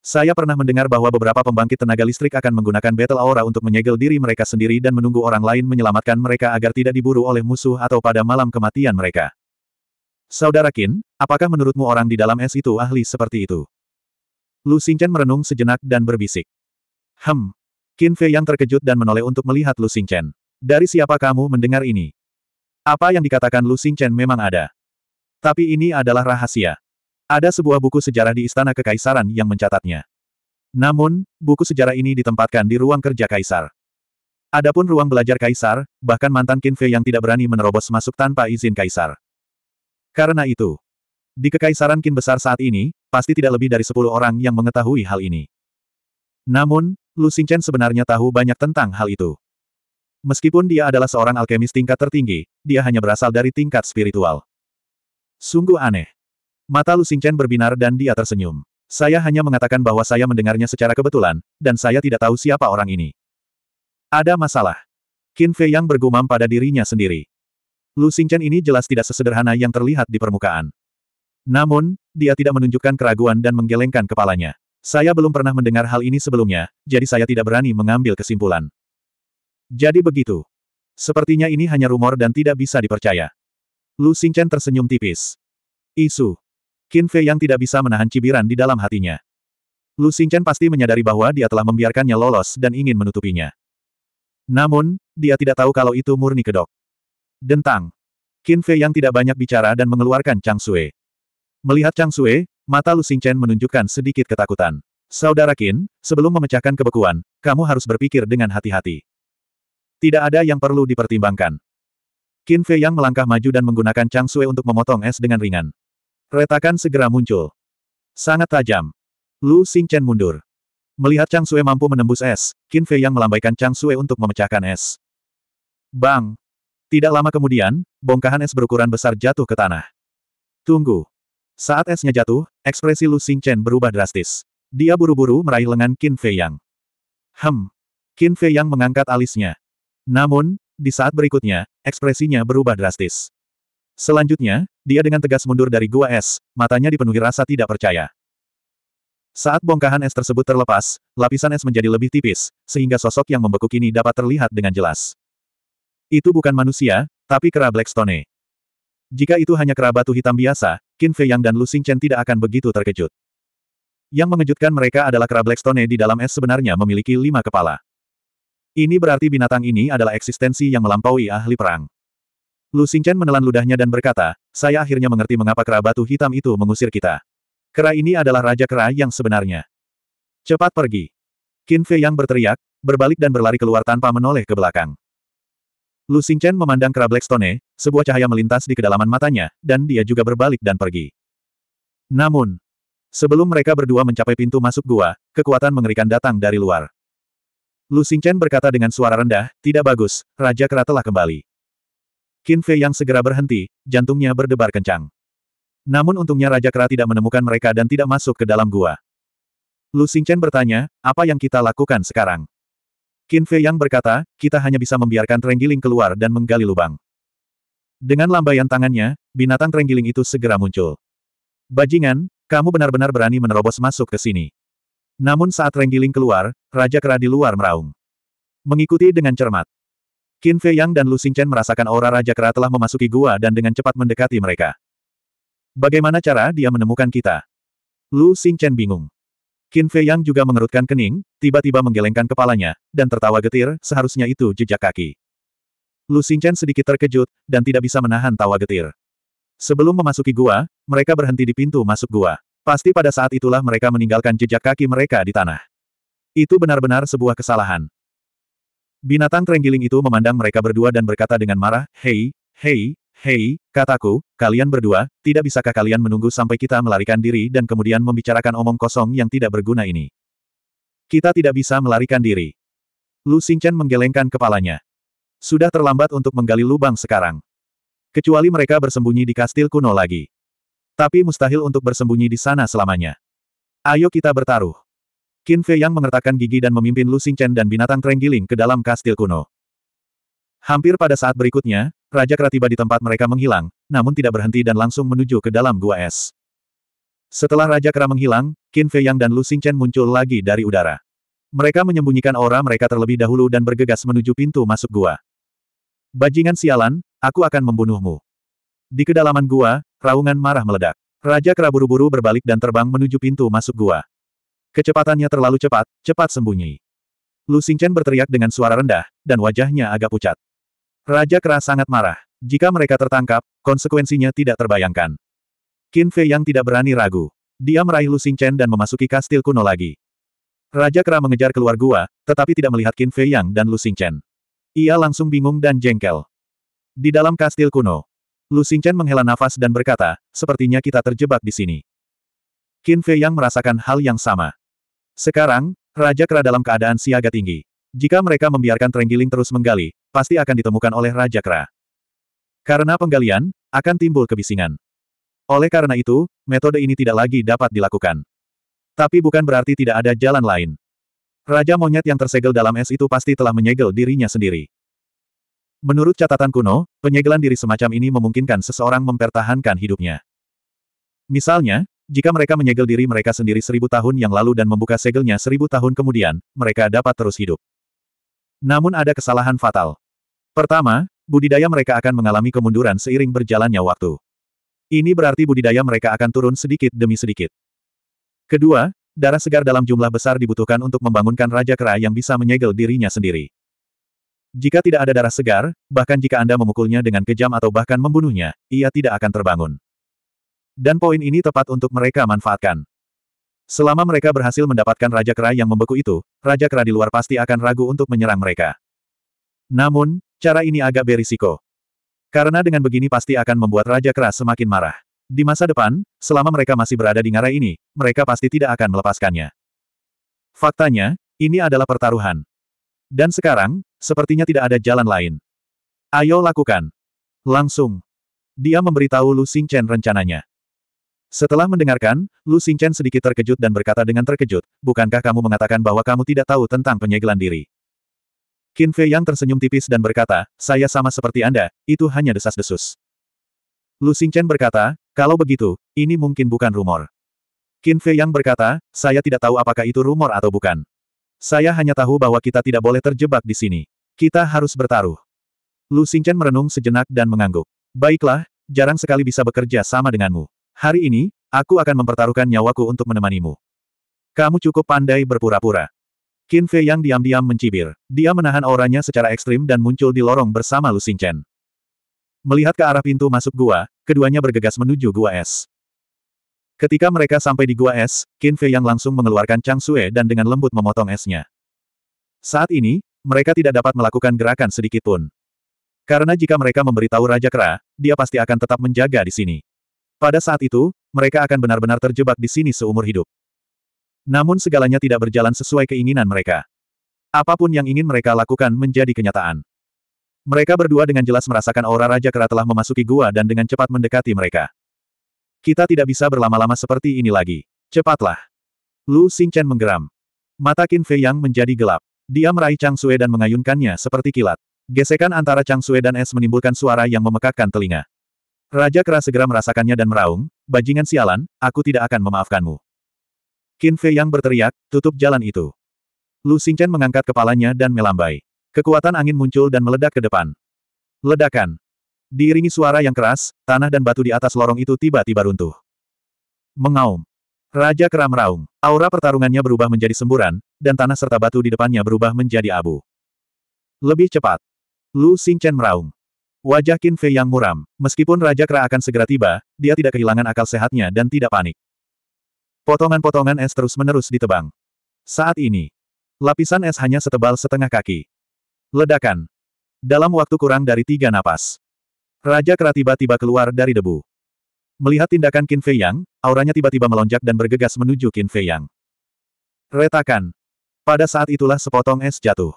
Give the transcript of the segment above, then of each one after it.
Saya pernah mendengar bahwa beberapa pembangkit tenaga listrik akan menggunakan battle aura untuk menyegel diri mereka sendiri dan menunggu orang lain menyelamatkan mereka agar tidak diburu oleh musuh atau pada malam kematian mereka. Saudara Qin, apakah menurutmu orang di dalam es itu ahli seperti itu? Lu Xingchen merenung sejenak dan berbisik. Hem. Qin Fei yang terkejut dan menoleh untuk melihat Lu Xingchen. Dari siapa kamu mendengar ini? Apa yang dikatakan Lu Xingchen memang ada. Tapi ini adalah rahasia. Ada sebuah buku sejarah di Istana Kekaisaran yang mencatatnya. Namun, buku sejarah ini ditempatkan di ruang kerja kaisar. Adapun ruang belajar kaisar, bahkan mantan Kinfe yang tidak berani menerobos masuk tanpa izin kaisar. Karena itu, di kekaisaran Kin besar saat ini, pasti tidak lebih dari 10 orang yang mengetahui hal ini. Namun, Lu Xingchen sebenarnya tahu banyak tentang hal itu. Meskipun dia adalah seorang alkemis tingkat tertinggi, dia hanya berasal dari tingkat spiritual. Sungguh aneh. Mata Lu Xingchen berbinar dan dia tersenyum. Saya hanya mengatakan bahwa saya mendengarnya secara kebetulan, dan saya tidak tahu siapa orang ini. Ada masalah. Qin Fei yang bergumam pada dirinya sendiri. Lu Xingchen ini jelas tidak sesederhana yang terlihat di permukaan. Namun, dia tidak menunjukkan keraguan dan menggelengkan kepalanya. Saya belum pernah mendengar hal ini sebelumnya, jadi saya tidak berani mengambil kesimpulan. Jadi begitu. Sepertinya ini hanya rumor dan tidak bisa dipercaya. Lu Xingchen tersenyum tipis. Isu. Qin Fei yang tidak bisa menahan cibiran di dalam hatinya. Lu Xingchen pasti menyadari bahwa dia telah membiarkannya lolos dan ingin menutupinya. Namun, dia tidak tahu kalau itu murni kedok. Dentang. Qin Fei yang tidak banyak bicara dan mengeluarkan Chang Sui. Melihat Chang Sui, mata Lu Xingchen menunjukkan sedikit ketakutan. Saudara Qin, sebelum memecahkan kebekuan, kamu harus berpikir dengan hati-hati. Tidak ada yang perlu dipertimbangkan. Qin Fei yang melangkah maju dan menggunakan Chang Sui untuk memotong es dengan ringan. Retakan segera muncul. Sangat tajam. Lu Xingchen mundur. Melihat Chang Sue mampu menembus es, Qin Fei yang melambaikan Chang Sue untuk memecahkan es. Bang! Tidak lama kemudian, bongkahan es berukuran besar jatuh ke tanah. Tunggu. Saat esnya jatuh, ekspresi Lu Xingchen berubah drastis. Dia buru-buru meraih lengan Qin Fei Yang. Hem. Qin Fei Yang mengangkat alisnya. Namun, di saat berikutnya, ekspresinya berubah drastis. Selanjutnya, dia dengan tegas mundur dari gua es, matanya dipenuhi rasa tidak percaya. Saat bongkahan es tersebut terlepas, lapisan es menjadi lebih tipis, sehingga sosok yang membeku kini dapat terlihat dengan jelas. Itu bukan manusia, tapi kera Blackstone. Jika itu hanya kera batu hitam biasa, Qin Fei Yang dan Lu Xingchen tidak akan begitu terkejut. Yang mengejutkan mereka adalah kera Blackstone di dalam es sebenarnya memiliki lima kepala. Ini berarti binatang ini adalah eksistensi yang melampaui ahli perang. Lu Xingchen menelan ludahnya dan berkata, saya akhirnya mengerti mengapa kera batu hitam itu mengusir kita. Kera ini adalah Raja Kera yang sebenarnya. Cepat pergi. Qin Fei yang berteriak, berbalik dan berlari keluar tanpa menoleh ke belakang. Lu Xingchen memandang kera Blackstone, sebuah cahaya melintas di kedalaman matanya, dan dia juga berbalik dan pergi. Namun, sebelum mereka berdua mencapai pintu masuk gua, kekuatan mengerikan datang dari luar. Lu Xingchen berkata dengan suara rendah, tidak bagus, Raja Kera telah kembali. Qin Fei yang segera berhenti, jantungnya berdebar kencang. Namun untungnya Raja Kera tidak menemukan mereka dan tidak masuk ke dalam gua. Lu Xingchen bertanya, apa yang kita lakukan sekarang? Qin Fei yang berkata, kita hanya bisa membiarkan Trenggiling keluar dan menggali lubang. Dengan lambaian tangannya, binatang Trenggiling itu segera muncul. Bajingan, kamu benar-benar berani menerobos masuk ke sini. Namun saat Trenggiling keluar, Raja Kera di luar meraung. Mengikuti dengan cermat. Qin Fei Yang dan Lu Xingchen merasakan aura Raja Kera telah memasuki gua dan dengan cepat mendekati mereka. Bagaimana cara dia menemukan kita? Lu Xingchen bingung. Qin Fei Yang juga mengerutkan kening, tiba-tiba menggelengkan kepalanya, dan tertawa getir, seharusnya itu jejak kaki. Lu Xingchen sedikit terkejut, dan tidak bisa menahan tawa getir. Sebelum memasuki gua, mereka berhenti di pintu masuk gua. Pasti pada saat itulah mereka meninggalkan jejak kaki mereka di tanah. Itu benar-benar sebuah kesalahan. Binatang terenggiling itu memandang mereka berdua dan berkata dengan marah, Hei, hei, hei, kataku, kalian berdua, tidak bisakah kalian menunggu sampai kita melarikan diri dan kemudian membicarakan omong kosong yang tidak berguna ini? Kita tidak bisa melarikan diri. Lu Xingchen menggelengkan kepalanya. Sudah terlambat untuk menggali lubang sekarang. Kecuali mereka bersembunyi di kastil kuno lagi. Tapi mustahil untuk bersembunyi di sana selamanya. Ayo kita bertaruh. Qin Fei Yang mengertakkan gigi dan memimpin Lu Xingchen dan binatang trenggiling ke dalam kastil kuno. Hampir pada saat berikutnya, Raja Kera tiba di tempat mereka menghilang, namun tidak berhenti dan langsung menuju ke dalam gua es. Setelah Raja Kera menghilang, Qin Fei Yang dan Lu Xingchen muncul lagi dari udara. Mereka menyembunyikan aura mereka terlebih dahulu dan bergegas menuju pintu masuk gua. Bajingan sialan, aku akan membunuhmu. Di kedalaman gua, raungan marah meledak. Raja Kera buru-buru berbalik dan terbang menuju pintu masuk gua. Kecepatannya terlalu cepat, cepat sembunyi. Lu Xingchen berteriak dengan suara rendah, dan wajahnya agak pucat. Raja Kera sangat marah. Jika mereka tertangkap, konsekuensinya tidak terbayangkan. Qin Fei yang tidak berani ragu. Dia meraih Lu Xingchen dan memasuki kastil kuno lagi. Raja Kera mengejar keluar gua, tetapi tidak melihat Qin Fei Yang dan Lu Xingchen. Ia langsung bingung dan jengkel. Di dalam kastil kuno, Lu Xingchen menghela nafas dan berkata, sepertinya kita terjebak di sini. Qin Fei Yang merasakan hal yang sama. Sekarang, Raja Kera dalam keadaan siaga tinggi. Jika mereka membiarkan Trenggiling terus menggali, pasti akan ditemukan oleh Raja Kera. Karena penggalian, akan timbul kebisingan. Oleh karena itu, metode ini tidak lagi dapat dilakukan. Tapi bukan berarti tidak ada jalan lain. Raja monyet yang tersegel dalam es itu pasti telah menyegel dirinya sendiri. Menurut catatan kuno, penyegelan diri semacam ini memungkinkan seseorang mempertahankan hidupnya. Misalnya, jika mereka menyegel diri mereka sendiri seribu tahun yang lalu dan membuka segelnya seribu tahun kemudian, mereka dapat terus hidup. Namun ada kesalahan fatal. Pertama, budidaya mereka akan mengalami kemunduran seiring berjalannya waktu. Ini berarti budidaya mereka akan turun sedikit demi sedikit. Kedua, darah segar dalam jumlah besar dibutuhkan untuk membangunkan Raja Kera yang bisa menyegel dirinya sendiri. Jika tidak ada darah segar, bahkan jika Anda memukulnya dengan kejam atau bahkan membunuhnya, ia tidak akan terbangun. Dan poin ini tepat untuk mereka manfaatkan. Selama mereka berhasil mendapatkan Raja Kera yang membeku itu, Raja Kera di luar pasti akan ragu untuk menyerang mereka. Namun, cara ini agak berisiko. Karena dengan begini pasti akan membuat Raja Kera semakin marah. Di masa depan, selama mereka masih berada di ngarai ini, mereka pasti tidak akan melepaskannya. Faktanya, ini adalah pertaruhan. Dan sekarang, sepertinya tidak ada jalan lain. Ayo lakukan. Langsung. Dia memberitahu Lu Chen rencananya. Setelah mendengarkan, Lu Xingchen sedikit terkejut dan berkata dengan terkejut, bukankah kamu mengatakan bahwa kamu tidak tahu tentang penyegelan diri? Qin Fei yang tersenyum tipis dan berkata, saya sama seperti Anda, itu hanya desas-desus. Lu Xingchen berkata, kalau begitu, ini mungkin bukan rumor. Qin Fei yang berkata, saya tidak tahu apakah itu rumor atau bukan. Saya hanya tahu bahwa kita tidak boleh terjebak di sini. Kita harus bertaruh. Lu Xingchen merenung sejenak dan mengangguk. Baiklah, jarang sekali bisa bekerja sama denganmu. Hari ini, aku akan mempertaruhkan nyawaku untuk menemanimu. Kamu cukup pandai berpura-pura. Qin Fei yang diam-diam mencibir. Dia menahan auranya secara ekstrim dan muncul di lorong bersama Lu Xingchen. Melihat ke arah pintu masuk gua, keduanya bergegas menuju gua es. Ketika mereka sampai di gua es, Qin Fei yang langsung mengeluarkan Chang Sue dan dengan lembut memotong esnya. Saat ini, mereka tidak dapat melakukan gerakan sedikit pun. Karena jika mereka memberitahu Raja Kera, dia pasti akan tetap menjaga di sini. Pada saat itu, mereka akan benar-benar terjebak di sini seumur hidup. Namun segalanya tidak berjalan sesuai keinginan mereka. Apapun yang ingin mereka lakukan menjadi kenyataan. Mereka berdua dengan jelas merasakan aura Raja Kera telah memasuki gua dan dengan cepat mendekati mereka. Kita tidak bisa berlama-lama seperti ini lagi. Cepatlah. Lu Xingchen menggeram. Mata Qin Fei Yang menjadi gelap. Dia meraih Chang Sue dan mengayunkannya seperti kilat. Gesekan antara Chang Sue dan Es menimbulkan suara yang memekakkan telinga. Raja Kera segera merasakannya dan meraung, bajingan sialan, aku tidak akan memaafkanmu. Qin Fei yang berteriak, tutup jalan itu. Lu Xingchen mengangkat kepalanya dan melambai. Kekuatan angin muncul dan meledak ke depan. Ledakan. Diiringi suara yang keras, tanah dan batu di atas lorong itu tiba-tiba runtuh. Mengaum. Raja Kera meraung. Aura pertarungannya berubah menjadi semburan, dan tanah serta batu di depannya berubah menjadi abu. Lebih cepat. Lu Xingchen meraung. Wajah Qin Fei yang muram, meskipun Raja Kera akan segera tiba, dia tidak kehilangan akal sehatnya dan tidak panik. Potongan-potongan es terus-menerus ditebang. Saat ini, lapisan es hanya setebal setengah kaki. Ledakan. Dalam waktu kurang dari tiga napas. Raja Kera tiba-tiba keluar dari debu. Melihat tindakan Qin Fei Yang, auranya tiba-tiba melonjak dan bergegas menuju Qin Fei Yang. Retakan. Pada saat itulah sepotong es jatuh.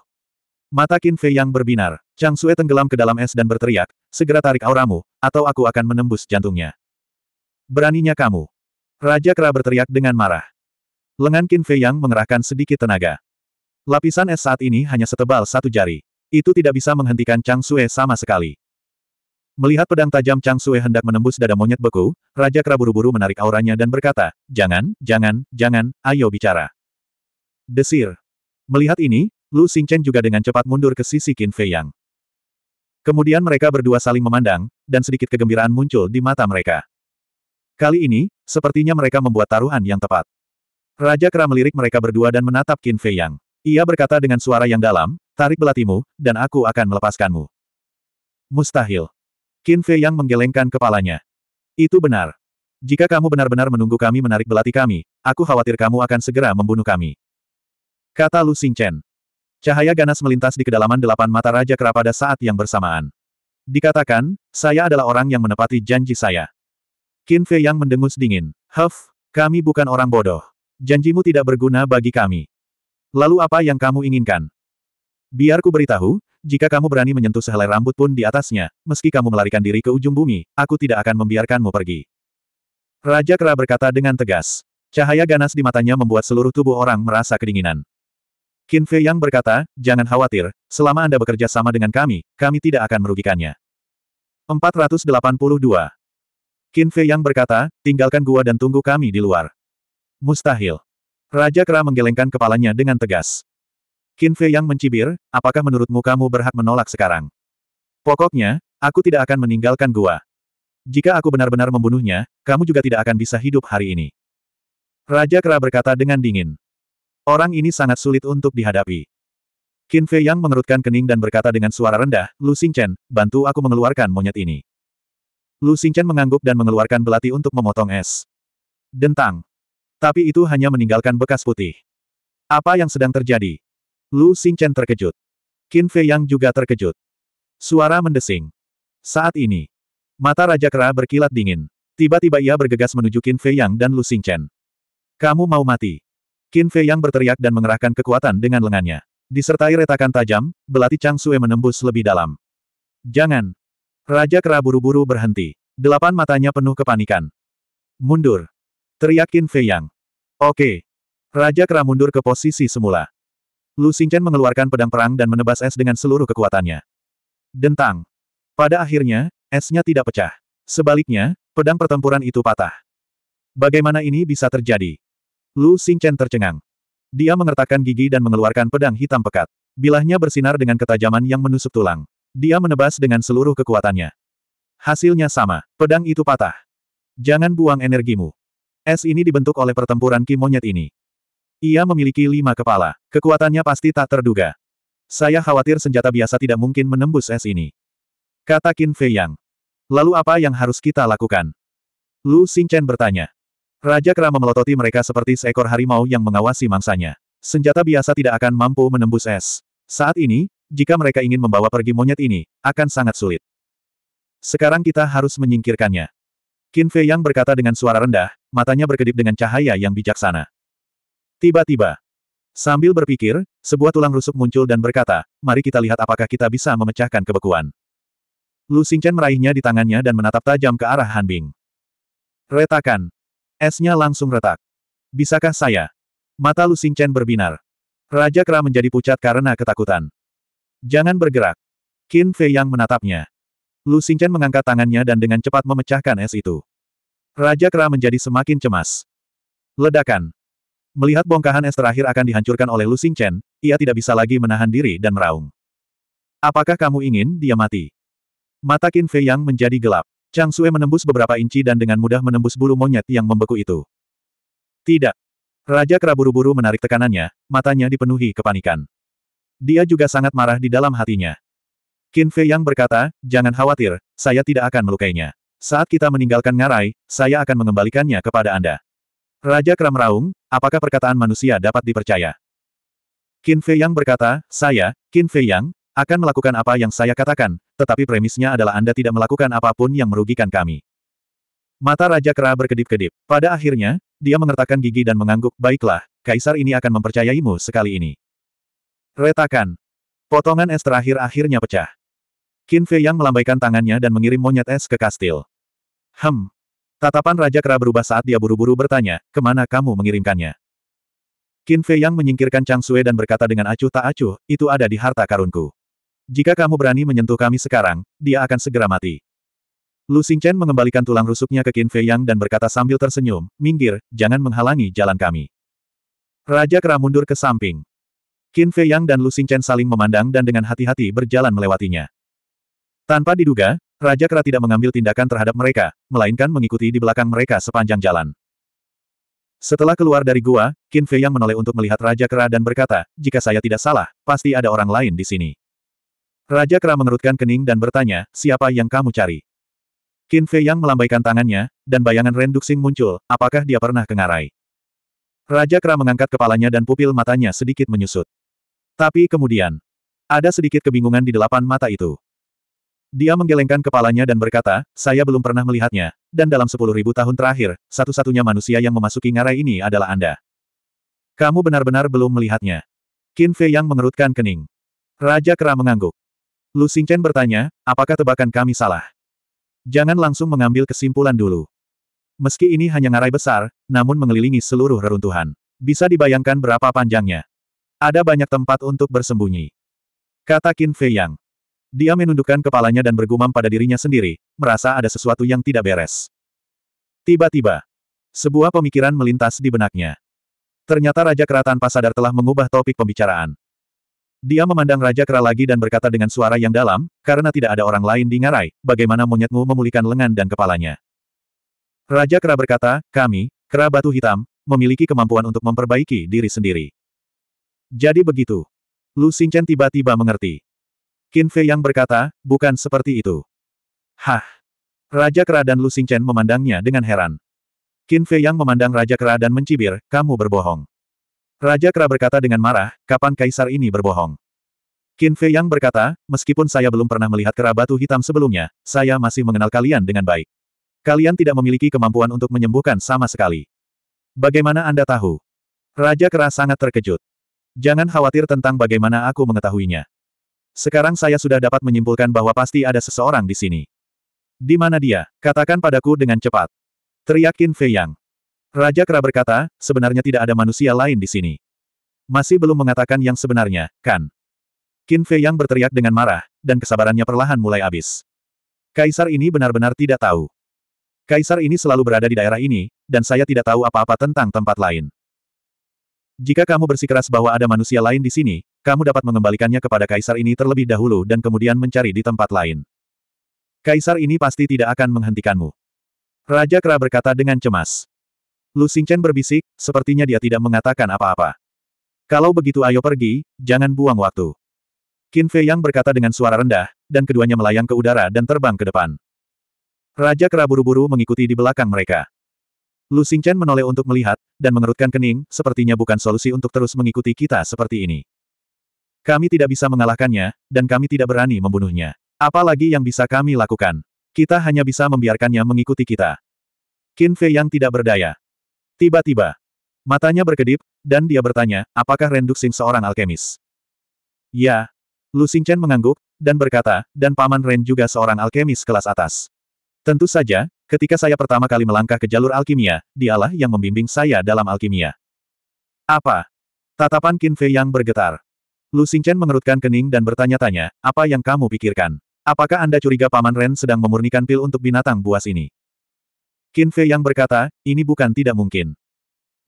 Mata Qin Fei yang berbinar. Chang Sue tenggelam ke dalam es dan berteriak, segera tarik auramu, atau aku akan menembus jantungnya. Beraninya kamu. Raja Kera berteriak dengan marah. Lengan Qin Fei yang mengerahkan sedikit tenaga. Lapisan es saat ini hanya setebal satu jari. Itu tidak bisa menghentikan Chang Sue sama sekali. Melihat pedang tajam Chang Sue hendak menembus dada monyet beku, Raja Kera buru-buru menarik auranya dan berkata, Jangan, jangan, jangan, ayo bicara. Desir. Melihat ini, Lu Xingchen juga dengan cepat mundur ke sisi Qin Fei Yang. Kemudian mereka berdua saling memandang, dan sedikit kegembiraan muncul di mata mereka. Kali ini, sepertinya mereka membuat taruhan yang tepat. Raja Kera melirik mereka berdua dan menatap Qin Fei Yang. Ia berkata dengan suara yang dalam, tarik belatimu, dan aku akan melepaskanmu. Mustahil. Qin Fei Yang menggelengkan kepalanya. Itu benar. Jika kamu benar-benar menunggu kami menarik belati kami, aku khawatir kamu akan segera membunuh kami. Kata Lu Xingchen. Cahaya ganas melintas di kedalaman delapan mata Raja Kera pada saat yang bersamaan. Dikatakan, saya adalah orang yang menepati janji saya. Qin Fei yang mendengus dingin. Huff, kami bukan orang bodoh. Janjimu tidak berguna bagi kami. Lalu apa yang kamu inginkan? Biar ku beritahu, jika kamu berani menyentuh sehelai rambut pun di atasnya, meski kamu melarikan diri ke ujung bumi, aku tidak akan membiarkanmu pergi. Raja Kera berkata dengan tegas. Cahaya ganas di matanya membuat seluruh tubuh orang merasa kedinginan. Qin Fei yang berkata, jangan khawatir, selama Anda bekerja sama dengan kami, kami tidak akan merugikannya. 482. Qin Fei yang berkata, tinggalkan gua dan tunggu kami di luar. Mustahil. Raja Kera menggelengkan kepalanya dengan tegas. Qin Fei yang mencibir, apakah menurutmu kamu berhak menolak sekarang? Pokoknya, aku tidak akan meninggalkan gua. Jika aku benar-benar membunuhnya, kamu juga tidak akan bisa hidup hari ini. Raja Kera berkata dengan dingin. Orang ini sangat sulit untuk dihadapi. Qin Fei Yang mengerutkan kening dan berkata dengan suara rendah, Lu Chen, bantu aku mengeluarkan monyet ini. Lu Chen mengangguk dan mengeluarkan belati untuk memotong es. Dentang. Tapi itu hanya meninggalkan bekas putih. Apa yang sedang terjadi? Lu Chen terkejut. Qin Fei Yang juga terkejut. Suara mendesing. Saat ini, mata Raja Kera berkilat dingin. Tiba-tiba ia bergegas menuju Qin Fei Yang dan Lu Chen. Kamu mau mati. Qin Fei Yang berteriak dan mengerahkan kekuatan dengan lengannya. Disertai retakan tajam, belati Chang Sue menembus lebih dalam. Jangan! Raja Kera buru-buru berhenti. Delapan matanya penuh kepanikan. Mundur! Teriak Qin Fei Yang. Oke! Raja Kera mundur ke posisi semula. Lu Xingchen mengeluarkan pedang perang dan menebas es dengan seluruh kekuatannya. Dentang! Pada akhirnya, esnya tidak pecah. Sebaliknya, pedang pertempuran itu patah. Bagaimana ini bisa terjadi? Lu Xingchen tercengang. Dia mengertakkan gigi dan mengeluarkan pedang hitam pekat. Bilahnya bersinar dengan ketajaman yang menusuk tulang. Dia menebas dengan seluruh kekuatannya. Hasilnya sama, pedang itu patah. Jangan buang energimu. Es ini dibentuk oleh pertempuran Ki Monyet ini. Ia memiliki lima kepala. Kekuatannya pasti tak terduga. Saya khawatir senjata biasa tidak mungkin menembus es ini. Kata Qin Fei Yang. Lalu apa yang harus kita lakukan? Lu Xingchen bertanya. Raja Kerama memelototi mereka seperti seekor harimau yang mengawasi mangsanya. Senjata biasa tidak akan mampu menembus es. Saat ini, jika mereka ingin membawa pergi monyet ini, akan sangat sulit. Sekarang kita harus menyingkirkannya. Qin Fei Yang berkata dengan suara rendah, matanya berkedip dengan cahaya yang bijaksana. Tiba-tiba, sambil berpikir, sebuah tulang rusuk muncul dan berkata, mari kita lihat apakah kita bisa memecahkan kebekuan. Lu Xingchen meraihnya di tangannya dan menatap tajam ke arah Han Bing. Retakan, Esnya langsung retak. Bisakah saya? Mata Lu Xingchen berbinar. Raja Kera menjadi pucat karena ketakutan. Jangan bergerak. Qin Fei yang menatapnya. Lu Xingchen mengangkat tangannya dan dengan cepat memecahkan es itu. Raja Kera menjadi semakin cemas. Ledakan. Melihat bongkahan es terakhir akan dihancurkan oleh Lu Xingchen, ia tidak bisa lagi menahan diri dan meraung. Apakah kamu ingin dia mati? Mata Qin Fei yang menjadi gelap. Chang Sue menembus beberapa inci dan dengan mudah menembus bulu monyet yang membeku itu. Tidak. Raja Kera buru-buru menarik tekanannya, matanya dipenuhi kepanikan. Dia juga sangat marah di dalam hatinya. Qin Fei yang berkata, jangan khawatir, saya tidak akan melukainya. Saat kita meninggalkan ngarai, saya akan mengembalikannya kepada Anda. Raja Kera meraung, apakah perkataan manusia dapat dipercaya? Qin Fei yang berkata, saya, Qin Fei yang, akan melakukan apa yang saya katakan, tetapi premisnya adalah Anda tidak melakukan apapun yang merugikan kami. Mata Raja Kera berkedip-kedip. Pada akhirnya, dia mengertakkan gigi dan mengangguk, baiklah, kaisar ini akan mempercayaimu sekali ini. Retakan. Potongan es terakhir akhirnya pecah. Qin Fei Yang melambaikan tangannya dan mengirim monyet es ke kastil. Hem. Tatapan Raja Kera berubah saat dia buru-buru bertanya, kemana kamu mengirimkannya? Qin Fei Yang menyingkirkan Chang Sue dan berkata dengan acuh tak acuh, itu ada di harta karunku. Jika kamu berani menyentuh kami sekarang, dia akan segera mati. Lu Xingchen mengembalikan tulang rusuknya ke Qin Fei Yang dan berkata sambil tersenyum, minggir, jangan menghalangi jalan kami. Raja Kera mundur ke samping. Qin Fei Yang dan Lu Xingchen saling memandang dan dengan hati-hati berjalan melewatinya. Tanpa diduga, Raja Kera tidak mengambil tindakan terhadap mereka, melainkan mengikuti di belakang mereka sepanjang jalan. Setelah keluar dari gua, Qin Fei Yang menoleh untuk melihat Raja Kera dan berkata, jika saya tidak salah, pasti ada orang lain di sini. Raja Kera mengerutkan kening dan bertanya, siapa yang kamu cari? Qin Fei yang melambaikan tangannya, dan bayangan Ren Duxing muncul, apakah dia pernah kengarai? Raja Kera mengangkat kepalanya dan pupil matanya sedikit menyusut. Tapi kemudian, ada sedikit kebingungan di delapan mata itu. Dia menggelengkan kepalanya dan berkata, saya belum pernah melihatnya, dan dalam sepuluh ribu tahun terakhir, satu-satunya manusia yang memasuki ngarai ini adalah Anda. Kamu benar-benar belum melihatnya. Qin Fei yang mengerutkan kening. Raja Kera mengangguk. Lu Xingchen bertanya, apakah tebakan kami salah? Jangan langsung mengambil kesimpulan dulu. Meski ini hanya ngarai besar, namun mengelilingi seluruh reruntuhan. Bisa dibayangkan berapa panjangnya. Ada banyak tempat untuk bersembunyi. Kata Qin Fei Yang. Dia menundukkan kepalanya dan bergumam pada dirinya sendiri, merasa ada sesuatu yang tidak beres. Tiba-tiba, sebuah pemikiran melintas di benaknya. Ternyata Raja Keratan Pasadar telah mengubah topik pembicaraan. Dia memandang Raja Kera lagi dan berkata dengan suara yang dalam, karena tidak ada orang lain di ngarai, bagaimana monyetmu memulihkan lengan dan kepalanya. Raja Kera berkata, kami, Kera Batu Hitam, memiliki kemampuan untuk memperbaiki diri sendiri. Jadi begitu. Lu Xingchen tiba-tiba mengerti. Qin Fei yang berkata, bukan seperti itu. Hah. Raja Kera dan Lu Xingchen memandangnya dengan heran. Qin Fei yang memandang Raja Kera dan mencibir, kamu berbohong. Raja Kera berkata dengan marah, kapan kaisar ini berbohong? Qin Fei Yang berkata, meskipun saya belum pernah melihat Kera Batu Hitam sebelumnya, saya masih mengenal kalian dengan baik. Kalian tidak memiliki kemampuan untuk menyembuhkan sama sekali. Bagaimana Anda tahu? Raja Kera sangat terkejut. Jangan khawatir tentang bagaimana aku mengetahuinya. Sekarang saya sudah dapat menyimpulkan bahwa pasti ada seseorang di sini. Di mana dia? Katakan padaku dengan cepat. Teriak Qin Fei Yang. Raja Kera berkata, sebenarnya tidak ada manusia lain di sini. Masih belum mengatakan yang sebenarnya, kan? Qin Fei yang berteriak dengan marah, dan kesabarannya perlahan mulai habis. Kaisar ini benar-benar tidak tahu. Kaisar ini selalu berada di daerah ini, dan saya tidak tahu apa-apa tentang tempat lain. Jika kamu bersikeras bahwa ada manusia lain di sini, kamu dapat mengembalikannya kepada kaisar ini terlebih dahulu dan kemudian mencari di tempat lain. Kaisar ini pasti tidak akan menghentikanmu. Raja Kera berkata dengan cemas. Lu Xingchen berbisik, sepertinya dia tidak mengatakan apa-apa. Kalau begitu ayo pergi, jangan buang waktu. Qin Fei Yang berkata dengan suara rendah, dan keduanya melayang ke udara dan terbang ke depan. Raja Kera buru-buru mengikuti di belakang mereka. Lu Xingchen menoleh untuk melihat, dan mengerutkan kening, sepertinya bukan solusi untuk terus mengikuti kita seperti ini. Kami tidak bisa mengalahkannya, dan kami tidak berani membunuhnya. Apalagi yang bisa kami lakukan? Kita hanya bisa membiarkannya mengikuti kita. Qin Fei yang tidak berdaya. Tiba-tiba, matanya berkedip, dan dia bertanya, apakah Ren Duxing seorang alkemis? Ya. Lu Xingchen mengangguk, dan berkata, dan Paman Ren juga seorang alkemis kelas atas. Tentu saja, ketika saya pertama kali melangkah ke jalur alkimia, dialah yang membimbing saya dalam alkimia. Apa? Tatapan Qin Fei yang bergetar. Lu Xingchen mengerutkan kening dan bertanya-tanya, apa yang kamu pikirkan? Apakah Anda curiga Paman Ren sedang memurnikan pil untuk binatang buas ini? Qin Fei yang berkata, ini bukan tidak mungkin.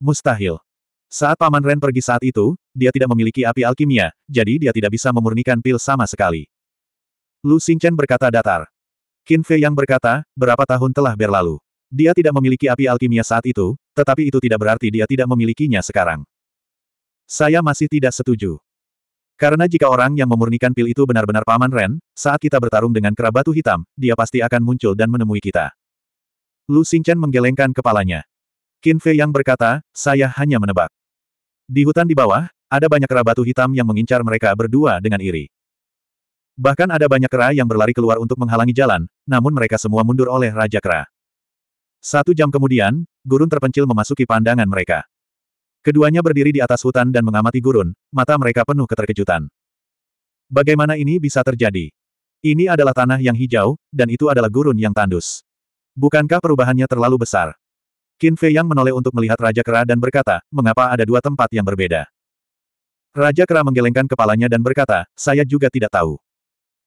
Mustahil. Saat Paman Ren pergi saat itu, dia tidak memiliki api alkimia, jadi dia tidak bisa memurnikan pil sama sekali. Lu Xingchen berkata datar. Qin Fei yang berkata, berapa tahun telah berlalu. Dia tidak memiliki api alkimia saat itu, tetapi itu tidak berarti dia tidak memilikinya sekarang. Saya masih tidak setuju. Karena jika orang yang memurnikan pil itu benar-benar Paman Ren, saat kita bertarung dengan kerabatu hitam, dia pasti akan muncul dan menemui kita. Lu Xingchen menggelengkan kepalanya. Qin Fei yang berkata, saya hanya menebak. Di hutan di bawah, ada banyak kera batu hitam yang mengincar mereka berdua dengan iri. Bahkan ada banyak kera yang berlari keluar untuk menghalangi jalan, namun mereka semua mundur oleh Raja Kera. Satu jam kemudian, gurun terpencil memasuki pandangan mereka. Keduanya berdiri di atas hutan dan mengamati gurun, mata mereka penuh keterkejutan. Bagaimana ini bisa terjadi? Ini adalah tanah yang hijau, dan itu adalah gurun yang tandus. Bukankah perubahannya terlalu besar? Qin Fei Yang menoleh untuk melihat Raja Kera dan berkata, mengapa ada dua tempat yang berbeda? Raja Kera menggelengkan kepalanya dan berkata, saya juga tidak tahu.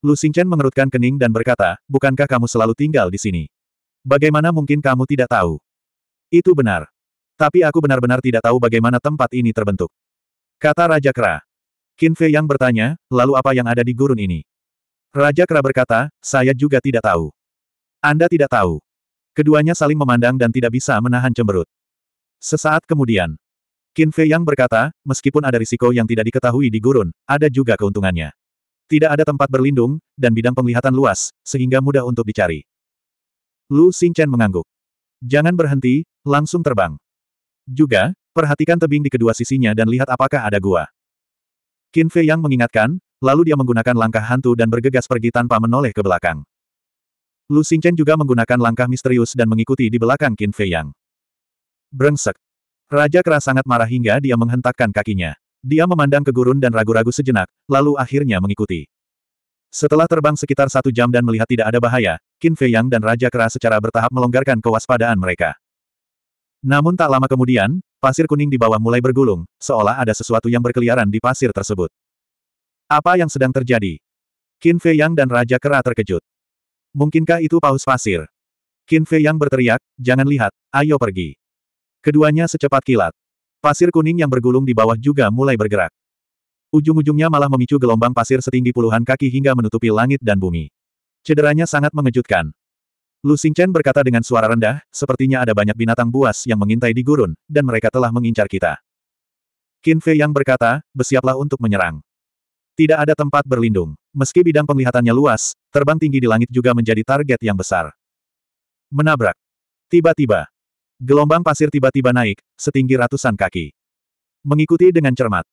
Lu Xingchen mengerutkan kening dan berkata, bukankah kamu selalu tinggal di sini? Bagaimana mungkin kamu tidak tahu? Itu benar. Tapi aku benar-benar tidak tahu bagaimana tempat ini terbentuk. Kata Raja Kera. Qin Fei Yang bertanya, lalu apa yang ada di gurun ini? Raja Kera berkata, saya juga tidak tahu. Anda tidak tahu. Keduanya saling memandang dan tidak bisa menahan cemberut. Sesaat kemudian, Qin Fei Yang berkata, meskipun ada risiko yang tidak diketahui di gurun, ada juga keuntungannya. Tidak ada tempat berlindung, dan bidang penglihatan luas, sehingga mudah untuk dicari. Lu Xingchen mengangguk. Jangan berhenti, langsung terbang. Juga, perhatikan tebing di kedua sisinya dan lihat apakah ada gua. Qin Fei Yang mengingatkan, lalu dia menggunakan langkah hantu dan bergegas pergi tanpa menoleh ke belakang. Lu Xingchen juga menggunakan langkah misterius dan mengikuti di belakang Qin Fei Yang. Brengsek. Raja Kera sangat marah hingga dia menghentakkan kakinya. Dia memandang ke gurun dan ragu-ragu sejenak, lalu akhirnya mengikuti. Setelah terbang sekitar satu jam dan melihat tidak ada bahaya, Qin Fei Yang dan Raja Kera secara bertahap melonggarkan kewaspadaan mereka. Namun tak lama kemudian, pasir kuning di bawah mulai bergulung, seolah ada sesuatu yang berkeliaran di pasir tersebut. Apa yang sedang terjadi? Qin Fei Yang dan Raja Kera terkejut. Mungkinkah itu paus pasir? Qin Fei yang berteriak, jangan lihat, ayo pergi. Keduanya secepat kilat. Pasir kuning yang bergulung di bawah juga mulai bergerak. Ujung-ujungnya malah memicu gelombang pasir setinggi puluhan kaki hingga menutupi langit dan bumi. Cederanya sangat mengejutkan. Lu Xingchen berkata dengan suara rendah, sepertinya ada banyak binatang buas yang mengintai di gurun, dan mereka telah mengincar kita. Qin Fei yang berkata, bersiaplah untuk menyerang. Tidak ada tempat berlindung. Meski bidang penglihatannya luas, terbang tinggi di langit juga menjadi target yang besar. Menabrak. Tiba-tiba. Gelombang pasir tiba-tiba naik, setinggi ratusan kaki. Mengikuti dengan cermat.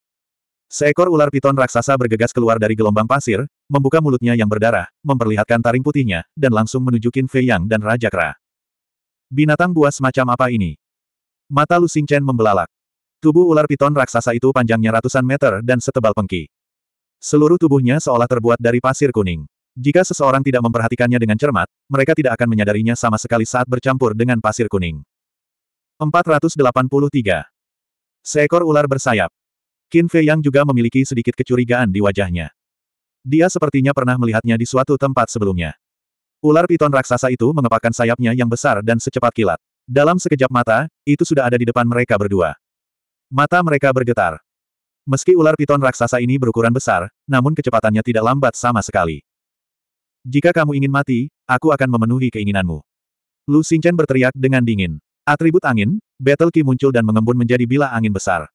Seekor ular piton raksasa bergegas keluar dari gelombang pasir, membuka mulutnya yang berdarah, memperlihatkan taring putihnya, dan langsung menunjukin Fei Yang dan Raja Kra. Binatang buas macam apa ini? Mata Lu Xingchen membelalak. Tubuh ular piton raksasa itu panjangnya ratusan meter dan setebal pengki. Seluruh tubuhnya seolah terbuat dari pasir kuning. Jika seseorang tidak memperhatikannya dengan cermat, mereka tidak akan menyadarinya sama sekali saat bercampur dengan pasir kuning. 483. Seekor ular bersayap. Qin Fei Yang juga memiliki sedikit kecurigaan di wajahnya. Dia sepertinya pernah melihatnya di suatu tempat sebelumnya. Ular piton raksasa itu mengepakkan sayapnya yang besar dan secepat kilat. Dalam sekejap mata, itu sudah ada di depan mereka berdua. Mata mereka bergetar. Meski ular piton raksasa ini berukuran besar, namun kecepatannya tidak lambat sama sekali. Jika kamu ingin mati, aku akan memenuhi keinginanmu. Lu Xingchen berteriak dengan dingin. Atribut angin, Battle Ki muncul dan mengembun menjadi bila angin besar.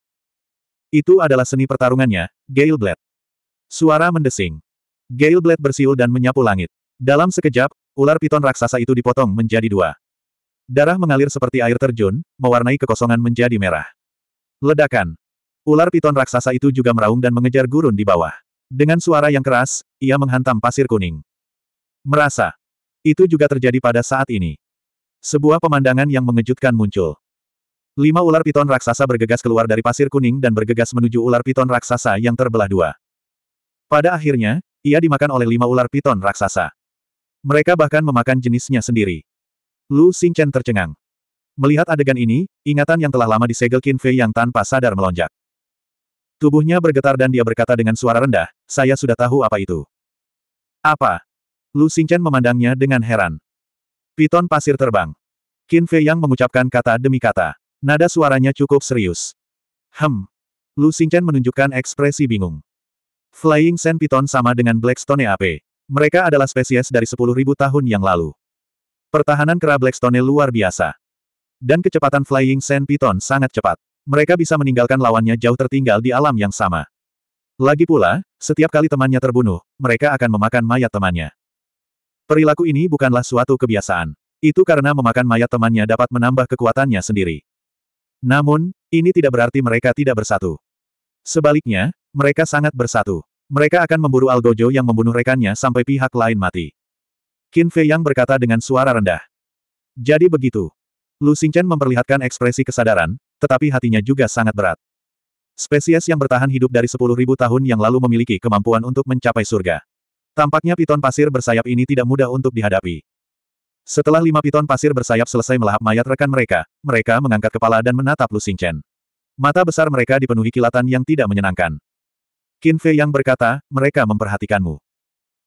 Itu adalah seni pertarungannya, Gale Blade. Suara mendesing. Gale Blade bersiul dan menyapu langit. Dalam sekejap, ular piton raksasa itu dipotong menjadi dua. Darah mengalir seperti air terjun, mewarnai kekosongan menjadi merah. Ledakan. Ular piton raksasa itu juga meraung dan mengejar gurun di bawah. Dengan suara yang keras, ia menghantam pasir kuning. Merasa. Itu juga terjadi pada saat ini. Sebuah pemandangan yang mengejutkan muncul. Lima ular piton raksasa bergegas keluar dari pasir kuning dan bergegas menuju ular piton raksasa yang terbelah dua. Pada akhirnya, ia dimakan oleh lima ular piton raksasa. Mereka bahkan memakan jenisnya sendiri. Lu Xingchen tercengang. Melihat adegan ini, ingatan yang telah lama disegel Qin Fei yang tanpa sadar melonjak. Tubuhnya bergetar dan dia berkata dengan suara rendah, saya sudah tahu apa itu. Apa? Lu Xingchen memandangnya dengan heran. Piton pasir terbang. Qin Fei yang mengucapkan kata demi kata. Nada suaranya cukup serius. Hem. Lu Xingchen menunjukkan ekspresi bingung. Flying Sand Piton sama dengan Blackstone AP. Mereka adalah spesies dari 10.000 tahun yang lalu. Pertahanan kera Blackstone luar biasa. Dan kecepatan Flying Sand Piton sangat cepat mereka bisa meninggalkan lawannya jauh tertinggal di alam yang sama. Lagi pula, setiap kali temannya terbunuh, mereka akan memakan mayat temannya. Perilaku ini bukanlah suatu kebiasaan. Itu karena memakan mayat temannya dapat menambah kekuatannya sendiri. Namun, ini tidak berarti mereka tidak bersatu. Sebaliknya, mereka sangat bersatu. Mereka akan memburu Algojo yang membunuh rekannya sampai pihak lain mati. Qin Fei Yang berkata dengan suara rendah. Jadi begitu. Lu Xingchen memperlihatkan ekspresi kesadaran, tetapi hatinya juga sangat berat. Spesies yang bertahan hidup dari 10.000 tahun yang lalu memiliki kemampuan untuk mencapai surga. Tampaknya piton pasir bersayap ini tidak mudah untuk dihadapi. Setelah lima piton pasir bersayap selesai melahap mayat rekan mereka, mereka mengangkat kepala dan menatap Lu Xingchen. Mata besar mereka dipenuhi kilatan yang tidak menyenangkan. Qin Fei yang berkata, mereka memperhatikanmu.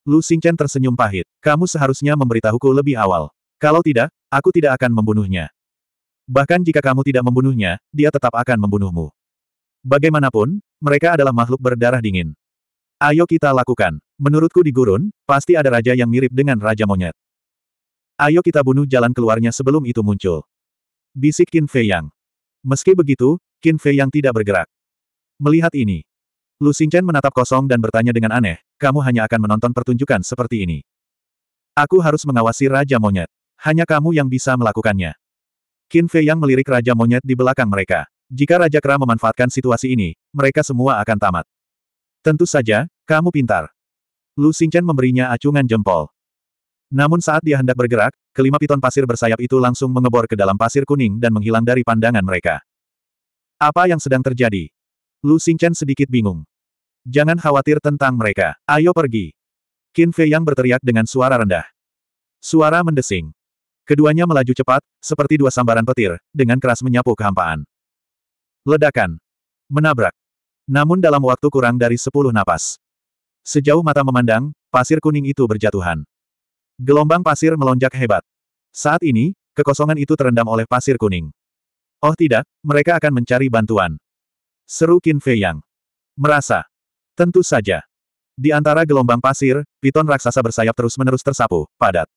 Lu Xingchen tersenyum pahit. Kamu seharusnya memberitahuku lebih awal. Kalau tidak, aku tidak akan membunuhnya. Bahkan jika kamu tidak membunuhnya, dia tetap akan membunuhmu. Bagaimanapun, mereka adalah makhluk berdarah dingin. Ayo kita lakukan. Menurutku di gurun, pasti ada raja yang mirip dengan Raja Monyet. Ayo kita bunuh jalan keluarnya sebelum itu muncul. Bisik Qin Fei Yang. Meski begitu, Qin Fei Yang tidak bergerak. Melihat ini, Lu Xingchen menatap kosong dan bertanya dengan aneh, kamu hanya akan menonton pertunjukan seperti ini. Aku harus mengawasi Raja Monyet. Hanya kamu yang bisa melakukannya. Qin Fei yang melirik Raja Monyet di belakang mereka. Jika Raja Kera memanfaatkan situasi ini, mereka semua akan tamat. Tentu saja, kamu pintar. Lu Xingchen memberinya acungan jempol. Namun saat dia hendak bergerak, kelima piton pasir bersayap itu langsung mengebor ke dalam pasir kuning dan menghilang dari pandangan mereka. Apa yang sedang terjadi? Lu Xingchen sedikit bingung. Jangan khawatir tentang mereka. Ayo pergi. Qin Fei yang berteriak dengan suara rendah. Suara mendesing. Keduanya melaju cepat, seperti dua sambaran petir, dengan keras menyapu kehampaan. Ledakan. Menabrak. Namun dalam waktu kurang dari sepuluh napas. Sejauh mata memandang, pasir kuning itu berjatuhan. Gelombang pasir melonjak hebat. Saat ini, kekosongan itu terendam oleh pasir kuning. Oh tidak, mereka akan mencari bantuan. Seru Qin Fei Yang. Merasa. Tentu saja. Di antara gelombang pasir, piton raksasa bersayap terus-menerus tersapu, padat.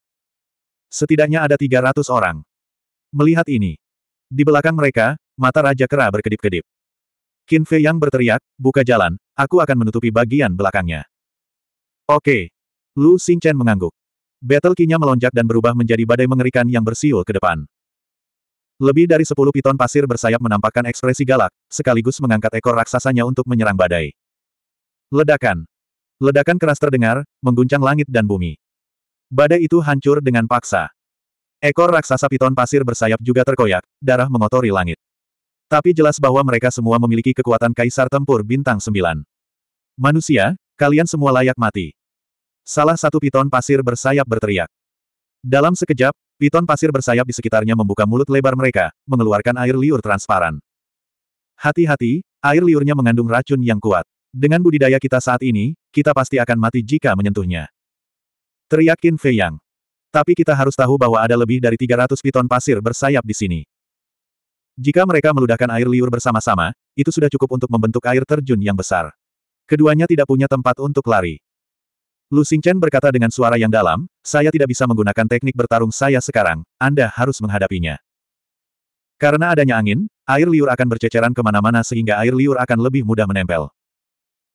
Setidaknya ada 300 orang. Melihat ini. Di belakang mereka, mata Raja Kera berkedip-kedip. Qin Fei yang berteriak, buka jalan, aku akan menutupi bagian belakangnya. Oke. Lu Chen mengangguk. Battle kinya melonjak dan berubah menjadi badai mengerikan yang bersiul ke depan. Lebih dari sepuluh piton pasir bersayap menampakkan ekspresi galak, sekaligus mengangkat ekor raksasanya untuk menyerang badai. Ledakan. Ledakan keras terdengar, mengguncang langit dan bumi. Badai itu hancur dengan paksa. Ekor raksasa piton pasir bersayap juga terkoyak, darah mengotori langit. Tapi jelas bahwa mereka semua memiliki kekuatan kaisar tempur bintang sembilan. Manusia, kalian semua layak mati. Salah satu piton pasir bersayap berteriak. Dalam sekejap, piton pasir bersayap di sekitarnya membuka mulut lebar mereka, mengeluarkan air liur transparan. Hati-hati, air liurnya mengandung racun yang kuat. Dengan budidaya kita saat ini, kita pasti akan mati jika menyentuhnya. Teriak Qin Fei Yang. Tapi kita harus tahu bahwa ada lebih dari 300 piton pasir bersayap di sini. Jika mereka meludahkan air liur bersama-sama, itu sudah cukup untuk membentuk air terjun yang besar. Keduanya tidak punya tempat untuk lari. Lu Xingchen berkata dengan suara yang dalam, saya tidak bisa menggunakan teknik bertarung saya sekarang, Anda harus menghadapinya. Karena adanya angin, air liur akan berceceran kemana-mana sehingga air liur akan lebih mudah menempel.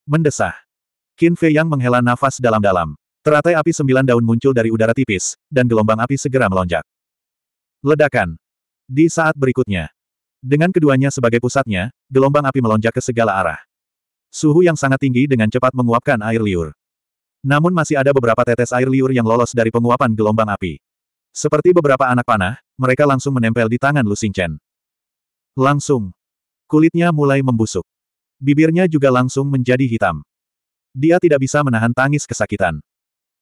Mendesah. Qin Fei Yang menghela nafas dalam-dalam. Teratai api sembilan daun muncul dari udara tipis, dan gelombang api segera melonjak. Ledakan. Di saat berikutnya. Dengan keduanya sebagai pusatnya, gelombang api melonjak ke segala arah. Suhu yang sangat tinggi dengan cepat menguapkan air liur. Namun masih ada beberapa tetes air liur yang lolos dari penguapan gelombang api. Seperti beberapa anak panah, mereka langsung menempel di tangan Lu Xingchen. Langsung. Kulitnya mulai membusuk. Bibirnya juga langsung menjadi hitam. Dia tidak bisa menahan tangis kesakitan.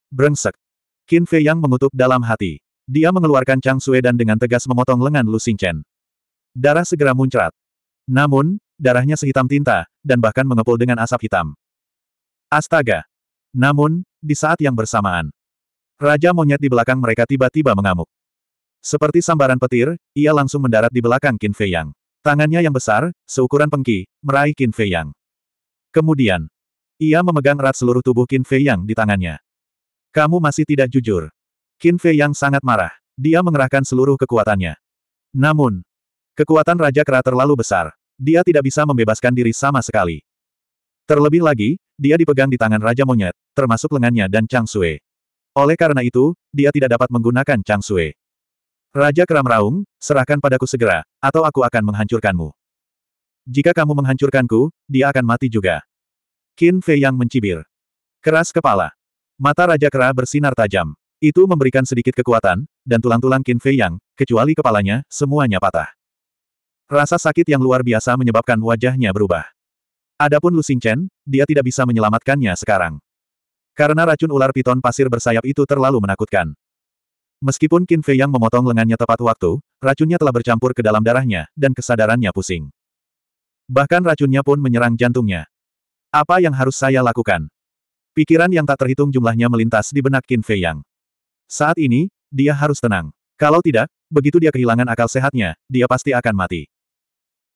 Brengsek. Qin Fei yang mengutuk dalam hati. Dia mengeluarkan Chang Sue dan dengan tegas memotong lengan Lu Chen. Darah segera muncrat. Namun, darahnya sehitam tinta, dan bahkan mengepul dengan asap hitam. Astaga! Namun, di saat yang bersamaan, Raja Monyet di belakang mereka tiba-tiba mengamuk. Seperti sambaran petir, ia langsung mendarat di belakang Qin Fei Yang. Tangannya yang besar, seukuran pengki, meraih Qin Fei Yang. Kemudian, ia memegang erat seluruh tubuh Qin Fei Yang di tangannya. Kamu masih tidak jujur. Qin Fei yang sangat marah. Dia mengerahkan seluruh kekuatannya. Namun, kekuatan Raja Kera terlalu besar. Dia tidak bisa membebaskan diri sama sekali. Terlebih lagi, dia dipegang di tangan Raja Monyet, termasuk lengannya dan Chang Sui. Oleh karena itu, dia tidak dapat menggunakan Chang Sui. Raja Kera meraung, serahkan padaku segera, atau aku akan menghancurkanmu. Jika kamu menghancurkanku, dia akan mati juga. Qin Fei yang mencibir. Keras kepala. Mata Raja Kera bersinar tajam. Itu memberikan sedikit kekuatan, dan tulang-tulang Qin Fei Yang, kecuali kepalanya, semuanya patah. Rasa sakit yang luar biasa menyebabkan wajahnya berubah. Adapun Lu Xing Chen, dia tidak bisa menyelamatkannya sekarang. Karena racun ular piton pasir bersayap itu terlalu menakutkan. Meskipun Qin Fei Yang memotong lengannya tepat waktu, racunnya telah bercampur ke dalam darahnya, dan kesadarannya pusing. Bahkan racunnya pun menyerang jantungnya. Apa yang harus saya lakukan? Pikiran yang tak terhitung jumlahnya melintas di benak Qin Fei Yang. Saat ini, dia harus tenang. Kalau tidak, begitu dia kehilangan akal sehatnya, dia pasti akan mati.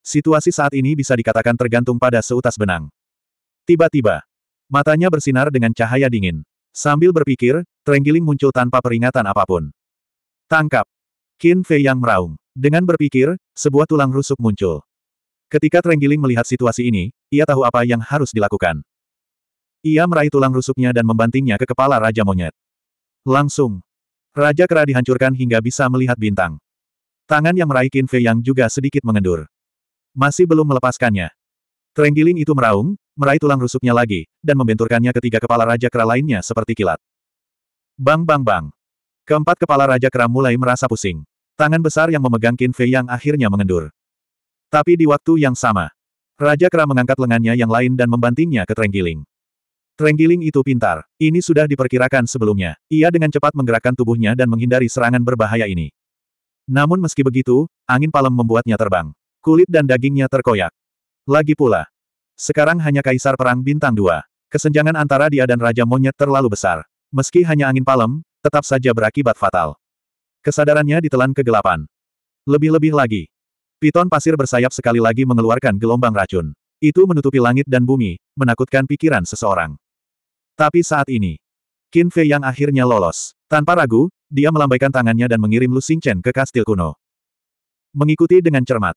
Situasi saat ini bisa dikatakan tergantung pada seutas benang. Tiba-tiba, matanya bersinar dengan cahaya dingin. Sambil berpikir, Trenggiling muncul tanpa peringatan apapun. Tangkap! Qin Fei Yang meraung. Dengan berpikir, sebuah tulang rusuk muncul. Ketika Trenggiling melihat situasi ini, ia tahu apa yang harus dilakukan. Ia meraih tulang rusuknya dan membantingnya ke kepala Raja Monyet. Langsung. Raja Kera dihancurkan hingga bisa melihat bintang. Tangan yang meraih Qin Fei yang juga sedikit mengendur. Masih belum melepaskannya. Trenggiling itu meraung, meraih tulang rusuknya lagi, dan membenturkannya ketiga kepala Raja Kera lainnya seperti kilat. Bang bang bang. Keempat kepala Raja Kera mulai merasa pusing. Tangan besar yang memegang Qin Fei yang akhirnya mengendur. Tapi di waktu yang sama, Raja Kera mengangkat lengannya yang lain dan membantingnya ke Trenggiling. Trenggiling itu pintar. Ini sudah diperkirakan sebelumnya. Ia dengan cepat menggerakkan tubuhnya dan menghindari serangan berbahaya ini. Namun meski begitu, angin palem membuatnya terbang. Kulit dan dagingnya terkoyak. Lagi pula, sekarang hanya kaisar perang bintang dua. Kesenjangan antara dia dan Raja Monyet terlalu besar. Meski hanya angin palem, tetap saja berakibat fatal. Kesadarannya ditelan kegelapan. Lebih-lebih lagi, piton pasir bersayap sekali lagi mengeluarkan gelombang racun. Itu menutupi langit dan bumi, menakutkan pikiran seseorang. Tapi saat ini, Qin Fei yang akhirnya lolos. Tanpa ragu, dia melambaikan tangannya dan mengirim Lu Xingchen ke kastil kuno. Mengikuti dengan cermat.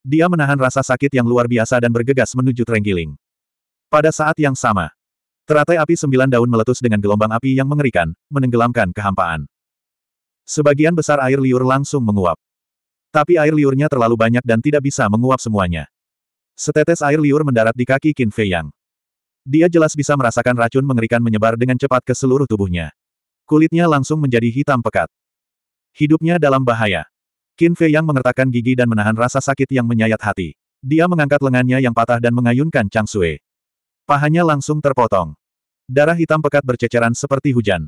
Dia menahan rasa sakit yang luar biasa dan bergegas menuju Trenggiling. Pada saat yang sama, teratai api sembilan daun meletus dengan gelombang api yang mengerikan, menenggelamkan kehampaan. Sebagian besar air liur langsung menguap. Tapi air liurnya terlalu banyak dan tidak bisa menguap semuanya. Setetes air liur mendarat di kaki Qin Fei Yang. Dia jelas bisa merasakan racun mengerikan menyebar dengan cepat ke seluruh tubuhnya. Kulitnya langsung menjadi hitam pekat. Hidupnya dalam bahaya. Qin Fei yang mengertakkan gigi dan menahan rasa sakit yang menyayat hati. Dia mengangkat lengannya yang patah dan mengayunkan Chang Sui. Pahanya langsung terpotong. Darah hitam pekat berceceran seperti hujan.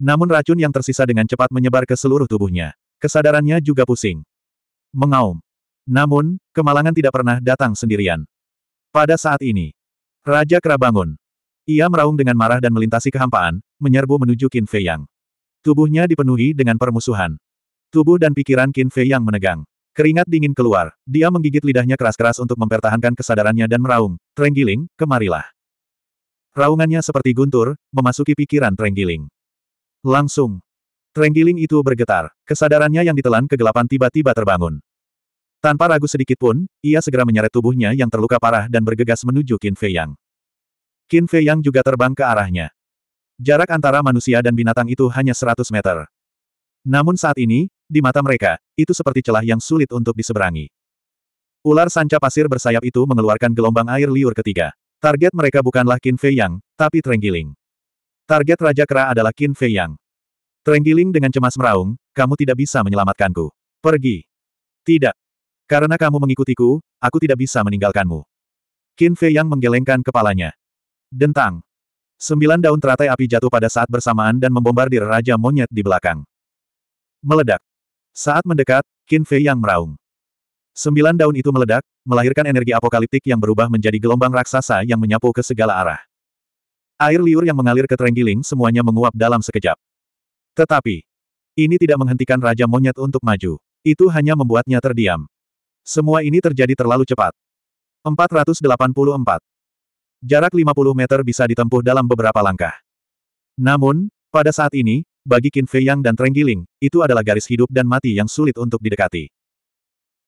Namun racun yang tersisa dengan cepat menyebar ke seluruh tubuhnya. Kesadarannya juga pusing. Mengaum. Namun, kemalangan tidak pernah datang sendirian. Pada saat ini, Raja Kerabangun. Ia meraung dengan marah dan melintasi kehampaan, menyerbu menuju Qin Fei Yang. Tubuhnya dipenuhi dengan permusuhan. Tubuh dan pikiran Qin Fei Yang menegang. Keringat dingin keluar, dia menggigit lidahnya keras-keras untuk mempertahankan kesadarannya dan meraung, Trenggiling, kemarilah. Raungannya seperti guntur, memasuki pikiran Trenggiling. Langsung. Trenggiling itu bergetar, kesadarannya yang ditelan kegelapan tiba-tiba terbangun. Tanpa ragu sedikit pun, ia segera menyeret tubuhnya yang terluka parah dan bergegas menuju Qin Fei Yang. Qin Fei Yang juga terbang ke arahnya. Jarak antara manusia dan binatang itu hanya 100 meter. Namun saat ini, di mata mereka, itu seperti celah yang sulit untuk diseberangi. Ular sanca pasir bersayap itu mengeluarkan gelombang air liur ketiga. Target mereka bukanlah Qin Fei Yang, tapi Trenggiling. Target Raja Kera adalah Qin Fei Yang. Trenggiling dengan cemas meraung, kamu tidak bisa menyelamatkanku. Pergi. Tidak, karena kamu mengikutiku, aku tidak bisa meninggalkanmu. Qin Fei yang menggelengkan kepalanya. Dentang. Sembilan daun teratai api jatuh pada saat bersamaan dan membombardir Raja Monyet di belakang. Meledak. Saat mendekat, Qin Fei yang meraung. Sembilan daun itu meledak, melahirkan energi apokaliptik yang berubah menjadi gelombang raksasa yang menyapu ke segala arah. Air liur yang mengalir ke terenggiling semuanya menguap dalam sekejap. Tetapi, ini tidak menghentikan Raja Monyet untuk maju. Itu hanya membuatnya terdiam. Semua ini terjadi terlalu cepat. 484. Jarak 50 meter bisa ditempuh dalam beberapa langkah. Namun, pada saat ini, bagi Qin Fei Yang dan Trenggiling, itu adalah garis hidup dan mati yang sulit untuk didekati.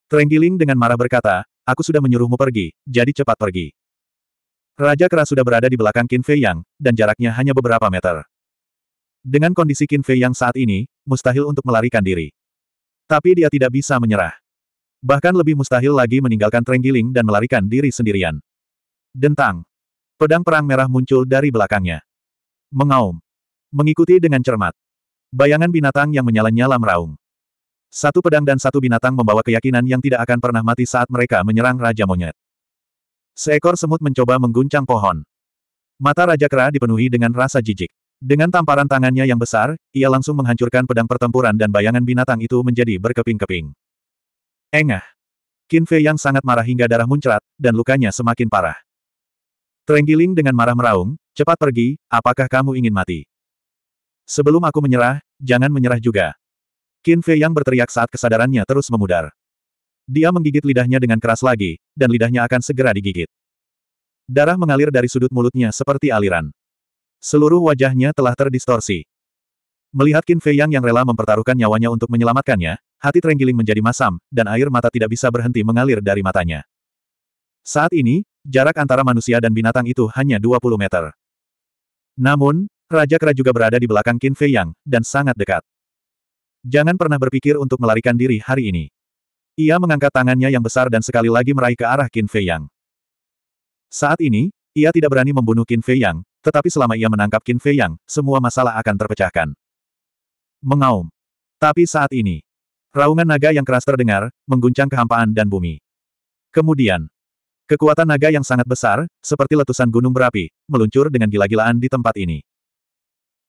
Trenggiling dengan marah berkata, aku sudah menyuruhmu pergi, jadi cepat pergi. Raja Kera sudah berada di belakang Qin Fei Yang, dan jaraknya hanya beberapa meter. Dengan kondisi Qin Fei Yang saat ini, mustahil untuk melarikan diri. Tapi dia tidak bisa menyerah. Bahkan lebih mustahil lagi meninggalkan Trenggiling dan melarikan diri sendirian. Dentang. Pedang perang merah muncul dari belakangnya. Mengaum. Mengikuti dengan cermat. Bayangan binatang yang menyala-nyala meraung. Satu pedang dan satu binatang membawa keyakinan yang tidak akan pernah mati saat mereka menyerang Raja Monyet. Seekor semut mencoba mengguncang pohon. Mata Raja Kera dipenuhi dengan rasa jijik. Dengan tamparan tangannya yang besar, ia langsung menghancurkan pedang pertempuran dan bayangan binatang itu menjadi berkeping-keping. Engah. Qin Fei yang sangat marah hingga darah muncrat, dan lukanya semakin parah. Terenggiling dengan marah meraung, cepat pergi, apakah kamu ingin mati? Sebelum aku menyerah, jangan menyerah juga. Qin Fei yang berteriak saat kesadarannya terus memudar. Dia menggigit lidahnya dengan keras lagi, dan lidahnya akan segera digigit. Darah mengalir dari sudut mulutnya seperti aliran. Seluruh wajahnya telah terdistorsi. Melihat Qin Fei Yang yang rela mempertaruhkan nyawanya untuk menyelamatkannya, hati Trenggiling menjadi masam, dan air mata tidak bisa berhenti mengalir dari matanya. Saat ini, jarak antara manusia dan binatang itu hanya 20 meter. Namun, Raja Kera juga berada di belakang Qin Fei Yang, dan sangat dekat. Jangan pernah berpikir untuk melarikan diri hari ini. Ia mengangkat tangannya yang besar dan sekali lagi meraih ke arah Qin Fei Yang. Saat ini, ia tidak berani membunuh Qin Fei Yang, tetapi selama ia menangkap Qin Fei Yang, semua masalah akan terpecahkan. Mengaum. Tapi saat ini, raungan naga yang keras terdengar, mengguncang kehampaan dan bumi. Kemudian, kekuatan naga yang sangat besar, seperti letusan gunung berapi, meluncur dengan gila-gilaan di tempat ini.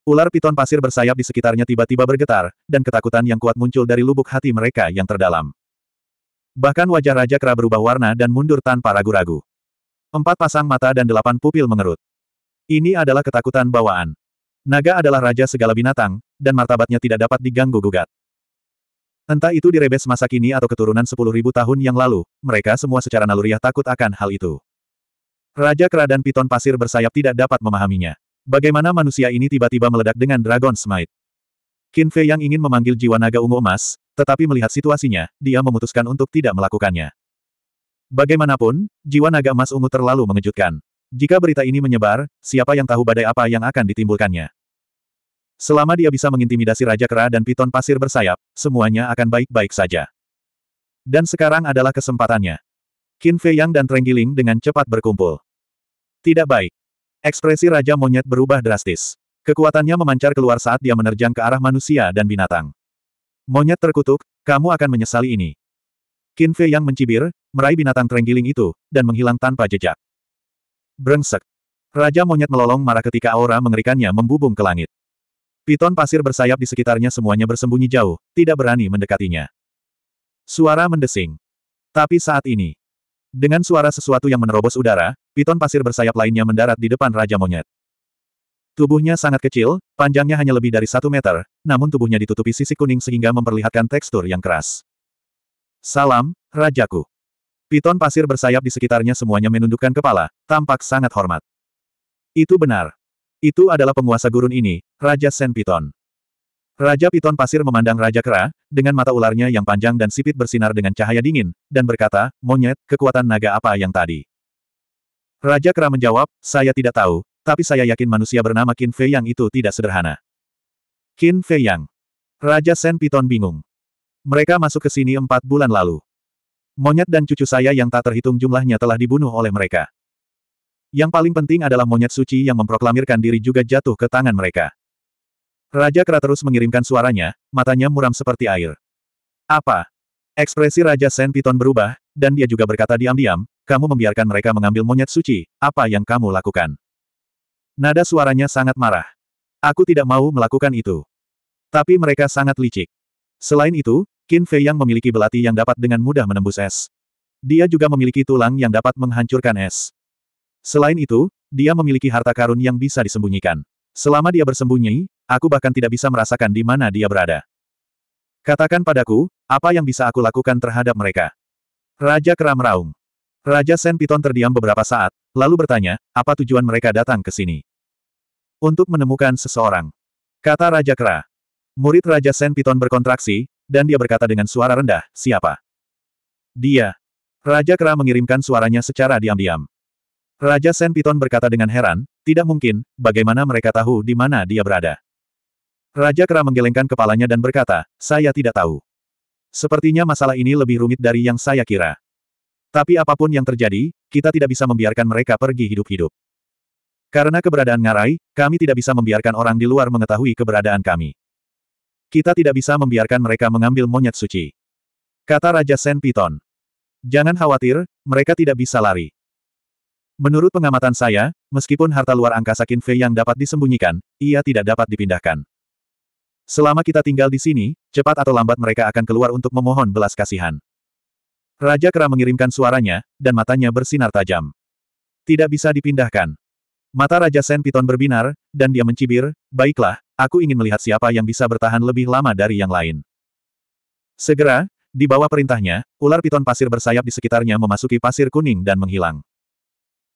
Ular piton pasir bersayap di sekitarnya tiba-tiba bergetar, dan ketakutan yang kuat muncul dari lubuk hati mereka yang terdalam. Bahkan wajah Raja Kera berubah warna dan mundur tanpa ragu-ragu. Empat pasang mata dan delapan pupil mengerut. Ini adalah ketakutan bawaan. Naga adalah raja segala binatang, dan martabatnya tidak dapat diganggu-gugat. Entah itu direbes masa kini atau keturunan sepuluh ribu tahun yang lalu, mereka semua secara naluriah takut akan hal itu. Raja Kera Piton Pasir bersayap tidak dapat memahaminya. Bagaimana manusia ini tiba-tiba meledak dengan Dragon Smite? Qin Fei yang ingin memanggil jiwa naga ungu emas, tetapi melihat situasinya, dia memutuskan untuk tidak melakukannya. Bagaimanapun, jiwa naga emas ungu terlalu mengejutkan. Jika berita ini menyebar, siapa yang tahu badai apa yang akan ditimbulkannya? Selama dia bisa mengintimidasi Raja Kera dan Piton Pasir Bersayap, semuanya akan baik-baik saja. Dan sekarang adalah kesempatannya. Qin Fei Yang dan Trenggiling dengan cepat berkumpul. Tidak baik. Ekspresi Raja Monyet berubah drastis. Kekuatannya memancar keluar saat dia menerjang ke arah manusia dan binatang. Monyet terkutuk, kamu akan menyesali ini. Qin Fei Yang mencibir, meraih binatang Trenggiling itu, dan menghilang tanpa jejak. Brengsek. Raja Monyet melolong marah ketika aura mengerikannya membubung ke langit. Piton pasir bersayap di sekitarnya semuanya bersembunyi jauh, tidak berani mendekatinya. Suara mendesing. Tapi saat ini, dengan suara sesuatu yang menerobos udara, piton pasir bersayap lainnya mendarat di depan Raja Monyet. Tubuhnya sangat kecil, panjangnya hanya lebih dari satu meter, namun tubuhnya ditutupi sisi kuning sehingga memperlihatkan tekstur yang keras. Salam, Rajaku. Piton pasir bersayap di sekitarnya semuanya menundukkan kepala, tampak sangat hormat. Itu benar. Itu adalah penguasa gurun ini, Raja Sen Piton. Raja Piton pasir memandang Raja Kera, dengan mata ularnya yang panjang dan sipit bersinar dengan cahaya dingin, dan berkata, Monyet, kekuatan naga apa yang tadi? Raja Kera menjawab, saya tidak tahu, tapi saya yakin manusia bernama Qin Fei Yang itu tidak sederhana. Qin Fei Yang. Raja Sen Piton bingung. Mereka masuk ke sini empat bulan lalu. Monyet dan cucu saya yang tak terhitung jumlahnya telah dibunuh oleh mereka. Yang paling penting adalah monyet suci yang memproklamirkan diri juga jatuh ke tangan mereka. Raja Kera terus mengirimkan suaranya, matanya muram seperti air. Apa? Ekspresi Raja Sen Piton berubah, dan dia juga berkata diam-diam, kamu membiarkan mereka mengambil monyet suci, apa yang kamu lakukan? Nada suaranya sangat marah. Aku tidak mau melakukan itu. Tapi mereka sangat licik. Selain itu, Qin Fei yang memiliki belati yang dapat dengan mudah menembus es. Dia juga memiliki tulang yang dapat menghancurkan es. Selain itu, dia memiliki harta karun yang bisa disembunyikan. Selama dia bersembunyi, aku bahkan tidak bisa merasakan di mana dia berada. Katakan padaku, apa yang bisa aku lakukan terhadap mereka? Raja Keram Raung. Raja Sen Piton terdiam beberapa saat, lalu bertanya, apa tujuan mereka datang ke sini? Untuk menemukan seseorang. Kata Raja Kera. Murid Raja Sen Piton berkontraksi, dan dia berkata dengan suara rendah, siapa? Dia. Raja Kera mengirimkan suaranya secara diam-diam. Raja Sen Piton berkata dengan heran, tidak mungkin, bagaimana mereka tahu di mana dia berada. Raja Kera menggelengkan kepalanya dan berkata, saya tidak tahu. Sepertinya masalah ini lebih rumit dari yang saya kira. Tapi apapun yang terjadi, kita tidak bisa membiarkan mereka pergi hidup-hidup. Karena keberadaan Ngarai, kami tidak bisa membiarkan orang di luar mengetahui keberadaan kami. Kita tidak bisa membiarkan mereka mengambil monyet suci. Kata Raja Sen Piton. Jangan khawatir, mereka tidak bisa lari. Menurut pengamatan saya, meskipun harta luar angkasa Fei yang dapat disembunyikan, ia tidak dapat dipindahkan. Selama kita tinggal di sini, cepat atau lambat mereka akan keluar untuk memohon belas kasihan. Raja Kera mengirimkan suaranya, dan matanya bersinar tajam. Tidak bisa dipindahkan. Mata Raja Sen Piton berbinar, dan dia mencibir, baiklah, aku ingin melihat siapa yang bisa bertahan lebih lama dari yang lain. Segera, di bawah perintahnya, ular piton pasir bersayap di sekitarnya memasuki pasir kuning dan menghilang.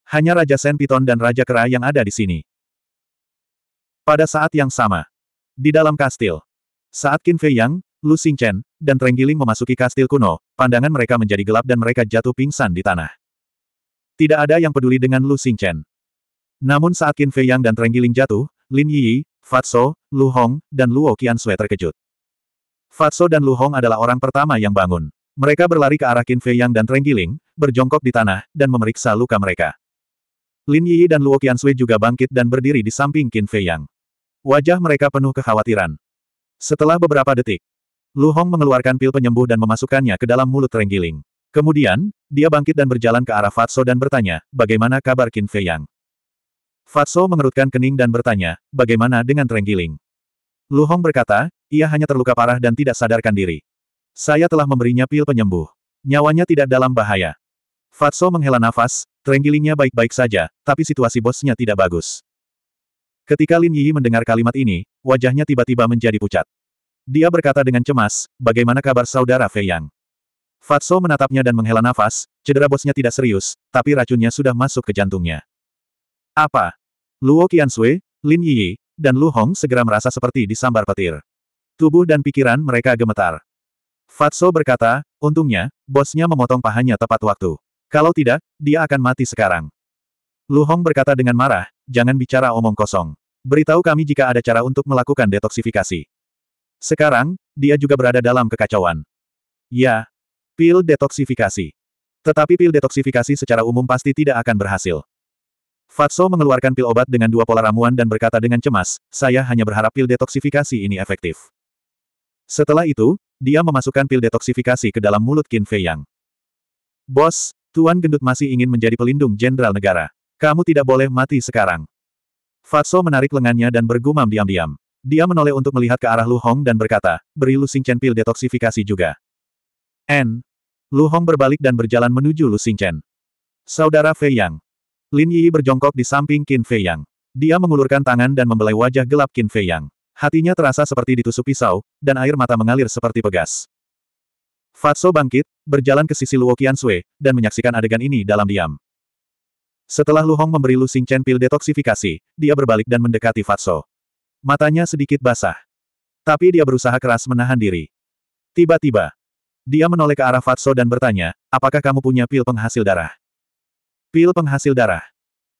Hanya Raja Sen Piton dan Raja Kera yang ada di sini. Pada saat yang sama, di dalam kastil, saat Qin Fei Yang, Lu Chen, dan Trenggiling memasuki kastil kuno, pandangan mereka menjadi gelap dan mereka jatuh pingsan di tanah. Tidak ada yang peduli dengan Lu Chen. Namun saat Qin Fei Yang dan Trenggiling jatuh, Lin Yi, Fatso, Lu Hong, dan Luo Qiansui terkejut. Fatso dan Lu Hong adalah orang pertama yang bangun. Mereka berlari ke arah Qin Fei Yang dan Trenggiling, berjongkok di tanah, dan memeriksa luka mereka. Lin Yi dan Luo Qiansui juga bangkit dan berdiri di samping Qin Fei Yang. Wajah mereka penuh kekhawatiran. Setelah beberapa detik, Lu Hong mengeluarkan pil penyembuh dan memasukkannya ke dalam mulut Renggiling. Kemudian, dia bangkit dan berjalan ke arah Fatso dan bertanya, bagaimana kabar Qin Fei Yang? Fatso mengerutkan kening dan bertanya, bagaimana dengan Renggiling? Lu Hong berkata, ia hanya terluka parah dan tidak sadarkan diri. Saya telah memberinya pil penyembuh. Nyawanya tidak dalam bahaya. Fatso menghela nafas, terenggilingnya baik-baik saja, tapi situasi bosnya tidak bagus. Ketika Lin Yi mendengar kalimat ini, wajahnya tiba-tiba menjadi pucat. Dia berkata dengan cemas, bagaimana kabar saudara Fei Yang? Fatso menatapnya dan menghela nafas, cedera bosnya tidak serius, tapi racunnya sudah masuk ke jantungnya. Apa? Luo Qiansui, Lin Yi, dan Lu Hong segera merasa seperti disambar petir. Tubuh dan pikiran mereka gemetar. Fatso berkata, untungnya, bosnya memotong pahanya tepat waktu. Kalau tidak, dia akan mati sekarang. Lu Hong berkata dengan marah, jangan bicara omong kosong. Beritahu kami jika ada cara untuk melakukan detoksifikasi. Sekarang, dia juga berada dalam kekacauan. Ya, pil detoksifikasi. Tetapi pil detoksifikasi secara umum pasti tidak akan berhasil. Fatso mengeluarkan pil obat dengan dua pola ramuan dan berkata dengan cemas, saya hanya berharap pil detoksifikasi ini efektif. Setelah itu, dia memasukkan pil detoksifikasi ke dalam mulut Qin Fei Yang. Bos, Tuan Gendut masih ingin menjadi pelindung jenderal negara. Kamu tidak boleh mati sekarang. Fatso menarik lengannya dan bergumam diam-diam. Dia menoleh untuk melihat ke arah Lu Hong dan berkata, beri Lu Xingchen pil detoksifikasi juga. N. Lu Hong berbalik dan berjalan menuju Lu Xingchen. Saudara Fei Yang. Lin Yi berjongkok di samping Qin Fei Yang. Dia mengulurkan tangan dan membelai wajah gelap Qin Fei Yang. Hatinya terasa seperti ditusuk pisau, dan air mata mengalir seperti pegas. Fatso bangkit, berjalan ke sisi Luo Qiansui, dan menyaksikan adegan ini dalam diam. Setelah Lu Hong memberi Lu Xingchen pil detoksifikasi, dia berbalik dan mendekati Fatso. Matanya sedikit basah. Tapi dia berusaha keras menahan diri. Tiba-tiba, dia menoleh ke arah Fatso dan bertanya, apakah kamu punya pil penghasil darah? Pil penghasil darah.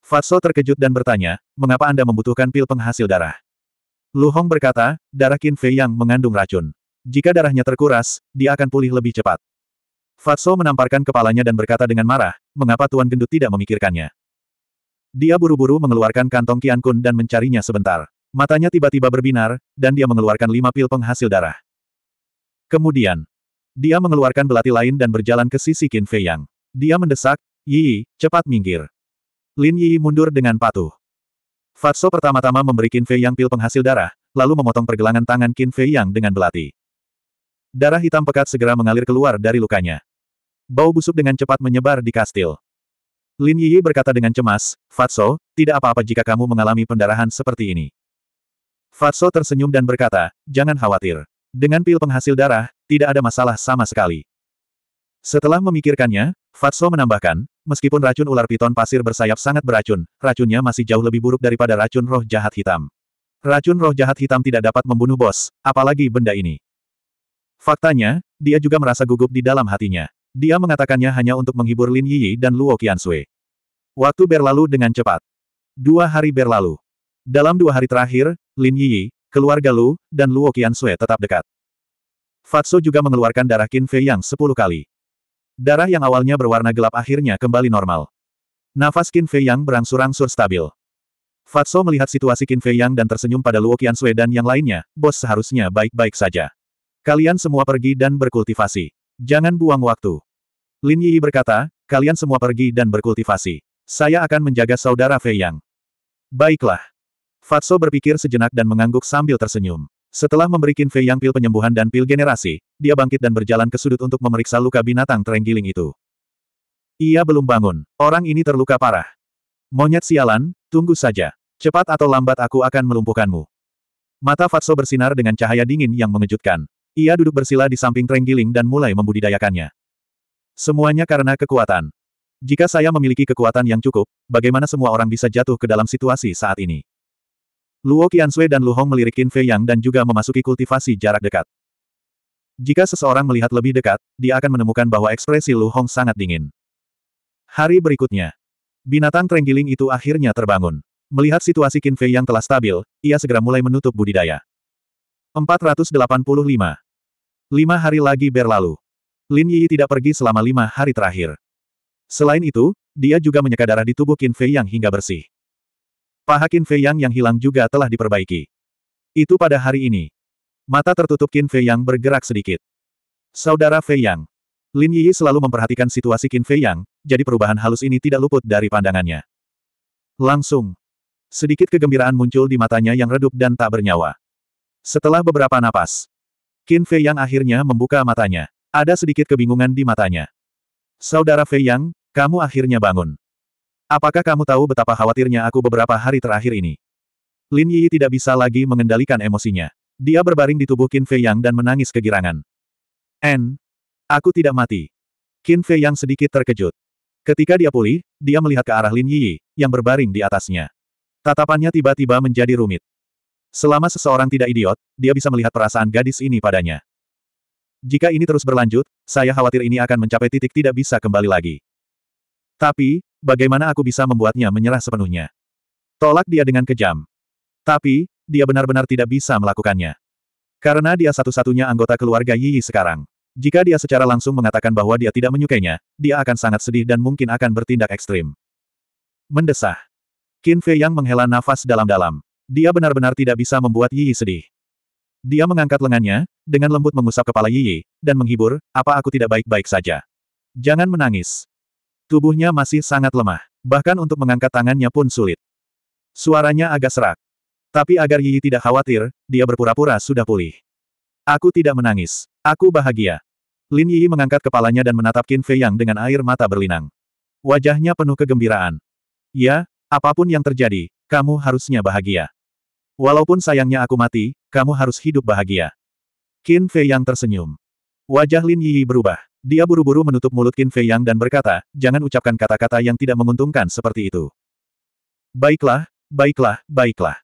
Fatso terkejut dan bertanya, mengapa Anda membutuhkan pil penghasil darah? Lu Hong berkata, darah Qin Fei yang mengandung racun. Jika darahnya terkuras, dia akan pulih lebih cepat. Fatso menamparkan kepalanya dan berkata dengan marah, mengapa Tuan Gendut tidak memikirkannya. Dia buru-buru mengeluarkan kantong Kian Kun dan mencarinya sebentar. Matanya tiba-tiba berbinar, dan dia mengeluarkan lima pil penghasil darah. Kemudian, dia mengeluarkan belati lain dan berjalan ke sisi Qin Fei Yang. Dia mendesak, Yi, cepat minggir. Lin Yi mundur dengan patuh. Fatso pertama-tama memberi Qin Fei Yang pil penghasil darah, lalu memotong pergelangan tangan Qin Fei Yang dengan belati. Darah hitam pekat segera mengalir keluar dari lukanya. Bau busuk dengan cepat menyebar di kastil. Lin Yi berkata dengan cemas, Fatso, tidak apa-apa jika kamu mengalami pendarahan seperti ini. Fatso tersenyum dan berkata, jangan khawatir. Dengan pil penghasil darah, tidak ada masalah sama sekali. Setelah memikirkannya, Fatso menambahkan, meskipun racun ular piton pasir bersayap sangat beracun, racunnya masih jauh lebih buruk daripada racun roh jahat hitam. Racun roh jahat hitam tidak dapat membunuh bos, apalagi benda ini. Faktanya, dia juga merasa gugup di dalam hatinya. Dia mengatakannya hanya untuk menghibur Lin Yi dan Luo Qiansui. Waktu berlalu dengan cepat. Dua hari berlalu. Dalam dua hari terakhir, Lin Yi, keluarga Lu, dan Luo Qiansui tetap dekat. Fatso juga mengeluarkan darah Qin Fei yang sepuluh kali. Darah yang awalnya berwarna gelap akhirnya kembali normal. Nafas Qin Fei yang berangsur-angsur stabil. Fatso melihat situasi Qin Fei yang dan tersenyum pada Luo Qiansui dan yang lainnya, bos seharusnya baik-baik saja. Kalian semua pergi dan berkultivasi. Jangan buang waktu. Lin Yi berkata, kalian semua pergi dan berkultivasi. Saya akan menjaga saudara Fei Yang. Baiklah. Fatso berpikir sejenak dan mengangguk sambil tersenyum. Setelah memberikan Fei Yang pil penyembuhan dan pil generasi, dia bangkit dan berjalan ke sudut untuk memeriksa luka binatang terenggiling itu. Ia belum bangun. Orang ini terluka parah. Monyet sialan, tunggu saja. Cepat atau lambat aku akan melumpuhkanmu. Mata Fatso bersinar dengan cahaya dingin yang mengejutkan. Ia duduk bersila di samping trenggiling dan mulai membudidayakannya. Semuanya karena kekuatan. Jika saya memiliki kekuatan yang cukup, bagaimana semua orang bisa jatuh ke dalam situasi saat ini? Luo Qiansui dan Lu Hong melirik Qin Fei Yang dan juga memasuki kultivasi jarak dekat. Jika seseorang melihat lebih dekat, dia akan menemukan bahwa ekspresi Lu Hong sangat dingin. Hari berikutnya, binatang trenggiling itu akhirnya terbangun. Melihat situasi Qin Fei yang telah stabil, ia segera mulai menutup budidaya. 485. Lima hari lagi berlalu. Lin Yi tidak pergi selama lima hari terakhir. Selain itu, dia juga menyeka darah di tubuh Qin Fei Yang hingga bersih. Paha Qin Fei Yang yang hilang juga telah diperbaiki. Itu pada hari ini. Mata tertutup Qin Fei Yang bergerak sedikit. Saudara Fei Yang. Lin Yi selalu memperhatikan situasi Qin Fei Yang, jadi perubahan halus ini tidak luput dari pandangannya. Langsung. Sedikit kegembiraan muncul di matanya yang redup dan tak bernyawa. Setelah beberapa napas, Qin Fei Yang akhirnya membuka matanya. Ada sedikit kebingungan di matanya. Saudara Fei Yang, kamu akhirnya bangun. Apakah kamu tahu betapa khawatirnya aku beberapa hari terakhir ini? Lin Yi tidak bisa lagi mengendalikan emosinya. Dia berbaring di tubuh Qin Fei Yang dan menangis kegirangan. En, aku tidak mati. Qin Fei Yang sedikit terkejut. Ketika dia pulih, dia melihat ke arah Lin Yi, yang berbaring di atasnya. Tatapannya tiba-tiba menjadi rumit. Selama seseorang tidak idiot, dia bisa melihat perasaan gadis ini padanya. Jika ini terus berlanjut, saya khawatir ini akan mencapai titik tidak bisa kembali lagi. Tapi, bagaimana aku bisa membuatnya menyerah sepenuhnya? Tolak dia dengan kejam. Tapi, dia benar-benar tidak bisa melakukannya. Karena dia satu-satunya anggota keluarga Yi Yi sekarang. Jika dia secara langsung mengatakan bahwa dia tidak menyukainya, dia akan sangat sedih dan mungkin akan bertindak ekstrim. Mendesah. Qin Fei yang menghela nafas dalam-dalam. Dia benar-benar tidak bisa membuat Yi sedih. Dia mengangkat lengannya, dengan lembut mengusap kepala Yi, dan menghibur, apa aku tidak baik-baik saja. Jangan menangis. Tubuhnya masih sangat lemah, bahkan untuk mengangkat tangannya pun sulit. Suaranya agak serak. Tapi agar Yi tidak khawatir, dia berpura-pura sudah pulih. Aku tidak menangis. Aku bahagia. Lin Yi mengangkat kepalanya dan menatap Qin Fei Yang dengan air mata berlinang. Wajahnya penuh kegembiraan. Ya, apapun yang terjadi, kamu harusnya bahagia. Walaupun sayangnya aku mati, kamu harus hidup bahagia. Qin Fei Yang tersenyum. Wajah Lin Yi berubah. Dia buru-buru menutup mulut Qin Fei Yang dan berkata, jangan ucapkan kata-kata yang tidak menguntungkan seperti itu. Baiklah, baiklah, baiklah.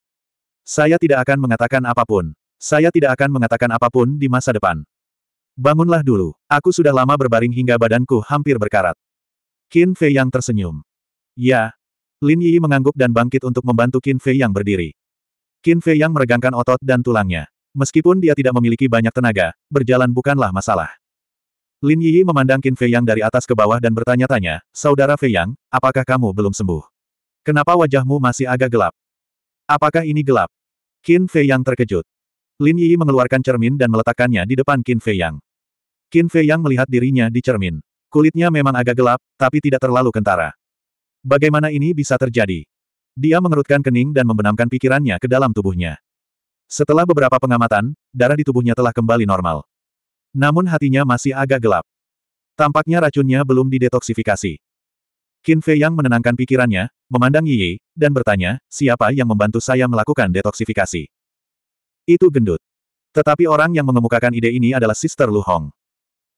Saya tidak akan mengatakan apapun. Saya tidak akan mengatakan apapun di masa depan. Bangunlah dulu, aku sudah lama berbaring hingga badanku hampir berkarat. Qin Fei Yang tersenyum. Ya. Lin Yi mengangguk dan bangkit untuk membantu Qin Fei Yang berdiri. Qin Fei yang meregangkan otot dan tulangnya. Meskipun dia tidak memiliki banyak tenaga, berjalan bukanlah masalah. Lin Yi memandang Qin Fei yang dari atas ke bawah dan bertanya-tanya, Saudara Fei yang, apakah kamu belum sembuh? Kenapa wajahmu masih agak gelap? Apakah ini gelap? Qin Fei yang terkejut. Lin Yi mengeluarkan cermin dan meletakkannya di depan Qin Fei yang. Qin Fei yang melihat dirinya di cermin. Kulitnya memang agak gelap, tapi tidak terlalu kentara. Bagaimana ini bisa terjadi? Dia mengerutkan kening dan membenamkan pikirannya ke dalam tubuhnya. Setelah beberapa pengamatan, darah di tubuhnya telah kembali normal. Namun hatinya masih agak gelap. Tampaknya racunnya belum didetoksifikasi. Qin Fei Yang menenangkan pikirannya, memandang Yi, Yi dan bertanya, siapa yang membantu saya melakukan detoksifikasi? Itu gendut. Tetapi orang yang mengemukakan ide ini adalah Sister Lu Hong.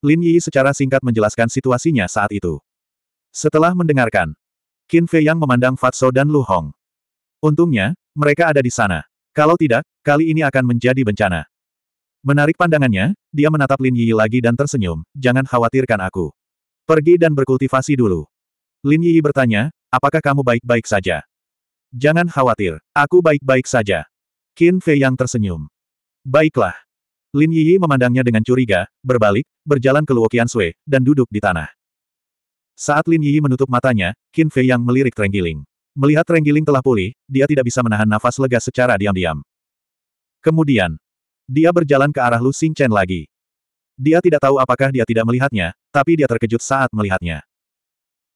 Lin Yi secara singkat menjelaskan situasinya saat itu. Setelah mendengarkan, Qin Fei Yang memandang Fatso dan Lu Hong. Untungnya, mereka ada di sana. Kalau tidak, kali ini akan menjadi bencana. Menarik pandangannya, dia menatap Lin Yi lagi dan tersenyum, jangan khawatirkan aku. Pergi dan berkultivasi dulu. Lin Yi bertanya, apakah kamu baik-baik saja? Jangan khawatir, aku baik-baik saja. Qin Fei Yang tersenyum. Baiklah. Lin Yi memandangnya dengan curiga, berbalik, berjalan ke Luo Qian Sui, dan duduk di tanah. Saat Lin Yi menutup matanya, Qin Fei yang melirik Trenggiling. Melihat Trenggiling telah pulih, dia tidak bisa menahan nafas lega secara diam-diam. Kemudian, dia berjalan ke arah Lu Xing Chen lagi. Dia tidak tahu apakah dia tidak melihatnya, tapi dia terkejut saat melihatnya.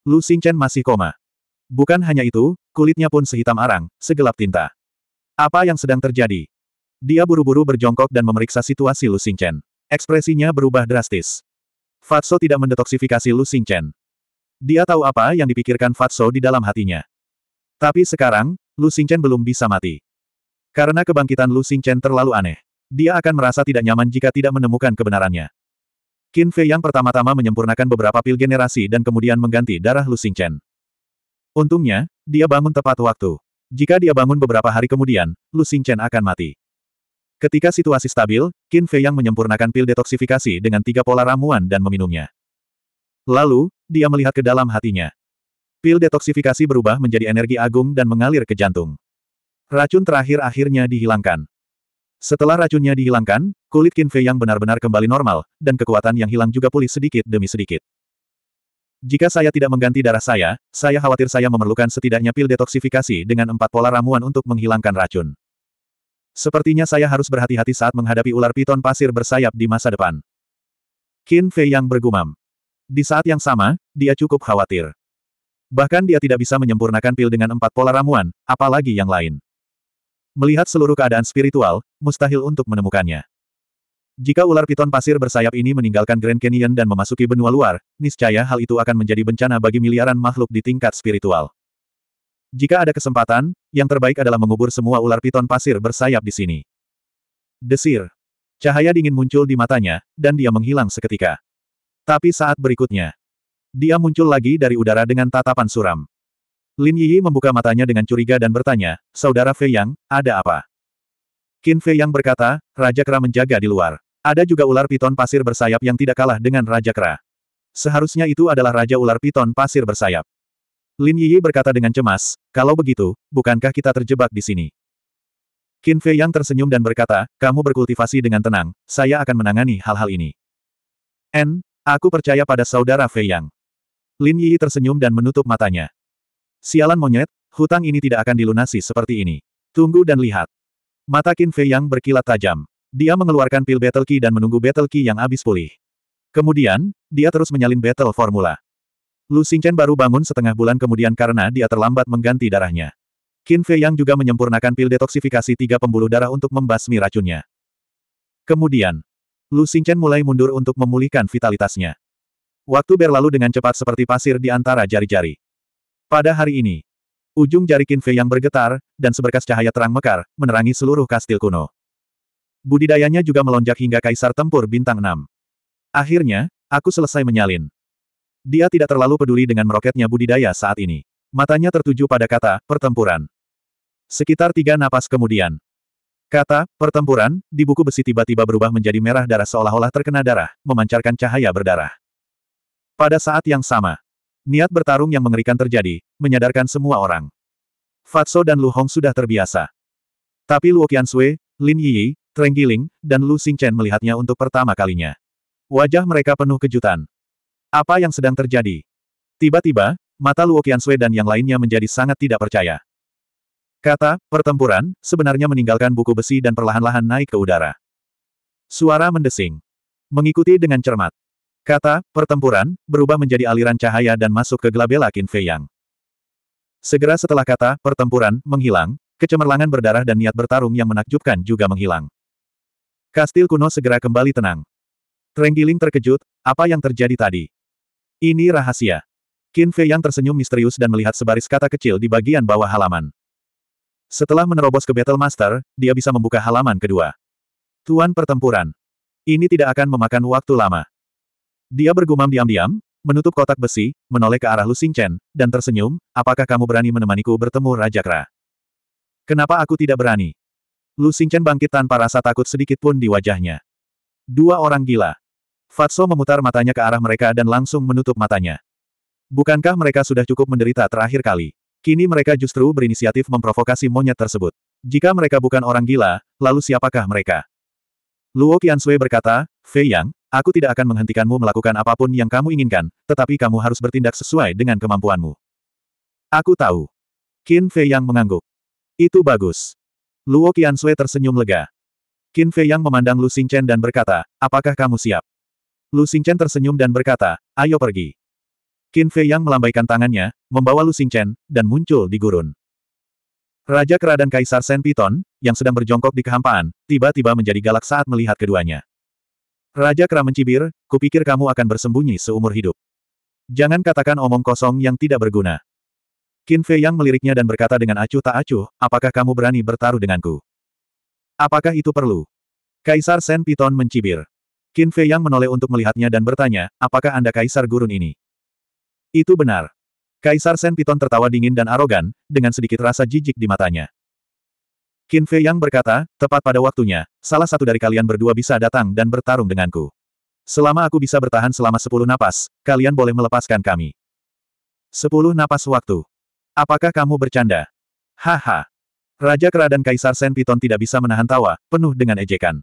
Lu Xing Chen masih koma. Bukan hanya itu, kulitnya pun sehitam arang, segelap tinta. Apa yang sedang terjadi? Dia buru-buru berjongkok dan memeriksa situasi Lu Xing Chen. Ekspresinya berubah drastis. Fatso tidak mendetoksifikasi Lu Xing Chen. Dia tahu apa yang dipikirkan Fatso di dalam hatinya. Tapi sekarang, Lu Xingchen belum bisa mati. Karena kebangkitan Lu Xingchen terlalu aneh. Dia akan merasa tidak nyaman jika tidak menemukan kebenarannya. Qin Fei yang pertama-tama menyempurnakan beberapa pil generasi dan kemudian mengganti darah Lu Xingchen. Untungnya, dia bangun tepat waktu. Jika dia bangun beberapa hari kemudian, Lu Xingchen akan mati. Ketika situasi stabil, Qin Fei yang menyempurnakan pil detoksifikasi dengan tiga pola ramuan dan meminumnya. Lalu, dia melihat ke dalam hatinya. Pil detoksifikasi berubah menjadi energi agung dan mengalir ke jantung. Racun terakhir akhirnya dihilangkan. Setelah racunnya dihilangkan, kulit Kinfei yang benar-benar kembali normal, dan kekuatan yang hilang juga pulih sedikit demi sedikit. Jika saya tidak mengganti darah saya, saya khawatir saya memerlukan setidaknya pil detoksifikasi dengan empat pola ramuan untuk menghilangkan racun. Sepertinya saya harus berhati-hati saat menghadapi ular piton pasir bersayap di masa depan. Qin Fei yang bergumam. Di saat yang sama, dia cukup khawatir. Bahkan dia tidak bisa menyempurnakan pil dengan empat pola ramuan, apalagi yang lain. Melihat seluruh keadaan spiritual, mustahil untuk menemukannya. Jika ular piton pasir bersayap ini meninggalkan Grand Canyon dan memasuki benua luar, niscaya hal itu akan menjadi bencana bagi miliaran makhluk di tingkat spiritual. Jika ada kesempatan, yang terbaik adalah mengubur semua ular piton pasir bersayap di sini. Desir. Cahaya dingin muncul di matanya, dan dia menghilang seketika. Tapi saat berikutnya, dia muncul lagi dari udara dengan tatapan suram. Lin Yi membuka matanya dengan curiga dan bertanya, Saudara Fei Yang, ada apa? Qin Fei Yang berkata, Raja Kera menjaga di luar. Ada juga ular piton pasir bersayap yang tidak kalah dengan Raja Kera. Seharusnya itu adalah Raja Ular Piton Pasir Bersayap. Lin Yi berkata dengan cemas, kalau begitu, bukankah kita terjebak di sini? Qin Fei Yang tersenyum dan berkata, kamu berkultivasi dengan tenang, saya akan menangani hal-hal ini. N, Aku percaya pada saudara Fei Yang. Lin Yi tersenyum dan menutup matanya. Sialan monyet, hutang ini tidak akan dilunasi seperti ini. Tunggu dan lihat. Mata Qin Fei Yang berkilat tajam. Dia mengeluarkan pil Battle Key dan menunggu Battle Key yang habis pulih. Kemudian, dia terus menyalin Battle Formula. Lu Xingchen baru bangun setengah bulan kemudian karena dia terlambat mengganti darahnya. Qin Fei Yang juga menyempurnakan pil detoksifikasi tiga pembuluh darah untuk membasmi racunnya. Kemudian, Lu Xingchen mulai mundur untuk memulihkan vitalitasnya. Waktu berlalu dengan cepat seperti pasir di antara jari-jari. Pada hari ini, ujung jari Qin Fei yang bergetar, dan seberkas cahaya terang mekar, menerangi seluruh kastil kuno. Budidayanya juga melonjak hingga kaisar tempur bintang 6. Akhirnya, aku selesai menyalin. Dia tidak terlalu peduli dengan meroketnya budidaya saat ini. Matanya tertuju pada kata, pertempuran. Sekitar tiga napas kemudian, Kata, pertempuran, di buku besi tiba-tiba berubah menjadi merah darah seolah-olah terkena darah, memancarkan cahaya berdarah. Pada saat yang sama, niat bertarung yang mengerikan terjadi, menyadarkan semua orang. Fatso dan Lu Hong sudah terbiasa. Tapi Luo Qiansui, Lin Yi, Treng Giling, dan Lu Xingchen melihatnya untuk pertama kalinya. Wajah mereka penuh kejutan. Apa yang sedang terjadi? Tiba-tiba, mata Luo Qiansui dan yang lainnya menjadi sangat tidak percaya. Kata, pertempuran, sebenarnya meninggalkan buku besi dan perlahan-lahan naik ke udara. Suara mendesing. Mengikuti dengan cermat. Kata, pertempuran, berubah menjadi aliran cahaya dan masuk ke Glabella Fei Yang. Segera setelah kata, pertempuran, menghilang, kecemerlangan berdarah dan niat bertarung yang menakjubkan juga menghilang. Kastil kuno segera kembali tenang. Trenggiling terkejut, apa yang terjadi tadi? Ini rahasia. Qin Fei Yang tersenyum misterius dan melihat sebaris kata kecil di bagian bawah halaman. Setelah menerobos ke Battle Master, dia bisa membuka halaman kedua. Tuan pertempuran. Ini tidak akan memakan waktu lama. Dia bergumam diam-diam, menutup kotak besi, menoleh ke arah Lu Xingchen, dan tersenyum, apakah kamu berani menemaniku bertemu Raja Kera? Kenapa aku tidak berani? Lu Xingchen bangkit tanpa rasa takut sedikit pun di wajahnya. Dua orang gila. Fatso memutar matanya ke arah mereka dan langsung menutup matanya. Bukankah mereka sudah cukup menderita terakhir kali? Kini mereka justru berinisiatif memprovokasi monyet tersebut. Jika mereka bukan orang gila, lalu siapakah mereka? Luo Qiansui berkata, Fei Yang, aku tidak akan menghentikanmu melakukan apapun yang kamu inginkan, tetapi kamu harus bertindak sesuai dengan kemampuanmu. Aku tahu. Qin Fei Yang mengangguk. Itu bagus. Luo Qiansui tersenyum lega. Qin Fei Yang memandang Lu Xingchen dan berkata, apakah kamu siap? Lu Xingchen tersenyum dan berkata, ayo pergi. Qin Fei Yang melambaikan tangannya, membawa Lu Chen, dan muncul di gurun. Raja Kera dan Kaisar Sen Piton, yang sedang berjongkok di kehampaan, tiba-tiba menjadi galak saat melihat keduanya. Raja Kera mencibir, kupikir kamu akan bersembunyi seumur hidup. Jangan katakan omong kosong yang tidak berguna. Qin Fei Yang meliriknya dan berkata dengan acuh tak acuh, apakah kamu berani bertaruh denganku? Apakah itu perlu? Kaisar Sen Piton mencibir. Qin Fei Yang menoleh untuk melihatnya dan bertanya, apakah Anda Kaisar Gurun ini? Itu benar. Kaisar Sen Piton tertawa dingin dan arogan, dengan sedikit rasa jijik di matanya. Qin Fei Yang berkata, tepat pada waktunya, salah satu dari kalian berdua bisa datang dan bertarung denganku. Selama aku bisa bertahan selama sepuluh napas, kalian boleh melepaskan kami. Sepuluh napas waktu. Apakah kamu bercanda? Haha. Raja Kera dan Kaisar Sen Piton tidak bisa menahan tawa, penuh dengan ejekan.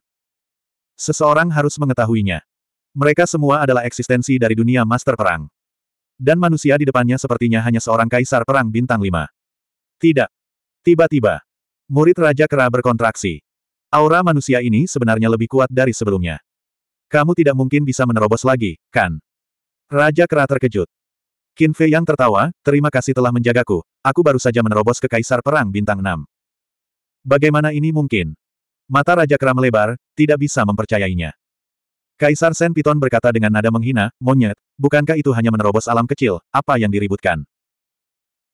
Seseorang harus mengetahuinya. Mereka semua adalah eksistensi dari dunia master perang. Dan manusia di depannya sepertinya hanya seorang kaisar perang bintang lima. Tidak. Tiba-tiba. Murid Raja Kera berkontraksi. Aura manusia ini sebenarnya lebih kuat dari sebelumnya. Kamu tidak mungkin bisa menerobos lagi, kan? Raja Kera terkejut. Qin Fei yang tertawa, terima kasih telah menjagaku, aku baru saja menerobos ke Kaisar Perang Bintang enam. Bagaimana ini mungkin? Mata Raja Kera melebar, tidak bisa mempercayainya. Kaisar Sen Piton berkata dengan nada menghina, monyet, bukankah itu hanya menerobos alam kecil, apa yang diributkan?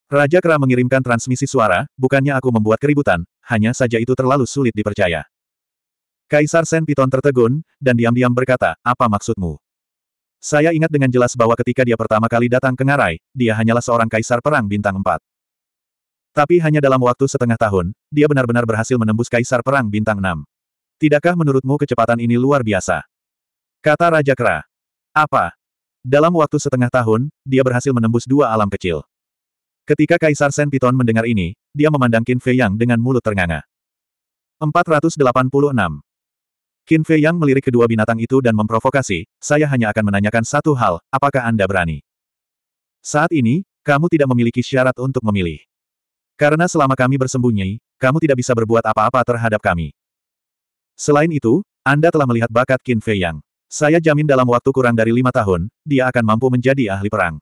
Raja Kera mengirimkan transmisi suara, bukannya aku membuat keributan, hanya saja itu terlalu sulit dipercaya. Kaisar Sen Piton tertegun, dan diam-diam berkata, apa maksudmu? Saya ingat dengan jelas bahwa ketika dia pertama kali datang ke Ngarai, dia hanyalah seorang kaisar perang bintang 4. Tapi hanya dalam waktu setengah tahun, dia benar-benar berhasil menembus kaisar perang bintang 6. Tidakkah menurutmu kecepatan ini luar biasa? Kata Raja Kera. Apa? Dalam waktu setengah tahun, dia berhasil menembus dua alam kecil. Ketika Kaisar Sen Piton mendengar ini, dia memandang Qin Fei Yang dengan mulut ternganga. 486. Qin Fei Yang melirik kedua binatang itu dan memprovokasi, saya hanya akan menanyakan satu hal, apakah Anda berani? Saat ini, kamu tidak memiliki syarat untuk memilih. Karena selama kami bersembunyi, kamu tidak bisa berbuat apa-apa terhadap kami. Selain itu, Anda telah melihat bakat Qin Fei Yang. Saya jamin dalam waktu kurang dari lima tahun, dia akan mampu menjadi ahli perang.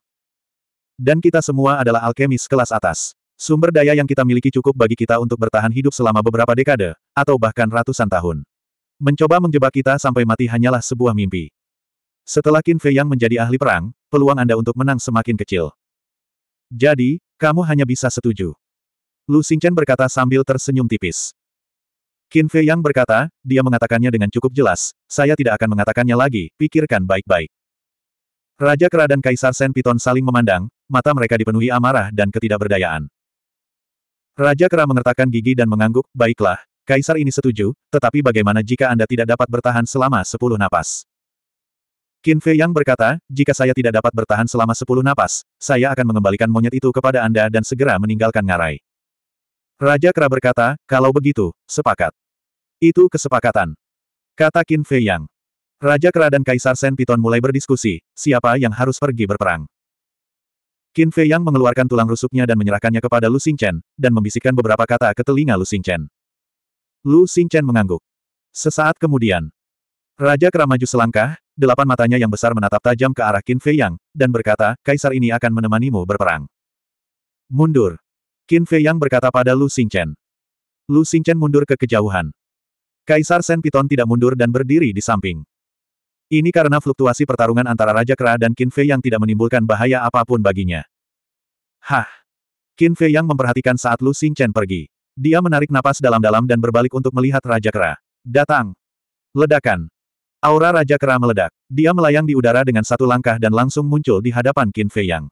Dan kita semua adalah alkemis kelas atas. Sumber daya yang kita miliki cukup bagi kita untuk bertahan hidup selama beberapa dekade, atau bahkan ratusan tahun. Mencoba menjebak kita sampai mati hanyalah sebuah mimpi. Setelah Qin Fei yang menjadi ahli perang, peluang Anda untuk menang semakin kecil. Jadi, kamu hanya bisa setuju. Lu Xingchen berkata sambil tersenyum tipis. Qin Fei Yang berkata, dia mengatakannya dengan cukup jelas, saya tidak akan mengatakannya lagi, pikirkan baik-baik. Raja Kera dan Kaisar Sen Piton saling memandang, mata mereka dipenuhi amarah dan ketidakberdayaan. Raja Kera mengertakkan gigi dan mengangguk, baiklah, Kaisar ini setuju, tetapi bagaimana jika Anda tidak dapat bertahan selama sepuluh napas? Qin Fei Yang berkata, jika saya tidak dapat bertahan selama sepuluh napas, saya akan mengembalikan monyet itu kepada Anda dan segera meninggalkan ngarai. Raja Kera berkata, kalau begitu, sepakat. Itu kesepakatan. Kata Qin Fei Yang. Raja Kera dan Kaisar Sen Piton mulai berdiskusi, siapa yang harus pergi berperang. Qin Fei Yang mengeluarkan tulang rusuknya dan menyerahkannya kepada Lu Xingchen, dan membisikkan beberapa kata ke telinga Lu Xingchen. Lu Xingchen mengangguk. Sesaat kemudian, Raja Kera maju selangkah, delapan matanya yang besar menatap tajam ke arah Qin Fei Yang, dan berkata, Kaisar ini akan menemanimu berperang. Mundur. Qin Fei Yang berkata pada Lu Xingchen. Lu Xingchen mundur ke kejauhan. Kaisar Sen Piton tidak mundur dan berdiri di samping. Ini karena fluktuasi pertarungan antara Raja Kera dan Qin Fei yang tidak menimbulkan bahaya apapun baginya. Hah! Qin Fei yang memperhatikan saat Lu Xingchen pergi. Dia menarik napas dalam-dalam dan berbalik untuk melihat Raja Kera. Datang! Ledakan! Aura Raja Kera meledak. Dia melayang di udara dengan satu langkah dan langsung muncul di hadapan Qin Fei yang.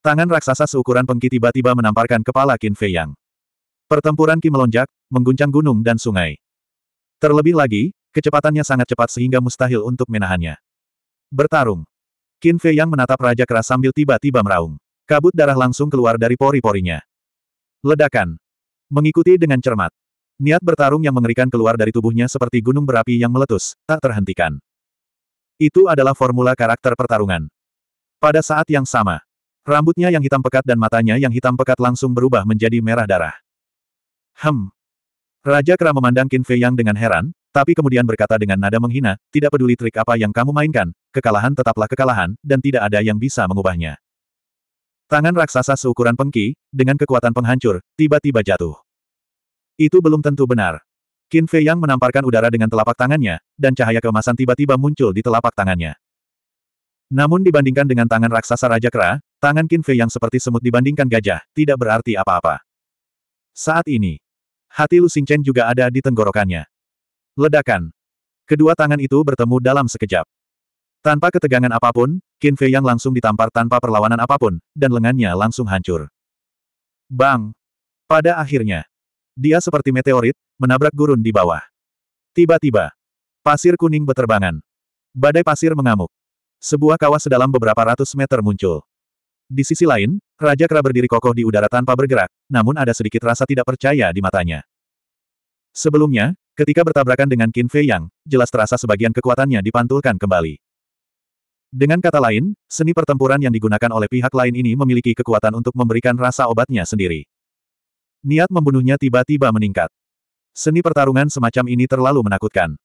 Tangan raksasa seukuran pengki tiba-tiba menamparkan kepala Qin Fei Yang. Pertempuran Qi melonjak, mengguncang gunung dan sungai. Terlebih lagi, kecepatannya sangat cepat sehingga mustahil untuk menahannya. Bertarung. Qin Fei Yang menatap Raja Keras sambil tiba-tiba meraung. Kabut darah langsung keluar dari pori-porinya. Ledakan. Mengikuti dengan cermat. Niat bertarung yang mengerikan keluar dari tubuhnya seperti gunung berapi yang meletus, tak terhentikan. Itu adalah formula karakter pertarungan. Pada saat yang sama, Rambutnya yang hitam pekat dan matanya yang hitam pekat langsung berubah menjadi merah darah. Hem. Raja Kera memandang Qin Fei Yang dengan heran, tapi kemudian berkata dengan nada menghina, tidak peduli trik apa yang kamu mainkan, kekalahan tetaplah kekalahan, dan tidak ada yang bisa mengubahnya. Tangan raksasa seukuran pengki, dengan kekuatan penghancur, tiba-tiba jatuh. Itu belum tentu benar. Qin Fei Yang menamparkan udara dengan telapak tangannya, dan cahaya kemasan tiba-tiba muncul di telapak tangannya. Namun dibandingkan dengan tangan raksasa Raja Kera, Tangan Qin Fei yang seperti semut dibandingkan gajah, tidak berarti apa-apa. Saat ini, hati Lu Xingchen juga ada di tenggorokannya. Ledakan. Kedua tangan itu bertemu dalam sekejap. Tanpa ketegangan apapun, Qin Fei yang langsung ditampar tanpa perlawanan apapun, dan lengannya langsung hancur. Bang! Pada akhirnya, dia seperti meteorit, menabrak gurun di bawah. Tiba-tiba, pasir kuning beterbangan. Badai pasir mengamuk. Sebuah kawah sedalam beberapa ratus meter muncul. Di sisi lain, Raja Kera berdiri kokoh di udara tanpa bergerak, namun ada sedikit rasa tidak percaya di matanya. Sebelumnya, ketika bertabrakan dengan Qin Fei Yang, jelas terasa sebagian kekuatannya dipantulkan kembali. Dengan kata lain, seni pertempuran yang digunakan oleh pihak lain ini memiliki kekuatan untuk memberikan rasa obatnya sendiri. Niat membunuhnya tiba-tiba meningkat. Seni pertarungan semacam ini terlalu menakutkan.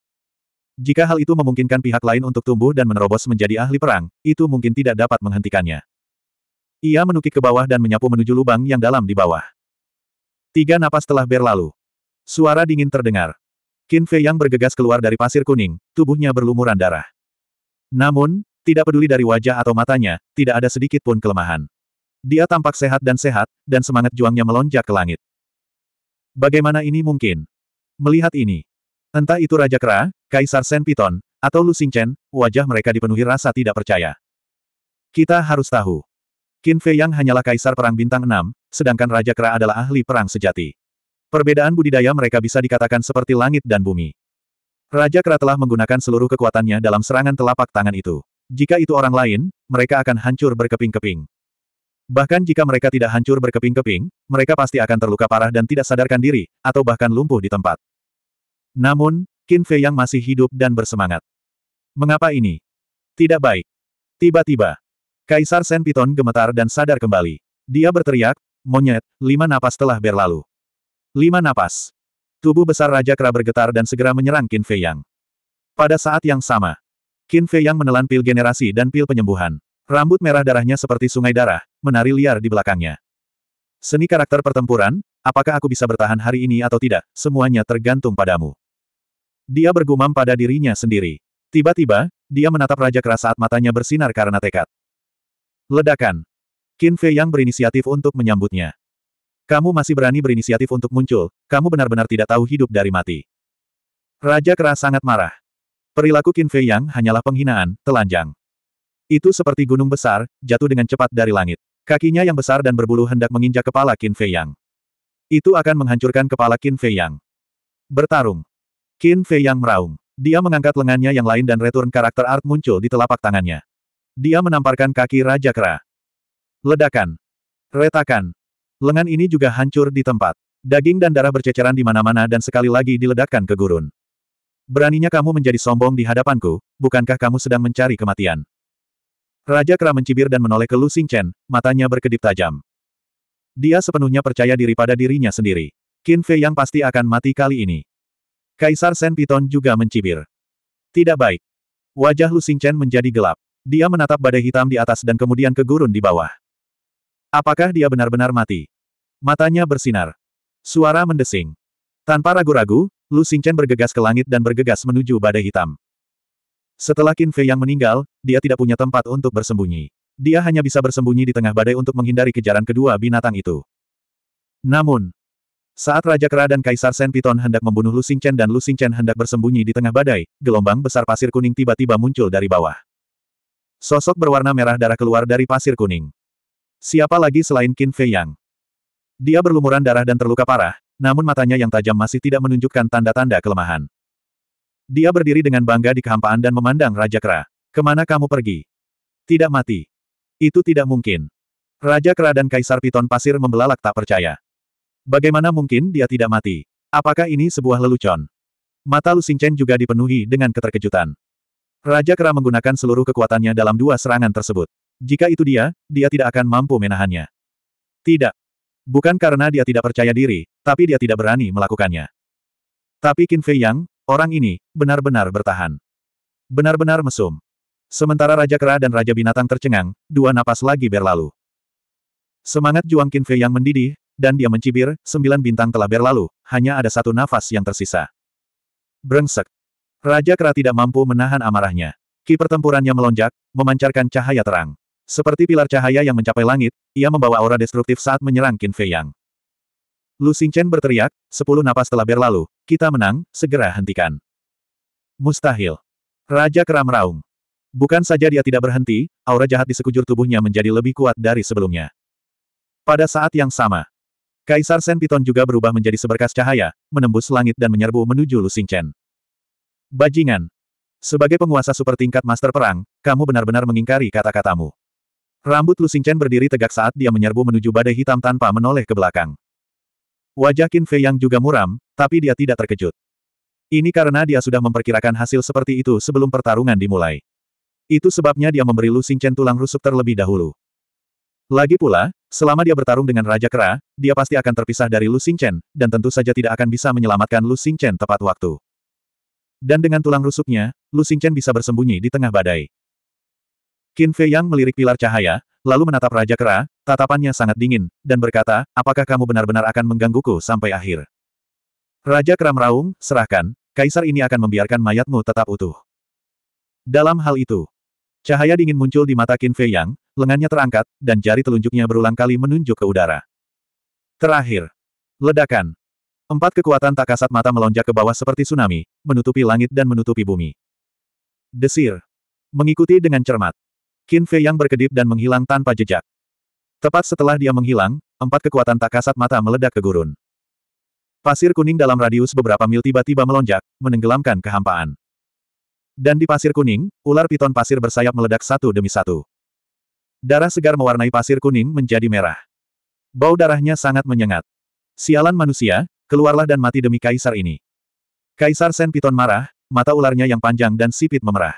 Jika hal itu memungkinkan pihak lain untuk tumbuh dan menerobos menjadi ahli perang, itu mungkin tidak dapat menghentikannya. Ia menukik ke bawah dan menyapu menuju lubang yang dalam di bawah. Tiga napas telah berlalu. Suara dingin terdengar. Qin Fei yang bergegas keluar dari pasir kuning, tubuhnya berlumuran darah. Namun, tidak peduli dari wajah atau matanya, tidak ada sedikit pun kelemahan. Dia tampak sehat dan sehat, dan semangat juangnya melonjak ke langit. Bagaimana ini mungkin? Melihat ini, entah itu Raja Kera, Kaisar Sen Piton, atau Lu Xingchen, wajah mereka dipenuhi rasa tidak percaya. Kita harus tahu. Qin Fei Yang hanyalah kaisar perang bintang 6, sedangkan Raja Kera adalah ahli perang sejati. Perbedaan budidaya mereka bisa dikatakan seperti langit dan bumi. Raja Kera telah menggunakan seluruh kekuatannya dalam serangan telapak tangan itu. Jika itu orang lain, mereka akan hancur berkeping-keping. Bahkan jika mereka tidak hancur berkeping-keping, mereka pasti akan terluka parah dan tidak sadarkan diri, atau bahkan lumpuh di tempat. Namun, Qin Fei Yang masih hidup dan bersemangat. Mengapa ini? Tidak baik. Tiba-tiba, Kaisar Sen Piton gemetar dan sadar kembali. Dia berteriak, monyet, lima napas telah berlalu. Lima napas. Tubuh besar Raja Kera bergetar dan segera menyerang Qin Fei Yang. Pada saat yang sama, Qin Fei Yang menelan pil generasi dan pil penyembuhan. Rambut merah darahnya seperti sungai darah, menari liar di belakangnya. Seni karakter pertempuran, apakah aku bisa bertahan hari ini atau tidak, semuanya tergantung padamu. Dia bergumam pada dirinya sendiri. Tiba-tiba, dia menatap Raja Kera saat matanya bersinar karena tekad. Ledakan. Qin Fei yang berinisiatif untuk menyambutnya. Kamu masih berani berinisiatif untuk muncul, kamu benar-benar tidak tahu hidup dari mati. Raja Kera sangat marah. Perilaku Qin Fei yang hanyalah penghinaan, telanjang. Itu seperti gunung besar, jatuh dengan cepat dari langit. Kakinya yang besar dan berbulu hendak menginjak kepala Qin Fei yang. Itu akan menghancurkan kepala Qin Fei yang. Bertarung. Qin Fei yang meraung. Dia mengangkat lengannya yang lain dan return karakter art muncul di telapak tangannya. Dia menamparkan kaki Raja Kera. Ledakan. Retakan. Lengan ini juga hancur di tempat. Daging dan darah berceceran di mana-mana dan sekali lagi diledakkan ke gurun. Beraninya kamu menjadi sombong di hadapanku, bukankah kamu sedang mencari kematian? Raja Kera mencibir dan menoleh ke Lu Xingchen, matanya berkedip tajam. Dia sepenuhnya percaya diri pada dirinya sendiri. Qin Fei yang pasti akan mati kali ini. Kaisar Sen Piton juga mencibir. Tidak baik. Wajah Lu Xingchen menjadi gelap. Dia menatap badai hitam di atas dan kemudian ke gurun di bawah. Apakah dia benar-benar mati? Matanya bersinar. Suara mendesing. Tanpa ragu-ragu, Lu Xingchen bergegas ke langit dan bergegas menuju badai hitam. Setelah Qin Fei yang meninggal, dia tidak punya tempat untuk bersembunyi. Dia hanya bisa bersembunyi di tengah badai untuk menghindari kejaran kedua binatang itu. Namun, saat Raja Kera dan Kaisar Sen Piton hendak membunuh Lu Xingchen dan Lu Xingchen hendak bersembunyi di tengah badai, gelombang besar pasir kuning tiba-tiba muncul dari bawah sosok berwarna merah darah keluar dari pasir kuning. Siapa lagi selain Qin Fei Yang? Dia berlumuran darah dan terluka parah, namun matanya yang tajam masih tidak menunjukkan tanda-tanda kelemahan. Dia berdiri dengan bangga di kehampaan dan memandang Raja Kera. Kemana kamu pergi? Tidak mati. Itu tidak mungkin. Raja Kera dan Kaisar Piton Pasir membelalak tak percaya. Bagaimana mungkin dia tidak mati? Apakah ini sebuah lelucon? Mata Lu Xingchen juga dipenuhi dengan keterkejutan. Raja Kera menggunakan seluruh kekuatannya dalam dua serangan tersebut. Jika itu dia, dia tidak akan mampu menahannya. Tidak. Bukan karena dia tidak percaya diri, tapi dia tidak berani melakukannya. Tapi Qin Fei Yang, orang ini, benar-benar bertahan. Benar-benar mesum. Sementara Raja Kera dan Raja Binatang tercengang, dua napas lagi berlalu. Semangat Juang Qin Fei Yang mendidih, dan dia mencibir, sembilan bintang telah berlalu, hanya ada satu nafas yang tersisa. Brengsek. Raja Kera tidak mampu menahan amarahnya. Ki pertempurannya melonjak, memancarkan cahaya terang. Seperti pilar cahaya yang mencapai langit, ia membawa aura destruktif saat menyerang Qin Fei Yang. Lu Xingchen berteriak, sepuluh napas telah berlalu, kita menang, segera hentikan. Mustahil. Raja Kera meraung. Bukan saja dia tidak berhenti, aura jahat di sekujur tubuhnya menjadi lebih kuat dari sebelumnya. Pada saat yang sama, Kaisar Sen Piton juga berubah menjadi seberkas cahaya, menembus langit dan menyerbu menuju Lu Xingchen. Bajingan. Sebagai penguasa super tingkat master perang, kamu benar-benar mengingkari kata-katamu. Rambut Lu Xingchen berdiri tegak saat dia menyerbu menuju badai hitam tanpa menoleh ke belakang. Wajah Qin Fei yang juga muram, tapi dia tidak terkejut. Ini karena dia sudah memperkirakan hasil seperti itu sebelum pertarungan dimulai. Itu sebabnya dia memberi Lu Xingchen tulang rusuk terlebih dahulu. Lagi pula, selama dia bertarung dengan Raja Kera, dia pasti akan terpisah dari Lu Xingchen, dan tentu saja tidak akan bisa menyelamatkan Lu Xingchen tepat waktu. Dan dengan tulang rusuknya, Lu Xingchen bisa bersembunyi di tengah badai. Qin Fei Yang melirik pilar cahaya, lalu menatap Raja Kera, tatapannya sangat dingin, dan berkata, apakah kamu benar-benar akan menggangguku sampai akhir? Raja Kera meraung, serahkan, kaisar ini akan membiarkan mayatmu tetap utuh. Dalam hal itu, cahaya dingin muncul di mata Qin Fei Yang, lengannya terangkat, dan jari telunjuknya berulang kali menunjuk ke udara. Terakhir, ledakan. Empat kekuatan tak kasat mata melonjak ke bawah seperti tsunami, menutupi langit dan menutupi bumi. Desir. Mengikuti dengan cermat. Qin Fei yang berkedip dan menghilang tanpa jejak. Tepat setelah dia menghilang, empat kekuatan tak kasat mata meledak ke gurun. Pasir kuning dalam radius beberapa mil tiba-tiba melonjak, menenggelamkan kehampaan. Dan di pasir kuning, ular piton pasir bersayap meledak satu demi satu. Darah segar mewarnai pasir kuning menjadi merah. Bau darahnya sangat menyengat. Sialan manusia, Keluarlah dan mati demi kaisar ini. Kaisar Sen Piton marah, mata ularnya yang panjang dan sipit memerah.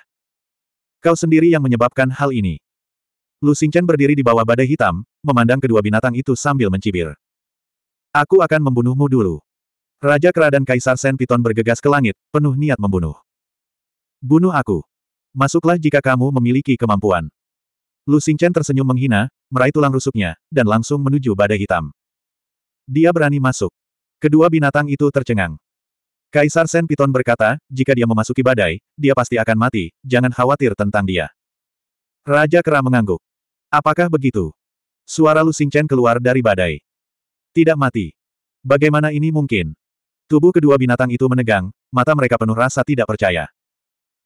Kau sendiri yang menyebabkan hal ini. Lu Xingchen berdiri di bawah badai hitam, memandang kedua binatang itu sambil mencibir. Aku akan membunuhmu dulu. Raja Kera dan Kaisar Sen Piton bergegas ke langit, penuh niat membunuh. Bunuh aku. Masuklah jika kamu memiliki kemampuan. Lu Xingchen tersenyum menghina, meraih tulang rusuknya, dan langsung menuju badai hitam. Dia berani masuk. Kedua binatang itu tercengang. Kaisar Sen Piton berkata, jika dia memasuki badai, dia pasti akan mati, jangan khawatir tentang dia. Raja Kera mengangguk. Apakah begitu? Suara Lu Xingchen keluar dari badai. Tidak mati. Bagaimana ini mungkin? Tubuh kedua binatang itu menegang, mata mereka penuh rasa tidak percaya.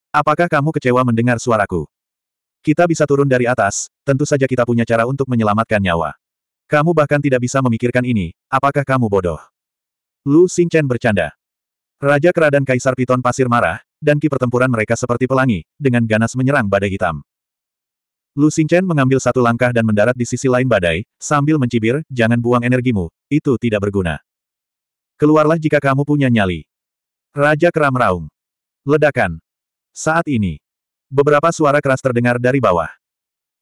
Apakah kamu kecewa mendengar suaraku? Kita bisa turun dari atas, tentu saja kita punya cara untuk menyelamatkan nyawa. Kamu bahkan tidak bisa memikirkan ini, apakah kamu bodoh? Lu Xingchen bercanda. Raja Kera dan Kaisar Piton pasir marah, dan ki pertempuran mereka seperti pelangi, dengan ganas menyerang badai hitam. Lu Xingchen mengambil satu langkah dan mendarat di sisi lain badai, sambil mencibir, jangan buang energimu, itu tidak berguna. Keluarlah jika kamu punya nyali. Raja Kera meraung. Ledakan. Saat ini. Beberapa suara keras terdengar dari bawah.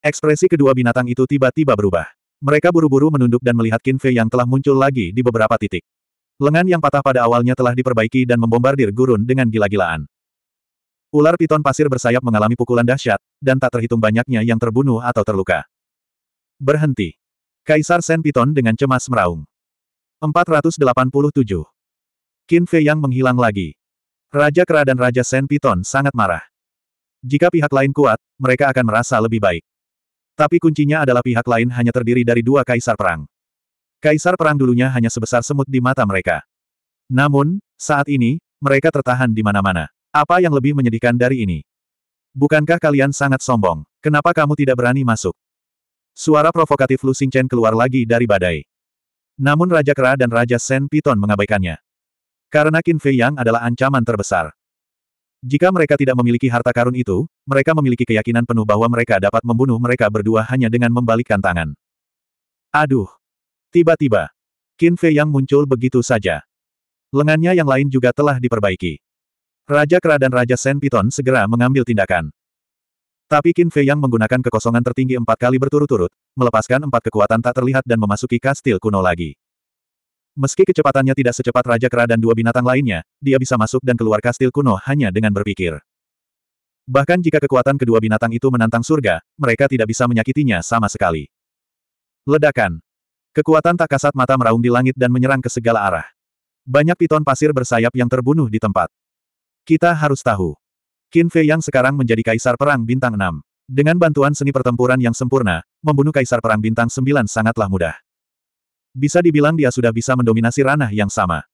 Ekspresi kedua binatang itu tiba-tiba berubah. Mereka buru-buru menunduk dan melihat Qin Fei yang telah muncul lagi di beberapa titik. Lengan yang patah pada awalnya telah diperbaiki dan membombardir gurun dengan gila-gilaan. Ular piton pasir bersayap mengalami pukulan dahsyat, dan tak terhitung banyaknya yang terbunuh atau terluka. Berhenti. Kaisar Sen Piton dengan cemas meraung. 487. Qin Fei yang menghilang lagi. Raja Kera dan Raja Sen Piton sangat marah. Jika pihak lain kuat, mereka akan merasa lebih baik. Tapi kuncinya adalah pihak lain hanya terdiri dari dua kaisar perang. Kaisar perang dulunya hanya sebesar semut di mata mereka. Namun, saat ini, mereka tertahan di mana-mana. Apa yang lebih menyedihkan dari ini? Bukankah kalian sangat sombong? Kenapa kamu tidak berani masuk? Suara provokatif Lu Xingchen keluar lagi dari badai. Namun Raja Kera dan Raja Sen Piton mengabaikannya. Karena Qin Fei Yang adalah ancaman terbesar. Jika mereka tidak memiliki harta karun itu, mereka memiliki keyakinan penuh bahwa mereka dapat membunuh mereka berdua hanya dengan membalikkan tangan. Aduh, Tiba-tiba, Qin Fei yang muncul begitu saja. Lengannya yang lain juga telah diperbaiki. Raja Kera dan Raja Sen Piton segera mengambil tindakan. Tapi Qin Fei yang menggunakan kekosongan tertinggi empat kali berturut-turut, melepaskan empat kekuatan tak terlihat dan memasuki kastil kuno lagi. Meski kecepatannya tidak secepat Raja Kera dan dua binatang lainnya, dia bisa masuk dan keluar kastil kuno hanya dengan berpikir. Bahkan jika kekuatan kedua binatang itu menantang surga, mereka tidak bisa menyakitinya sama sekali. Ledakan. Kekuatan tak kasat mata meraung di langit dan menyerang ke segala arah. Banyak piton pasir bersayap yang terbunuh di tempat. Kita harus tahu. Qin Fei yang sekarang menjadi kaisar perang bintang 6. Dengan bantuan seni pertempuran yang sempurna, membunuh kaisar perang bintang 9 sangatlah mudah. Bisa dibilang dia sudah bisa mendominasi ranah yang sama.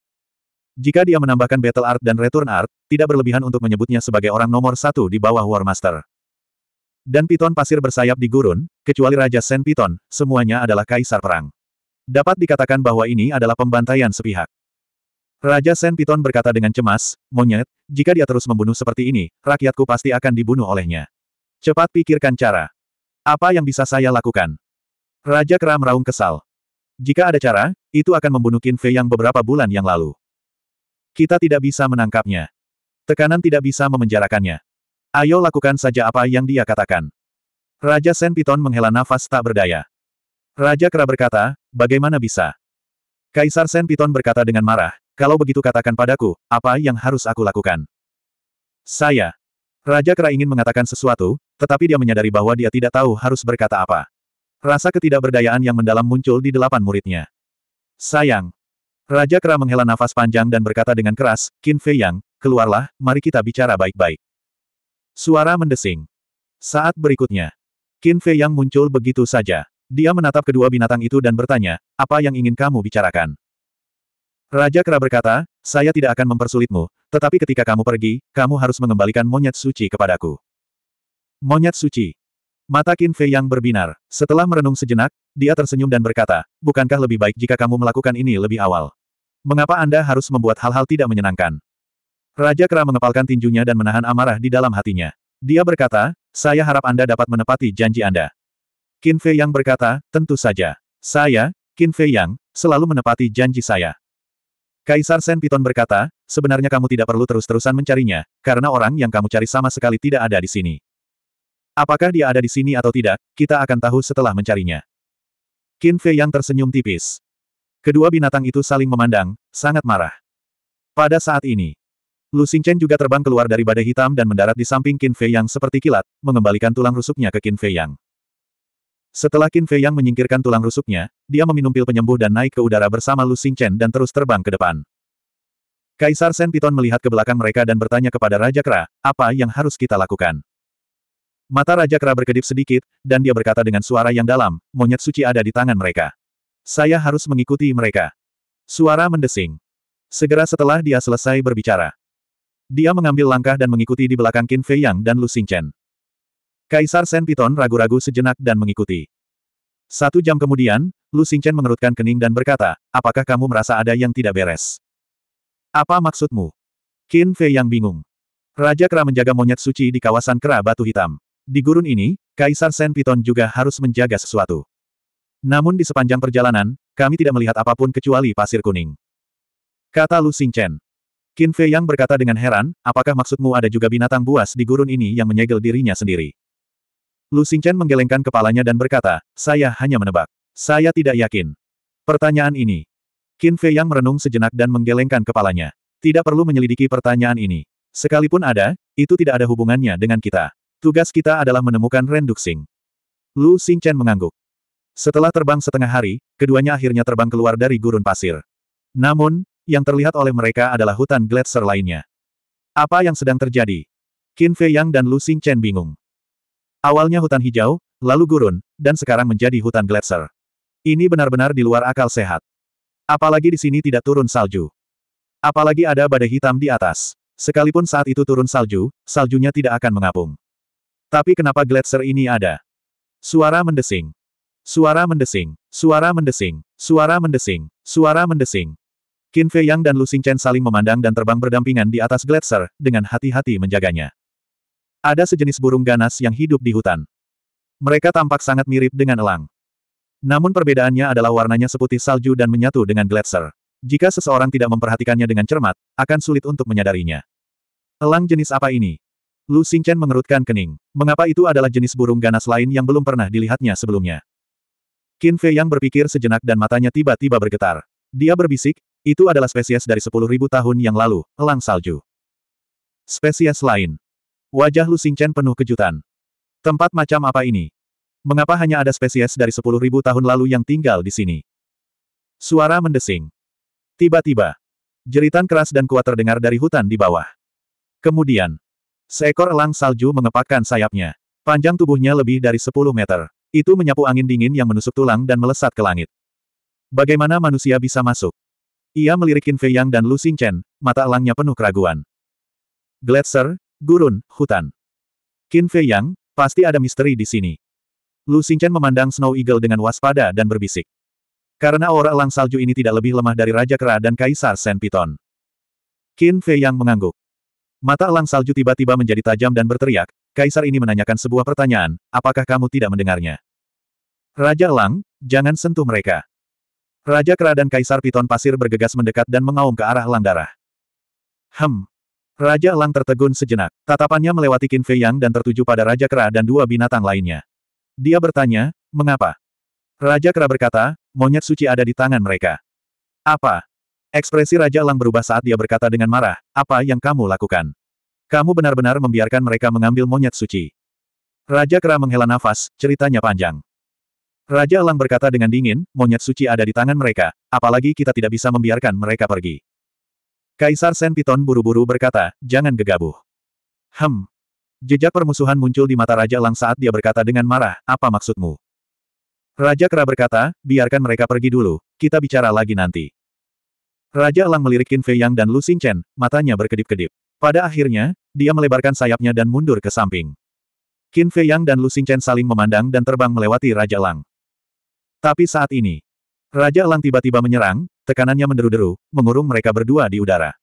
Jika dia menambahkan battle art dan return art, tidak berlebihan untuk menyebutnya sebagai orang nomor satu di bawah War Master. Dan piton pasir bersayap di gurun, kecuali Raja Sen Piton, semuanya adalah kaisar perang. Dapat dikatakan bahwa ini adalah pembantaian sepihak. Raja Sen Piton berkata dengan cemas, Monyet, jika dia terus membunuh seperti ini, rakyatku pasti akan dibunuh olehnya. Cepat pikirkan cara. Apa yang bisa saya lakukan? Raja Kera meraung kesal. Jika ada cara, itu akan membunuh Qin Fei yang beberapa bulan yang lalu. Kita tidak bisa menangkapnya. Tekanan tidak bisa memenjarakannya. Ayo lakukan saja apa yang dia katakan. Raja Sen Piton menghela nafas tak berdaya. Raja Kera berkata, bagaimana bisa? Kaisar Sen Piton berkata dengan marah, kalau begitu katakan padaku, apa yang harus aku lakukan? Saya. Raja Kera ingin mengatakan sesuatu, tetapi dia menyadari bahwa dia tidak tahu harus berkata apa. Rasa ketidakberdayaan yang mendalam muncul di delapan muridnya. Sayang. Raja Kera menghela nafas panjang dan berkata dengan keras, Qin Fei Yang, keluarlah, mari kita bicara baik-baik. Suara mendesing. Saat berikutnya, Qin Fei Yang muncul begitu saja. Dia menatap kedua binatang itu dan bertanya, apa yang ingin kamu bicarakan? Raja Kera berkata, saya tidak akan mempersulitmu, tetapi ketika kamu pergi, kamu harus mengembalikan monyet suci kepadaku. Monyet suci. Mata Qin Fei yang berbinar. Setelah merenung sejenak, dia tersenyum dan berkata, bukankah lebih baik jika kamu melakukan ini lebih awal? Mengapa Anda harus membuat hal-hal tidak menyenangkan? Raja Kera mengepalkan tinjunya dan menahan amarah di dalam hatinya. Dia berkata, saya harap Anda dapat menepati janji Anda. Qin Fei Yang berkata, tentu saja. Saya, Qin Fei Yang, selalu menepati janji saya. Kaisar Sen Piton berkata, sebenarnya kamu tidak perlu terus-terusan mencarinya, karena orang yang kamu cari sama sekali tidak ada di sini. Apakah dia ada di sini atau tidak, kita akan tahu setelah mencarinya. Qin Fei Yang tersenyum tipis. Kedua binatang itu saling memandang, sangat marah. Pada saat ini, Lu Xingchen juga terbang keluar dari badai hitam dan mendarat di samping Qin Fei Yang seperti kilat, mengembalikan tulang rusuknya ke Qin Fei Yang. Setelah Qin Fei Yang menyingkirkan tulang rusuknya, dia meminum pil penyembuh dan naik ke udara bersama Lu Xing Chen dan terus terbang ke depan. Kaisar Sen Piton melihat ke belakang mereka dan bertanya kepada Raja Kera, apa yang harus kita lakukan? Mata Raja Kera berkedip sedikit, dan dia berkata dengan suara yang dalam, monyet suci ada di tangan mereka. Saya harus mengikuti mereka. Suara mendesing. Segera setelah dia selesai berbicara. Dia mengambil langkah dan mengikuti di belakang Qin Fei Yang dan Lu Xing Chen. Kaisar Sen Piton ragu-ragu sejenak dan mengikuti. Satu jam kemudian, Lu Xingchen mengerutkan kening dan berkata, apakah kamu merasa ada yang tidak beres? Apa maksudmu? Qin Fei yang bingung. Raja Kera menjaga monyet suci di kawasan Kera Batu Hitam. Di gurun ini, Kaisar Sen Piton juga harus menjaga sesuatu. Namun di sepanjang perjalanan, kami tidak melihat apapun kecuali pasir kuning. Kata Lu Xingchen. Qin Fei yang berkata dengan heran, apakah maksudmu ada juga binatang buas di gurun ini yang menyegel dirinya sendiri? Lu Xingchen menggelengkan kepalanya dan berkata, saya hanya menebak. Saya tidak yakin. Pertanyaan ini. Qin Fei yang merenung sejenak dan menggelengkan kepalanya. Tidak perlu menyelidiki pertanyaan ini. Sekalipun ada, itu tidak ada hubungannya dengan kita. Tugas kita adalah menemukan Ren Duxing. Lu Xingchen mengangguk. Setelah terbang setengah hari, keduanya akhirnya terbang keluar dari gurun pasir. Namun, yang terlihat oleh mereka adalah hutan gletser lainnya. Apa yang sedang terjadi? Qin Fei Yang dan Lu Xingchen bingung. Awalnya hutan hijau, lalu gurun, dan sekarang menjadi hutan gletser. Ini benar-benar di luar akal sehat. Apalagi di sini tidak turun salju. Apalagi ada badai hitam di atas. Sekalipun saat itu turun salju, saljunya tidak akan mengapung. Tapi kenapa gletser ini ada? Suara mendesing. Suara mendesing. Suara mendesing. Suara mendesing. Suara mendesing. Qin Fei Yang dan Lu Chen saling memandang dan terbang berdampingan di atas gletser, dengan hati-hati menjaganya. Ada sejenis burung ganas yang hidup di hutan. Mereka tampak sangat mirip dengan elang. Namun perbedaannya adalah warnanya seputih salju dan menyatu dengan gletser. Jika seseorang tidak memperhatikannya dengan cermat, akan sulit untuk menyadarinya. Elang jenis apa ini? Lu Xingchen mengerutkan kening. Mengapa itu adalah jenis burung ganas lain yang belum pernah dilihatnya sebelumnya? Qin Fei yang berpikir sejenak dan matanya tiba-tiba bergetar. Dia berbisik, itu adalah spesies dari 10.000 tahun yang lalu, elang salju. Spesies lain. Wajah Lu Xingchen penuh kejutan. Tempat macam apa ini? Mengapa hanya ada spesies dari sepuluh ribu tahun lalu yang tinggal di sini? Suara mendesing. Tiba-tiba, jeritan keras dan kuat terdengar dari hutan di bawah. Kemudian, seekor elang salju mengepakkan sayapnya. Panjang tubuhnya lebih dari 10 meter. Itu menyapu angin dingin yang menusuk tulang dan melesat ke langit. Bagaimana manusia bisa masuk? Ia melirikin Fei Yang dan Lu Xingchen, mata elangnya penuh keraguan. Gletser, Gurun, hutan. Qin Fei Yang, pasti ada misteri di sini. Lu Xingchen memandang Snow Eagle dengan waspada dan berbisik. Karena aura elang salju ini tidak lebih lemah dari Raja Kera dan Kaisar Sen Piton. Qin Fei Yang mengangguk. Mata elang salju tiba-tiba menjadi tajam dan berteriak, Kaisar ini menanyakan sebuah pertanyaan, apakah kamu tidak mendengarnya? Raja elang, jangan sentuh mereka. Raja Kera dan Kaisar Piton Pasir bergegas mendekat dan mengaum ke arah elang darah. Hem, Raja Elang tertegun sejenak. Tatapannya melewati Qin Fei Yang dan tertuju pada Raja Kera dan dua binatang lainnya. Dia bertanya, mengapa? Raja Kera berkata, monyet suci ada di tangan mereka. Apa? Ekspresi Raja Elang berubah saat dia berkata dengan marah, apa yang kamu lakukan? Kamu benar-benar membiarkan mereka mengambil monyet suci. Raja Kera menghela nafas, ceritanya panjang. Raja Elang berkata dengan dingin, monyet suci ada di tangan mereka, apalagi kita tidak bisa membiarkan mereka pergi. Kaisar Sen Piton buru-buru berkata, jangan gegabuh." Hem. Jejak permusuhan muncul di mata Raja Lang saat dia berkata dengan marah, apa maksudmu? Raja Kera berkata, biarkan mereka pergi dulu, kita bicara lagi nanti. Raja Lang melirik Qin Fei Yang dan Lu Chen, matanya berkedip-kedip. Pada akhirnya, dia melebarkan sayapnya dan mundur ke samping. Qin Fei Yang dan Lu Chen saling memandang dan terbang melewati Raja Lang. Tapi saat ini, Raja Elang tiba-tiba menyerang, tekanannya menderu-deru, mengurung mereka berdua di udara.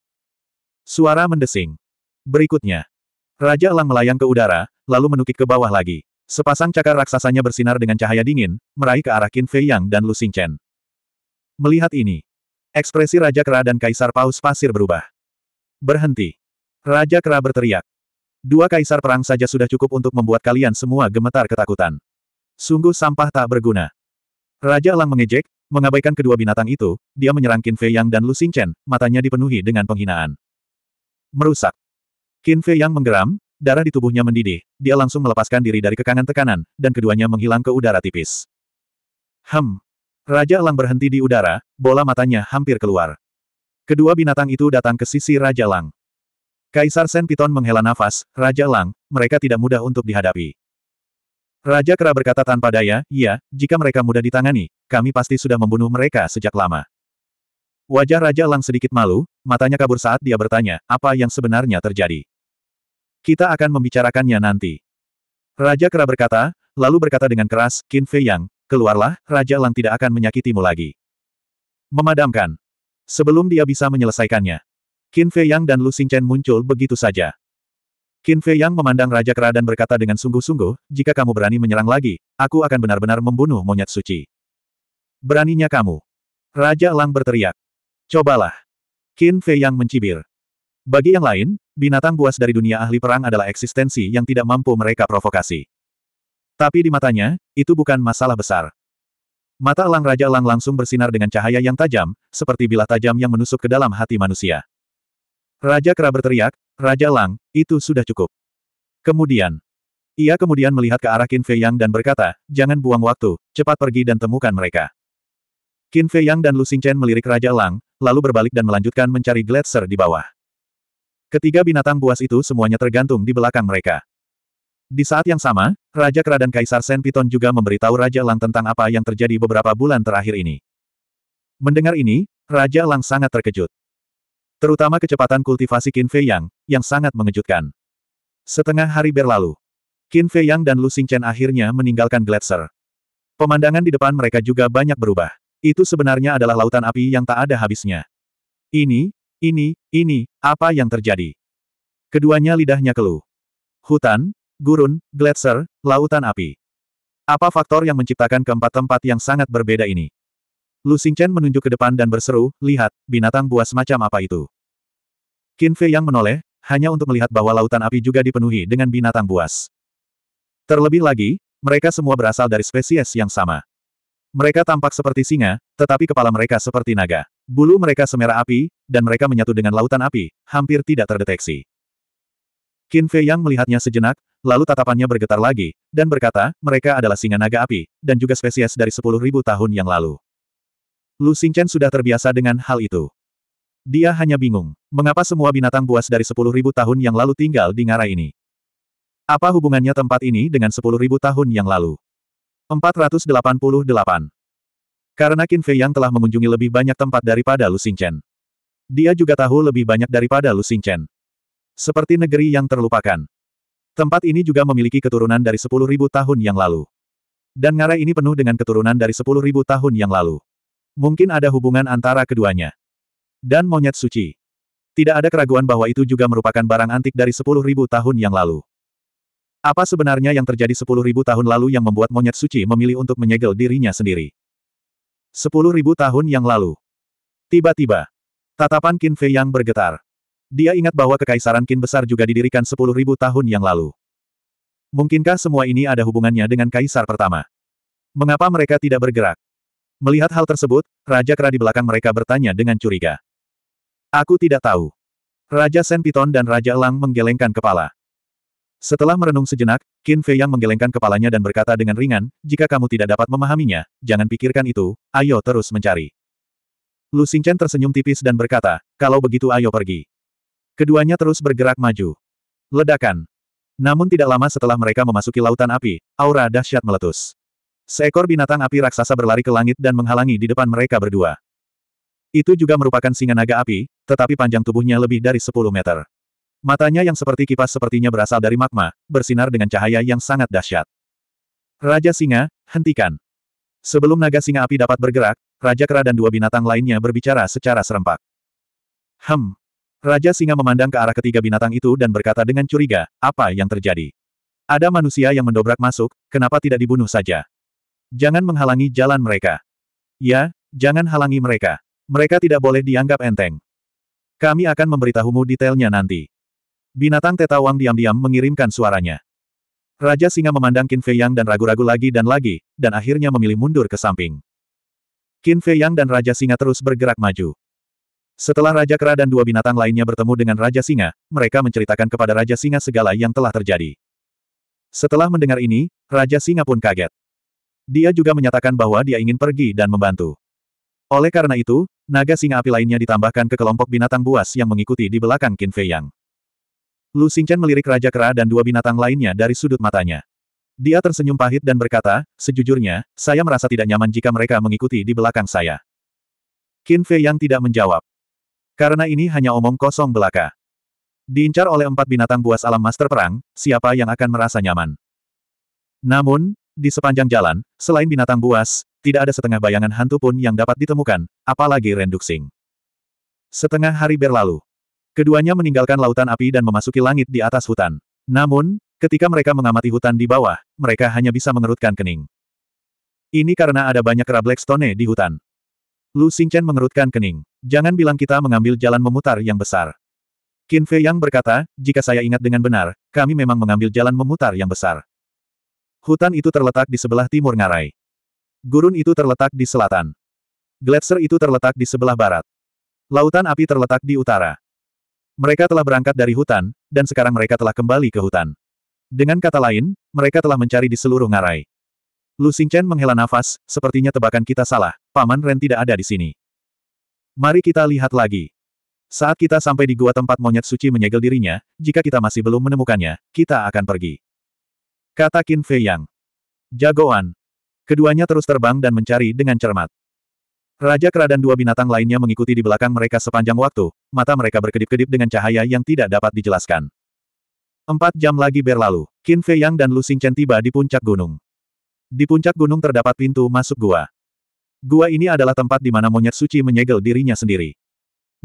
Suara mendesing. Berikutnya. Raja Elang melayang ke udara, lalu menukik ke bawah lagi. Sepasang cakar raksasanya bersinar dengan cahaya dingin, meraih ke arah Qin Fei Yang dan Lu Chen. Melihat ini, ekspresi Raja Kera dan Kaisar Paus Pasir berubah. Berhenti. Raja Kera berteriak. Dua kaisar perang saja sudah cukup untuk membuat kalian semua gemetar ketakutan. Sungguh sampah tak berguna. Raja Elang mengejek, Mengabaikan kedua binatang itu, dia menyerang Qin Fei Yang dan Lu Xingchen, matanya dipenuhi dengan penghinaan. Merusak. Qin Fei Yang menggeram, darah di tubuhnya mendidih, dia langsung melepaskan diri dari kekangan tekanan, dan keduanya menghilang ke udara tipis. Hem. Raja Lang berhenti di udara, bola matanya hampir keluar. Kedua binatang itu datang ke sisi Raja Lang. Kaisar Sen Piton menghela nafas, Raja Lang, mereka tidak mudah untuk dihadapi. Raja Kera berkata tanpa daya, ya, jika mereka mudah ditangani, kami pasti sudah membunuh mereka sejak lama. Wajah Raja Lang sedikit malu, matanya kabur saat dia bertanya, apa yang sebenarnya terjadi. Kita akan membicarakannya nanti. Raja Kera berkata, lalu berkata dengan keras, Qin Fei Yang, keluarlah, Raja Lang tidak akan menyakitimu lagi. Memadamkan. Sebelum dia bisa menyelesaikannya. Qin Fei Yang dan Lu Chen muncul begitu saja. Qin Fei Yang memandang Raja Kera dan berkata dengan sungguh-sungguh, jika kamu berani menyerang lagi, aku akan benar-benar membunuh monyet suci. Beraninya kamu. Raja Lang berteriak. Cobalah. Qin Fei Yang mencibir. Bagi yang lain, binatang buas dari dunia ahli perang adalah eksistensi yang tidak mampu mereka provokasi. Tapi di matanya, itu bukan masalah besar. Mata elang Raja Elang langsung bersinar dengan cahaya yang tajam, seperti bilah tajam yang menusuk ke dalam hati manusia. Raja Kera berteriak, Raja Lang, itu sudah cukup. Kemudian, ia kemudian melihat ke arah Qin Fei Yang dan berkata, jangan buang waktu, cepat pergi dan temukan mereka. Qin Fei Yang dan Lu Chen melirik Raja Lang, lalu berbalik dan melanjutkan mencari Gletser di bawah. Ketiga binatang buas itu semuanya tergantung di belakang mereka. Di saat yang sama, Raja Kera dan Kaisar Sen Piton juga memberitahu Raja Lang tentang apa yang terjadi beberapa bulan terakhir ini. Mendengar ini, Raja Lang sangat terkejut. Terutama kecepatan kultivasi Qin Fei Yang, yang sangat mengejutkan. Setengah hari berlalu. Qin Fei Yang dan Lu Xingchen akhirnya meninggalkan Gletser. Pemandangan di depan mereka juga banyak berubah. Itu sebenarnya adalah lautan api yang tak ada habisnya. Ini, ini, ini, apa yang terjadi? Keduanya lidahnya keluh. Hutan, gurun, gletser, lautan api. Apa faktor yang menciptakan keempat tempat yang sangat berbeda ini? Lu Xingchen menunjuk ke depan dan berseru, lihat, binatang buas macam apa itu? Qin Fei yang menoleh, hanya untuk melihat bahwa lautan api juga dipenuhi dengan binatang buas. Terlebih lagi, mereka semua berasal dari spesies yang sama. Mereka tampak seperti singa, tetapi kepala mereka seperti naga. Bulu mereka semerah api, dan mereka menyatu dengan lautan api, hampir tidak terdeteksi. Qin Fei Yang melihatnya sejenak, lalu tatapannya bergetar lagi, dan berkata, mereka adalah singa naga api, dan juga spesies dari 10.000 tahun yang lalu. Lu Xingchen sudah terbiasa dengan hal itu. Dia hanya bingung. Mengapa semua binatang buas dari sepuluh ribu tahun yang lalu tinggal di ngarai ini? Apa hubungannya tempat ini dengan sepuluh ribu tahun yang lalu? 488. Karena Qin Fei Yang telah mengunjungi lebih banyak tempat daripada Lu Xingchen. Dia juga tahu lebih banyak daripada Lu Xingchen. Seperti negeri yang terlupakan. Tempat ini juga memiliki keturunan dari sepuluh ribu tahun yang lalu. Dan ngarai ini penuh dengan keturunan dari sepuluh ribu tahun yang lalu. Mungkin ada hubungan antara keduanya. Dan monyet suci. Tidak ada keraguan bahwa itu juga merupakan barang antik dari 10.000 tahun yang lalu. Apa sebenarnya yang terjadi 10.000 tahun lalu yang membuat monyet suci memilih untuk menyegel dirinya sendiri? 10.000 tahun yang lalu. Tiba-tiba, tatapan Qin Fei yang bergetar. Dia ingat bahwa kekaisaran Qin besar juga didirikan 10.000 tahun yang lalu. Mungkinkah semua ini ada hubungannya dengan kaisar pertama? Mengapa mereka tidak bergerak? Melihat hal tersebut, Raja Kera di belakang mereka bertanya dengan curiga. Aku tidak tahu. Raja Sen Piton dan Raja Elang menggelengkan kepala. Setelah merenung sejenak, Qin Fei yang menggelengkan kepalanya dan berkata dengan ringan, jika kamu tidak dapat memahaminya, jangan pikirkan itu, ayo terus mencari. Lu Xingchen tersenyum tipis dan berkata, kalau begitu ayo pergi. Keduanya terus bergerak maju. Ledakan. Namun tidak lama setelah mereka memasuki lautan api, aura dahsyat meletus. Seekor binatang api raksasa berlari ke langit dan menghalangi di depan mereka berdua. Itu juga merupakan singa naga api, tetapi panjang tubuhnya lebih dari 10 meter. Matanya yang seperti kipas sepertinya berasal dari magma, bersinar dengan cahaya yang sangat dahsyat. Raja Singa, hentikan. Sebelum naga singa api dapat bergerak, Raja Kera dan dua binatang lainnya berbicara secara serempak. Hem. Raja Singa memandang ke arah ketiga binatang itu dan berkata dengan curiga, apa yang terjadi? Ada manusia yang mendobrak masuk, kenapa tidak dibunuh saja? Jangan menghalangi jalan mereka. Ya, jangan halangi mereka. Mereka tidak boleh dianggap enteng. Kami akan memberitahumu detailnya nanti. Binatang Tetawang diam-diam mengirimkan suaranya. Raja Singa memandang Qin Fei Yang dan ragu-ragu lagi dan lagi, dan akhirnya memilih mundur ke samping. Qin Fei Yang dan Raja Singa terus bergerak maju. Setelah Raja Kera dan dua binatang lainnya bertemu dengan Raja Singa, mereka menceritakan kepada Raja Singa segala yang telah terjadi. Setelah mendengar ini, Raja Singa pun kaget. Dia juga menyatakan bahwa dia ingin pergi dan membantu. Oleh karena itu, naga singa api lainnya ditambahkan ke kelompok binatang buas yang mengikuti di belakang Qin Fei Yang. Lu Xingchen melirik Raja Kera dan dua binatang lainnya dari sudut matanya. Dia tersenyum pahit dan berkata, sejujurnya, saya merasa tidak nyaman jika mereka mengikuti di belakang saya. Qin Fei Yang tidak menjawab. Karena ini hanya omong kosong belaka. Diincar oleh empat binatang buas alam master perang, siapa yang akan merasa nyaman? Namun, di sepanjang jalan, selain binatang buas, tidak ada setengah bayangan hantu pun yang dapat ditemukan, apalagi Renduxing. Setengah hari berlalu. Keduanya meninggalkan lautan api dan memasuki langit di atas hutan. Namun, ketika mereka mengamati hutan di bawah, mereka hanya bisa mengerutkan kening. Ini karena ada banyak kera Blackstone di hutan. Lu Xingchen mengerutkan kening. Jangan bilang kita mengambil jalan memutar yang besar. Qin Fei Yang berkata, jika saya ingat dengan benar, kami memang mengambil jalan memutar yang besar. Hutan itu terletak di sebelah timur ngarai. Gurun itu terletak di selatan. Gletser itu terletak di sebelah barat. Lautan api terletak di utara. Mereka telah berangkat dari hutan, dan sekarang mereka telah kembali ke hutan. Dengan kata lain, mereka telah mencari di seluruh ngarai. Lu Xingchen menghela nafas, sepertinya tebakan kita salah, Paman Ren tidak ada di sini. Mari kita lihat lagi. Saat kita sampai di gua tempat monyet suci menyegel dirinya, jika kita masih belum menemukannya, kita akan pergi. Kata Qin Fei Yang. Jagoan, Keduanya terus terbang dan mencari dengan cermat. Raja Kera dan dua binatang lainnya mengikuti di belakang mereka sepanjang waktu, mata mereka berkedip-kedip dengan cahaya yang tidak dapat dijelaskan. Empat jam lagi berlalu, Qin Fei Yang dan Lu Xingchen tiba di puncak gunung. Di puncak gunung terdapat pintu masuk gua. Gua ini adalah tempat di mana monyet suci menyegel dirinya sendiri.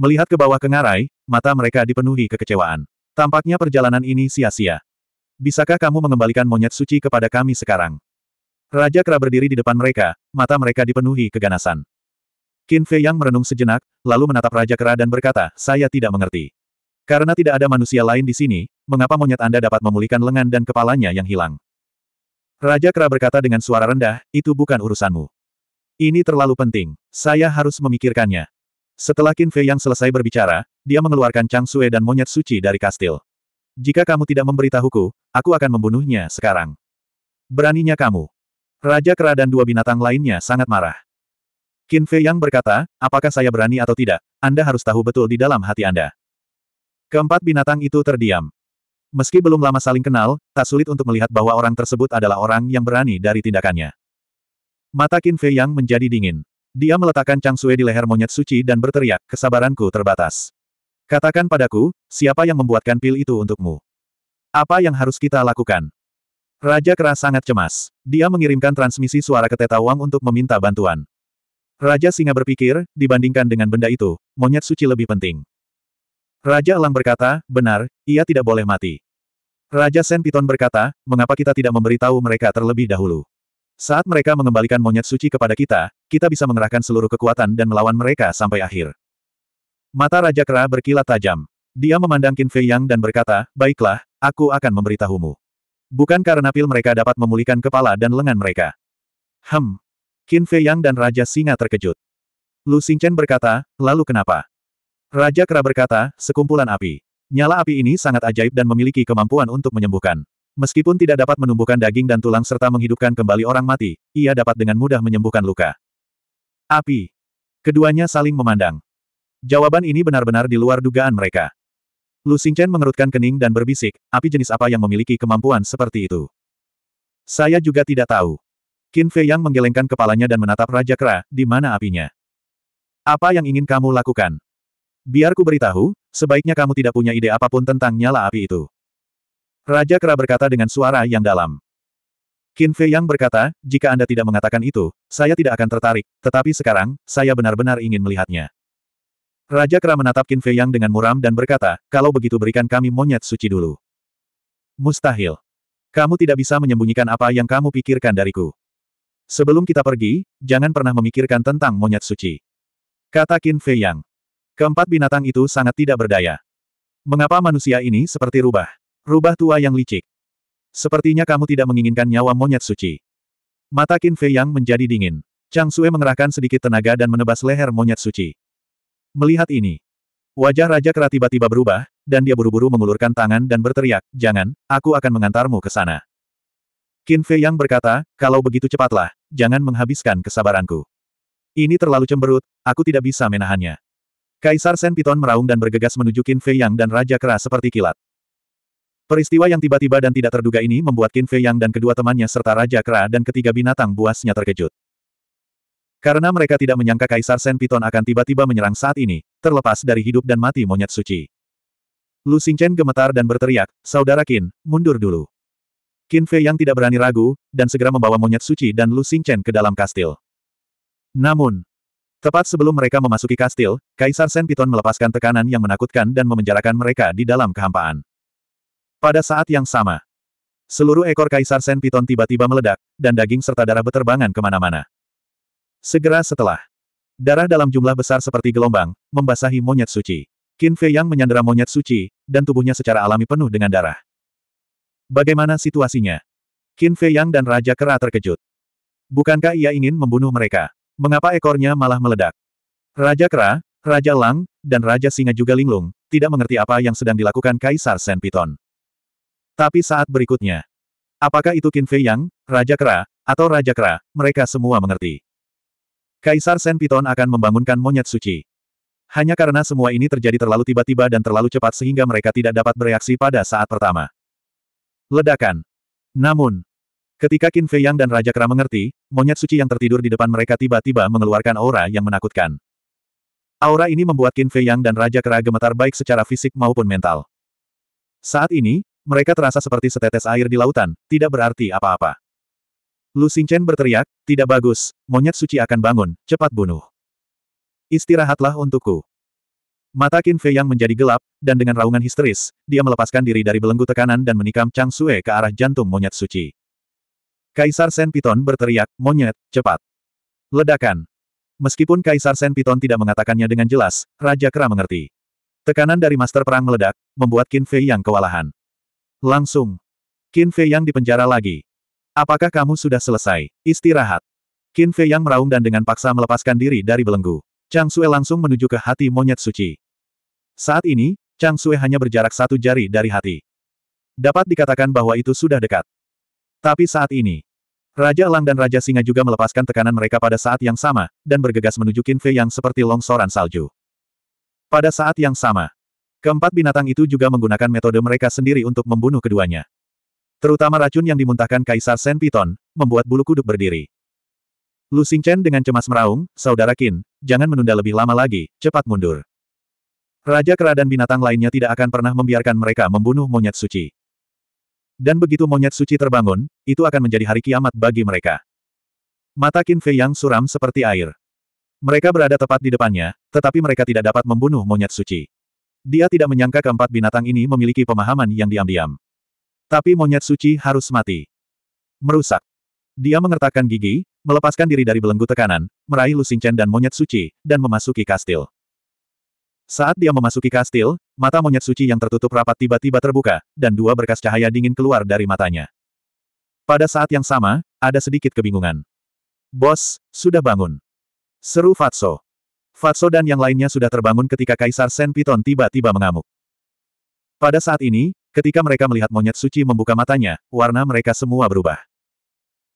Melihat ke bawah kengarai, mata mereka dipenuhi kekecewaan. Tampaknya perjalanan ini sia-sia. Bisakah kamu mengembalikan monyet suci kepada kami sekarang? Raja Kera berdiri di depan mereka, mata mereka dipenuhi keganasan. Qin Fei yang merenung sejenak, lalu menatap Raja Kera dan berkata, saya tidak mengerti. Karena tidak ada manusia lain di sini, mengapa monyet Anda dapat memulihkan lengan dan kepalanya yang hilang? Raja Kera berkata dengan suara rendah, itu bukan urusanmu. Ini terlalu penting. Saya harus memikirkannya. Setelah Qin Fei yang selesai berbicara, dia mengeluarkan Chang Sue dan monyet suci dari kastil. Jika kamu tidak memberitahuku, aku akan membunuhnya sekarang. Beraninya kamu. Raja Kera dan dua binatang lainnya sangat marah. Qin Fei Yang berkata, apakah saya berani atau tidak, Anda harus tahu betul di dalam hati Anda. Keempat binatang itu terdiam. Meski belum lama saling kenal, tak sulit untuk melihat bahwa orang tersebut adalah orang yang berani dari tindakannya. Mata Qin Fei Yang menjadi dingin. Dia meletakkan Chang Sui di leher monyet suci dan berteriak, kesabaranku terbatas. Katakan padaku, siapa yang membuatkan pil itu untukmu? Apa yang harus kita lakukan? Raja Kera sangat cemas. Dia mengirimkan transmisi suara ke Teta Wang untuk meminta bantuan. Raja Singa berpikir, dibandingkan dengan benda itu, monyet suci lebih penting. Raja Elang berkata, benar, ia tidak boleh mati. Raja Sen Piton berkata, mengapa kita tidak memberitahu mereka terlebih dahulu? Saat mereka mengembalikan monyet suci kepada kita, kita bisa mengerahkan seluruh kekuatan dan melawan mereka sampai akhir. Mata Raja Kera berkilat tajam. Dia memandang Qin Fei Yang dan berkata, baiklah, aku akan memberitahumu. Bukan karena pil mereka dapat memulihkan kepala dan lengan mereka. Hem. Qin Fei Yang dan Raja Singa terkejut. Lu Xingchen berkata, lalu kenapa? Raja Kera berkata, sekumpulan api. Nyala api ini sangat ajaib dan memiliki kemampuan untuk menyembuhkan. Meskipun tidak dapat menumbuhkan daging dan tulang serta menghidupkan kembali orang mati, ia dapat dengan mudah menyembuhkan luka. Api. Keduanya saling memandang. Jawaban ini benar-benar di luar dugaan mereka. Lu Xingchen mengerutkan kening dan berbisik, api jenis apa yang memiliki kemampuan seperti itu? Saya juga tidak tahu. Qin Fei Yang menggelengkan kepalanya dan menatap Raja Kera, di mana apinya. Apa yang ingin kamu lakukan? Biarku beritahu, sebaiknya kamu tidak punya ide apapun tentang nyala api itu. Raja Kera berkata dengan suara yang dalam. Qin Fei Yang berkata, jika Anda tidak mengatakan itu, saya tidak akan tertarik, tetapi sekarang, saya benar-benar ingin melihatnya. Raja Kera menatap Qin Fei Yang dengan muram dan berkata, kalau begitu berikan kami monyet suci dulu. Mustahil. Kamu tidak bisa menyembunyikan apa yang kamu pikirkan dariku. Sebelum kita pergi, jangan pernah memikirkan tentang monyet suci. Kata Qin Fei Yang. Keempat binatang itu sangat tidak berdaya. Mengapa manusia ini seperti rubah? Rubah tua yang licik. Sepertinya kamu tidak menginginkan nyawa monyet suci. Mata Qin Fei Yang menjadi dingin. Chang Sue mengerahkan sedikit tenaga dan menebas leher monyet suci. Melihat ini, wajah Raja Kera tiba-tiba berubah, dan dia buru-buru mengulurkan tangan dan berteriak, jangan, aku akan mengantarmu ke sana. Qin Fei yang berkata, kalau begitu cepatlah, jangan menghabiskan kesabaranku. Ini terlalu cemberut, aku tidak bisa menahannya. Kaisar Sen Piton meraung dan bergegas menuju Qin Fei Yang dan Raja Kera seperti kilat. Peristiwa yang tiba-tiba dan tidak terduga ini membuat Qin Fei Yang dan kedua temannya serta Raja Kera dan ketiga binatang buasnya terkejut. Karena mereka tidak menyangka Kaisar Sen Piton akan tiba-tiba menyerang saat ini, terlepas dari hidup dan mati monyet suci. Lu Xingchen gemetar dan berteriak, Saudara Qin, mundur dulu. Qin Fei yang tidak berani ragu, dan segera membawa monyet suci dan Lu Xingchen ke dalam kastil. Namun, tepat sebelum mereka memasuki kastil, Kaisar Sen Piton melepaskan tekanan yang menakutkan dan memenjarakan mereka di dalam kehampaan. Pada saat yang sama, seluruh ekor Kaisar Sen Piton tiba-tiba meledak, dan daging serta darah beterbangan kemana-mana. Segera setelah, darah dalam jumlah besar seperti gelombang, membasahi monyet suci. Qin Fei Yang menyandera monyet suci, dan tubuhnya secara alami penuh dengan darah. Bagaimana situasinya? Qin Fei Yang dan Raja Kera terkejut. Bukankah ia ingin membunuh mereka? Mengapa ekornya malah meledak? Raja Kera, Raja Lang, dan Raja Singa juga linglung, tidak mengerti apa yang sedang dilakukan Kaisar Sen Piton. Tapi saat berikutnya, apakah itu Qin Fei Yang, Raja Kera, atau Raja Kera, mereka semua mengerti. Kaisar Sen Piton akan membangunkan monyet suci. Hanya karena semua ini terjadi terlalu tiba-tiba dan terlalu cepat sehingga mereka tidak dapat bereaksi pada saat pertama. Ledakan. Namun, ketika Qin Fei Yang dan Raja Kera mengerti, monyet suci yang tertidur di depan mereka tiba-tiba mengeluarkan aura yang menakutkan. Aura ini membuat Qin Fei Yang dan Raja Kera gemetar baik secara fisik maupun mental. Saat ini, mereka terasa seperti setetes air di lautan, tidak berarti apa-apa. Lu Xingchen berteriak, tidak bagus, monyet suci akan bangun, cepat bunuh. Istirahatlah untukku. Mata Qin Fei yang menjadi gelap, dan dengan raungan histeris, dia melepaskan diri dari belenggu tekanan dan menikam Chang Sue ke arah jantung monyet suci. Kaisar Sen Piton berteriak, monyet, cepat. Ledakan. Meskipun Kaisar Sen Piton tidak mengatakannya dengan jelas, Raja Kera mengerti. Tekanan dari Master Perang meledak, membuat Qin Fei yang kewalahan. Langsung. Qin Fei yang dipenjara lagi. Apakah kamu sudah selesai? Istirahat. Qin Fei yang meraung dan dengan paksa melepaskan diri dari belenggu. Chang Sue langsung menuju ke hati monyet suci. Saat ini, Chang Sue hanya berjarak satu jari dari hati. Dapat dikatakan bahwa itu sudah dekat. Tapi saat ini, Raja Elang dan Raja Singa juga melepaskan tekanan mereka pada saat yang sama, dan bergegas menuju Qin Fei yang seperti longsoran salju. Pada saat yang sama, keempat binatang itu juga menggunakan metode mereka sendiri untuk membunuh keduanya. Terutama racun yang dimuntahkan Kaisar Sen Piton, membuat bulu kuduk berdiri. Lu Xingchen dengan cemas meraung, Saudara Qin, jangan menunda lebih lama lagi, cepat mundur. Raja kera dan binatang lainnya tidak akan pernah membiarkan mereka membunuh monyet suci. Dan begitu monyet suci terbangun, itu akan menjadi hari kiamat bagi mereka. Mata Qin Fei yang suram seperti air. Mereka berada tepat di depannya, tetapi mereka tidak dapat membunuh monyet suci. Dia tidak menyangka keempat binatang ini memiliki pemahaman yang diam-diam. Tapi monyet suci harus mati. Merusak. Dia mengertakkan gigi, melepaskan diri dari belenggu tekanan, meraih Chen dan monyet suci, dan memasuki kastil. Saat dia memasuki kastil, mata monyet suci yang tertutup rapat tiba-tiba terbuka, dan dua berkas cahaya dingin keluar dari matanya. Pada saat yang sama, ada sedikit kebingungan. Bos, sudah bangun. Seru Fatso. Fatso dan yang lainnya sudah terbangun ketika Kaisar Sen Piton tiba-tiba mengamuk. Pada saat ini, Ketika mereka melihat monyet suci membuka matanya, warna mereka semua berubah.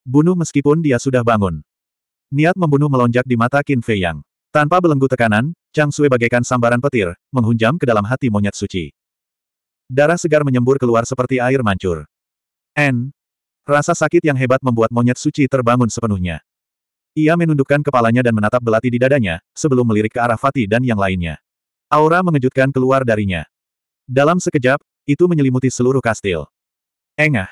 Bunuh meskipun dia sudah bangun. Niat membunuh melonjak di mata Qin Fei Yang. Tanpa belenggu tekanan, Chang Sui bagaikan sambaran petir, menghunjam ke dalam hati monyet suci. Darah segar menyembur keluar seperti air mancur. N. Rasa sakit yang hebat membuat monyet suci terbangun sepenuhnya. Ia menundukkan kepalanya dan menatap belati di dadanya, sebelum melirik ke arah Fatih dan yang lainnya. Aura mengejutkan keluar darinya. Dalam sekejap, itu menyelimuti seluruh kastil. Engah.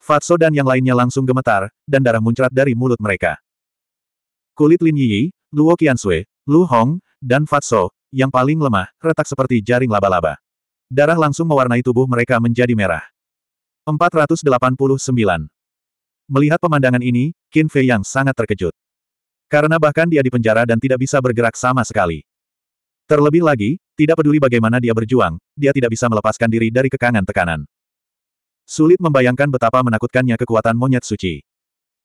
Fatso dan yang lainnya langsung gemetar, dan darah muncrat dari mulut mereka. Kulit Lin Yi, Luo Qiansui, Lu Hong, dan Fatso, yang paling lemah, retak seperti jaring laba-laba. Darah langsung mewarnai tubuh mereka menjadi merah. 489. Melihat pemandangan ini, Qin Fei yang sangat terkejut. Karena bahkan dia dipenjara dan tidak bisa bergerak sama sekali. Terlebih lagi, tidak peduli bagaimana dia berjuang, dia tidak bisa melepaskan diri dari kekangan tekanan. Sulit membayangkan betapa menakutkannya kekuatan monyet suci.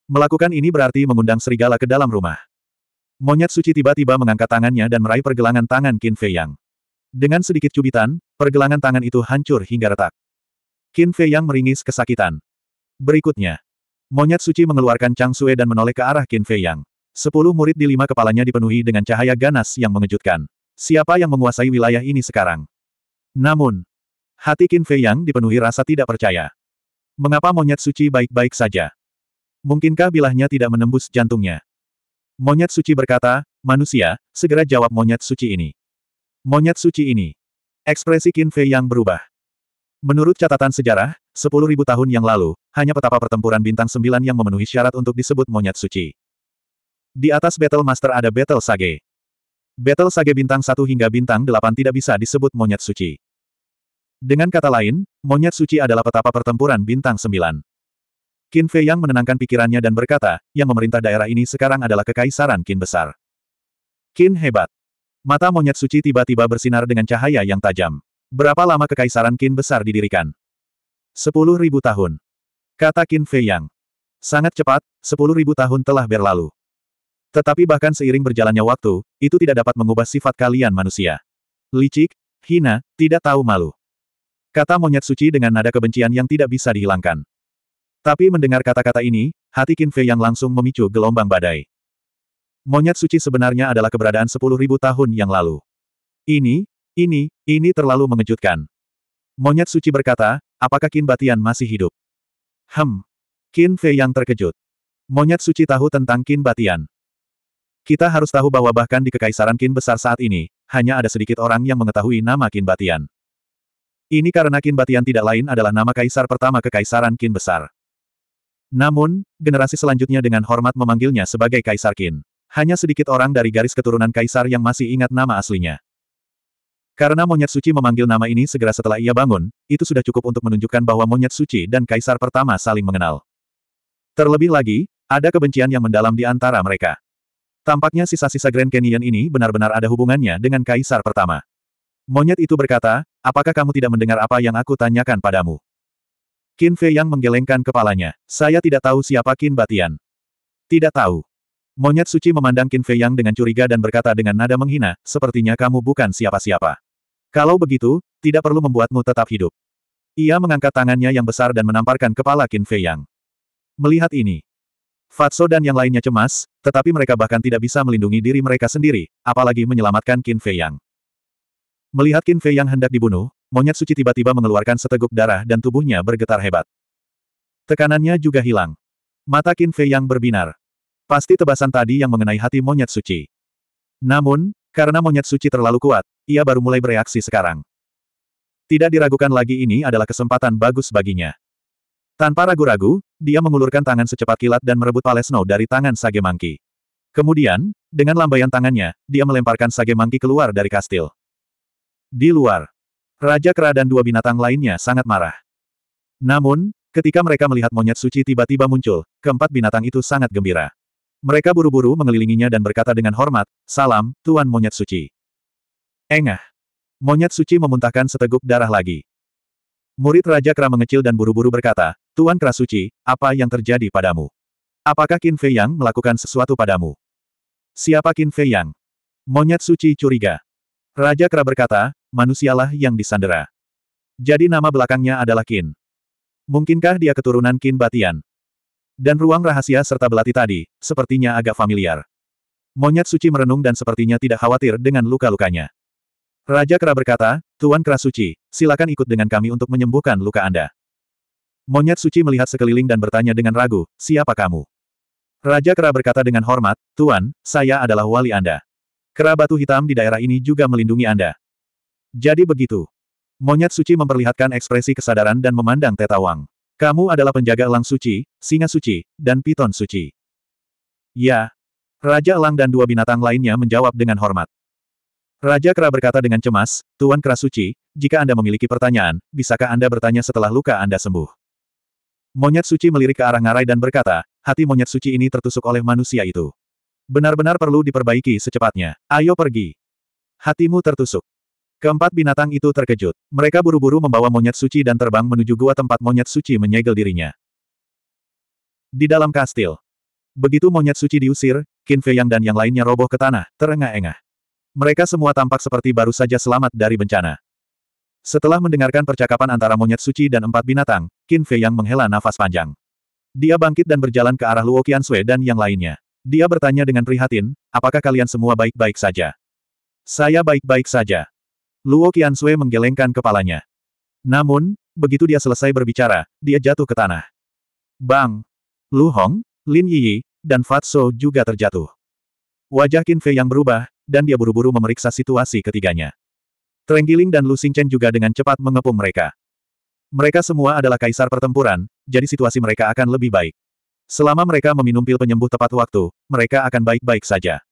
Melakukan ini berarti mengundang serigala ke dalam rumah. Monyet suci tiba-tiba mengangkat tangannya dan meraih pergelangan tangan Qin Fei Yang. Dengan sedikit cubitan, pergelangan tangan itu hancur hingga retak. Qin Fei Yang meringis kesakitan. Berikutnya, monyet suci mengeluarkan Chang Sue dan menoleh ke arah Qin Fei Yang. Sepuluh murid di lima kepalanya dipenuhi dengan cahaya ganas yang mengejutkan. Siapa yang menguasai wilayah ini sekarang? Namun, hati Qin Fei Yang dipenuhi rasa tidak percaya. Mengapa monyet suci baik-baik saja? Mungkinkah bilahnya tidak menembus jantungnya? Monyet suci berkata, manusia, segera jawab monyet suci ini. Monyet suci ini. Ekspresi Qin Fei Yang berubah. Menurut catatan sejarah, 10.000 tahun yang lalu, hanya petapa pertempuran bintang 9 yang memenuhi syarat untuk disebut monyet suci. Di atas Battle Master ada Battle Sage. Battle Sage bintang 1 hingga bintang 8 tidak bisa disebut monyet suci. Dengan kata lain, monyet suci adalah petapa pertempuran bintang 9. Qin Fei Yang menenangkan pikirannya dan berkata, yang memerintah daerah ini sekarang adalah kekaisaran Qin besar. Qin hebat. Mata monyet suci tiba-tiba bersinar dengan cahaya yang tajam. Berapa lama kekaisaran Qin besar didirikan? Sepuluh ribu tahun. Kata Qin Fei Yang. Sangat cepat, sepuluh ribu tahun telah berlalu. Tetapi bahkan seiring berjalannya waktu, itu tidak dapat mengubah sifat kalian manusia. Licik, hina, tidak tahu malu. Kata monyet suci dengan nada kebencian yang tidak bisa dihilangkan. Tapi mendengar kata-kata ini, hati Qin Fei yang langsung memicu gelombang badai. Monyet suci sebenarnya adalah keberadaan 10.000 tahun yang lalu. Ini, ini, ini terlalu mengejutkan. Monyet suci berkata, apakah Qin Batian masih hidup? Hem. Qin Fei yang terkejut. Monyet suci tahu tentang Qin Batian. Kita harus tahu bahwa bahkan di Kekaisaran Kin besar saat ini, hanya ada sedikit orang yang mengetahui nama Kin Batian. Ini karena Kin Batian tidak lain adalah nama kaisar pertama Kekaisaran Kin besar. Namun, generasi selanjutnya dengan hormat memanggilnya sebagai Kaisar Kin. Hanya sedikit orang dari garis keturunan kaisar yang masih ingat nama aslinya. Karena monyet suci memanggil nama ini segera setelah ia bangun, itu sudah cukup untuk menunjukkan bahwa monyet suci dan kaisar pertama saling mengenal. Terlebih lagi, ada kebencian yang mendalam di antara mereka. Tampaknya sisa-sisa Grand Canyon ini benar-benar ada hubungannya dengan Kaisar pertama. Monyet itu berkata, apakah kamu tidak mendengar apa yang aku tanyakan padamu? Qin Fei yang menggelengkan kepalanya. Saya tidak tahu siapa Qin Batian. Tidak tahu. Monyet suci memandang Qin Fei yang dengan curiga dan berkata dengan nada menghina, sepertinya kamu bukan siapa-siapa. Kalau begitu, tidak perlu membuatmu tetap hidup. Ia mengangkat tangannya yang besar dan menamparkan kepala Qin Fei yang. Melihat ini, Fatso dan yang lainnya cemas, tetapi mereka bahkan tidak bisa melindungi diri mereka sendiri, apalagi menyelamatkan Qin Fei Yang. Melihat Qin Fei Yang hendak dibunuh, monyet suci tiba-tiba mengeluarkan seteguk darah dan tubuhnya bergetar hebat. Tekanannya juga hilang. Mata Qin Fei Yang berbinar. Pasti tebasan tadi yang mengenai hati monyet suci. Namun, karena monyet suci terlalu kuat, ia baru mulai bereaksi sekarang. Tidak diragukan lagi ini adalah kesempatan bagus baginya. Tanpa ragu-ragu, dia mengulurkan tangan secepat kilat dan merebut palesno dari tangan Sage Monkey. Kemudian, dengan lambaian tangannya, dia melemparkan Sage Monkey keluar dari kastil. Di luar, Raja Kera dan dua binatang lainnya sangat marah. Namun, ketika mereka melihat monyet suci tiba-tiba muncul, keempat binatang itu sangat gembira. Mereka buru-buru mengelilinginya dan berkata dengan hormat, Salam, Tuan Monyet Suci. Engah. Monyet suci memuntahkan seteguk darah lagi. Murid Raja Kera mengecil dan buru-buru berkata, Tuan Kera Suci, apa yang terjadi padamu? Apakah Qin Fei Yang melakukan sesuatu padamu? Siapa Qin Fei Yang? Monyet suci curiga. Raja Kera berkata, manusialah yang disandera. Jadi nama belakangnya adalah Qin. Mungkinkah dia keturunan Qin Batian? Dan ruang rahasia serta belati tadi, sepertinya agak familiar. Monyet suci merenung dan sepertinya tidak khawatir dengan luka-lukanya. Raja Kera berkata, Tuan Kera Suci, silakan ikut dengan kami untuk menyembuhkan luka Anda. Monyet suci melihat sekeliling dan bertanya dengan ragu, siapa kamu? Raja Kera berkata dengan hormat, Tuan, saya adalah wali Anda. Kera batu hitam di daerah ini juga melindungi Anda. Jadi begitu. Monyet suci memperlihatkan ekspresi kesadaran dan memandang Teta Wang. Kamu adalah penjaga elang suci, singa suci, dan piton suci. Ya. Raja elang dan dua binatang lainnya menjawab dengan hormat. Raja Kera berkata dengan cemas, Tuan Kera Suci, jika Anda memiliki pertanyaan, bisakah Anda bertanya setelah luka Anda sembuh? Monyet suci melirik ke arah ngarai dan berkata, hati monyet suci ini tertusuk oleh manusia itu. Benar-benar perlu diperbaiki secepatnya. Ayo pergi. Hatimu tertusuk. Keempat binatang itu terkejut. Mereka buru-buru membawa monyet suci dan terbang menuju gua tempat monyet suci menyegel dirinya. Di dalam kastil. Begitu monyet suci diusir, Qin Fei Yang dan yang lainnya roboh ke tanah, terengah-engah. Mereka semua tampak seperti baru saja selamat dari bencana. Setelah mendengarkan percakapan antara monyet suci dan empat binatang, Qin Fei yang menghela nafas panjang. Dia bangkit dan berjalan ke arah Luo Qiansui dan yang lainnya. Dia bertanya dengan prihatin, apakah kalian semua baik-baik saja? Saya baik-baik saja. Luo Qiansui menggelengkan kepalanya. Namun, begitu dia selesai berbicara, dia jatuh ke tanah. Bang! Lu Hong, Lin Yi, dan Fatso juga terjatuh. Wajah Qin Fei yang berubah, dan dia buru-buru memeriksa situasi ketiganya. Trenggiling dan Lu Xingchen juga dengan cepat mengepung mereka. Mereka semua adalah kaisar pertempuran, jadi situasi mereka akan lebih baik. Selama mereka meminum pil penyembuh tepat waktu, mereka akan baik-baik saja.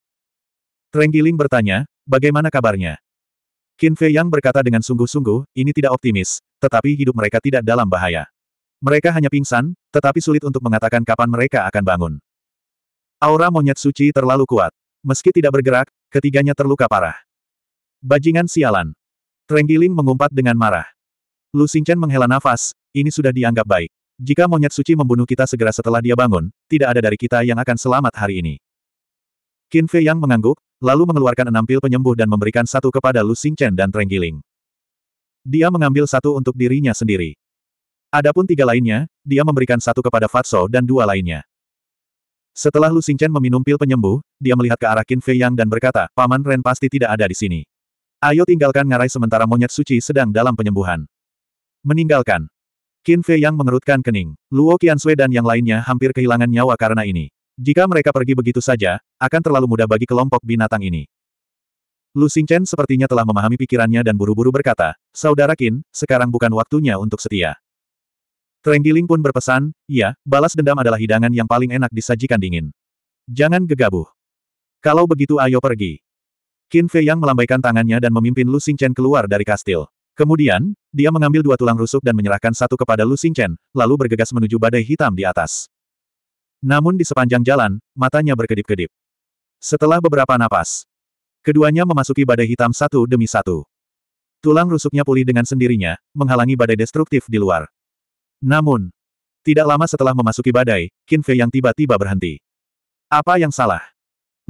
Trenggiling bertanya, bagaimana kabarnya? Qin Fei Yang berkata dengan sungguh-sungguh, ini tidak optimis, tetapi hidup mereka tidak dalam bahaya. Mereka hanya pingsan, tetapi sulit untuk mengatakan kapan mereka akan bangun. Aura monyet suci terlalu kuat. Meski tidak bergerak, Ketiganya terluka parah. Bajingan sialan. Trenggiling mengumpat dengan marah. Lu Xingchen menghela nafas, ini sudah dianggap baik. Jika monyet suci membunuh kita segera setelah dia bangun, tidak ada dari kita yang akan selamat hari ini. Qin Fei Yang mengangguk, lalu mengeluarkan enam pil penyembuh dan memberikan satu kepada Lu Xingchen dan Trenggiling. Dia mengambil satu untuk dirinya sendiri. Adapun tiga lainnya, dia memberikan satu kepada Fatso dan dua lainnya. Setelah Lu Xingchen meminum pil penyembuh, dia melihat ke arah Qin Fei Yang dan berkata, Paman Ren pasti tidak ada di sini. Ayo tinggalkan ngarai sementara monyet suci sedang dalam penyembuhan. Meninggalkan. Qin Fei Yang mengerutkan kening. Luo Qiansui dan yang lainnya hampir kehilangan nyawa karena ini. Jika mereka pergi begitu saja, akan terlalu mudah bagi kelompok binatang ini. Lu Xingchen sepertinya telah memahami pikirannya dan buru-buru berkata, Saudara Qin, sekarang bukan waktunya untuk setia. Trenggiling pun berpesan, ya, balas dendam adalah hidangan yang paling enak disajikan dingin. Jangan gegabuh. Kalau begitu ayo pergi. Qin Fei Yang melambaikan tangannya dan memimpin Lu Xingchen keluar dari kastil. Kemudian, dia mengambil dua tulang rusuk dan menyerahkan satu kepada Lu Xingchen, lalu bergegas menuju badai hitam di atas. Namun di sepanjang jalan, matanya berkedip-kedip. Setelah beberapa napas, keduanya memasuki badai hitam satu demi satu. Tulang rusuknya pulih dengan sendirinya, menghalangi badai destruktif di luar. Namun, tidak lama setelah memasuki badai, Qin Fei yang tiba-tiba berhenti. Apa yang salah?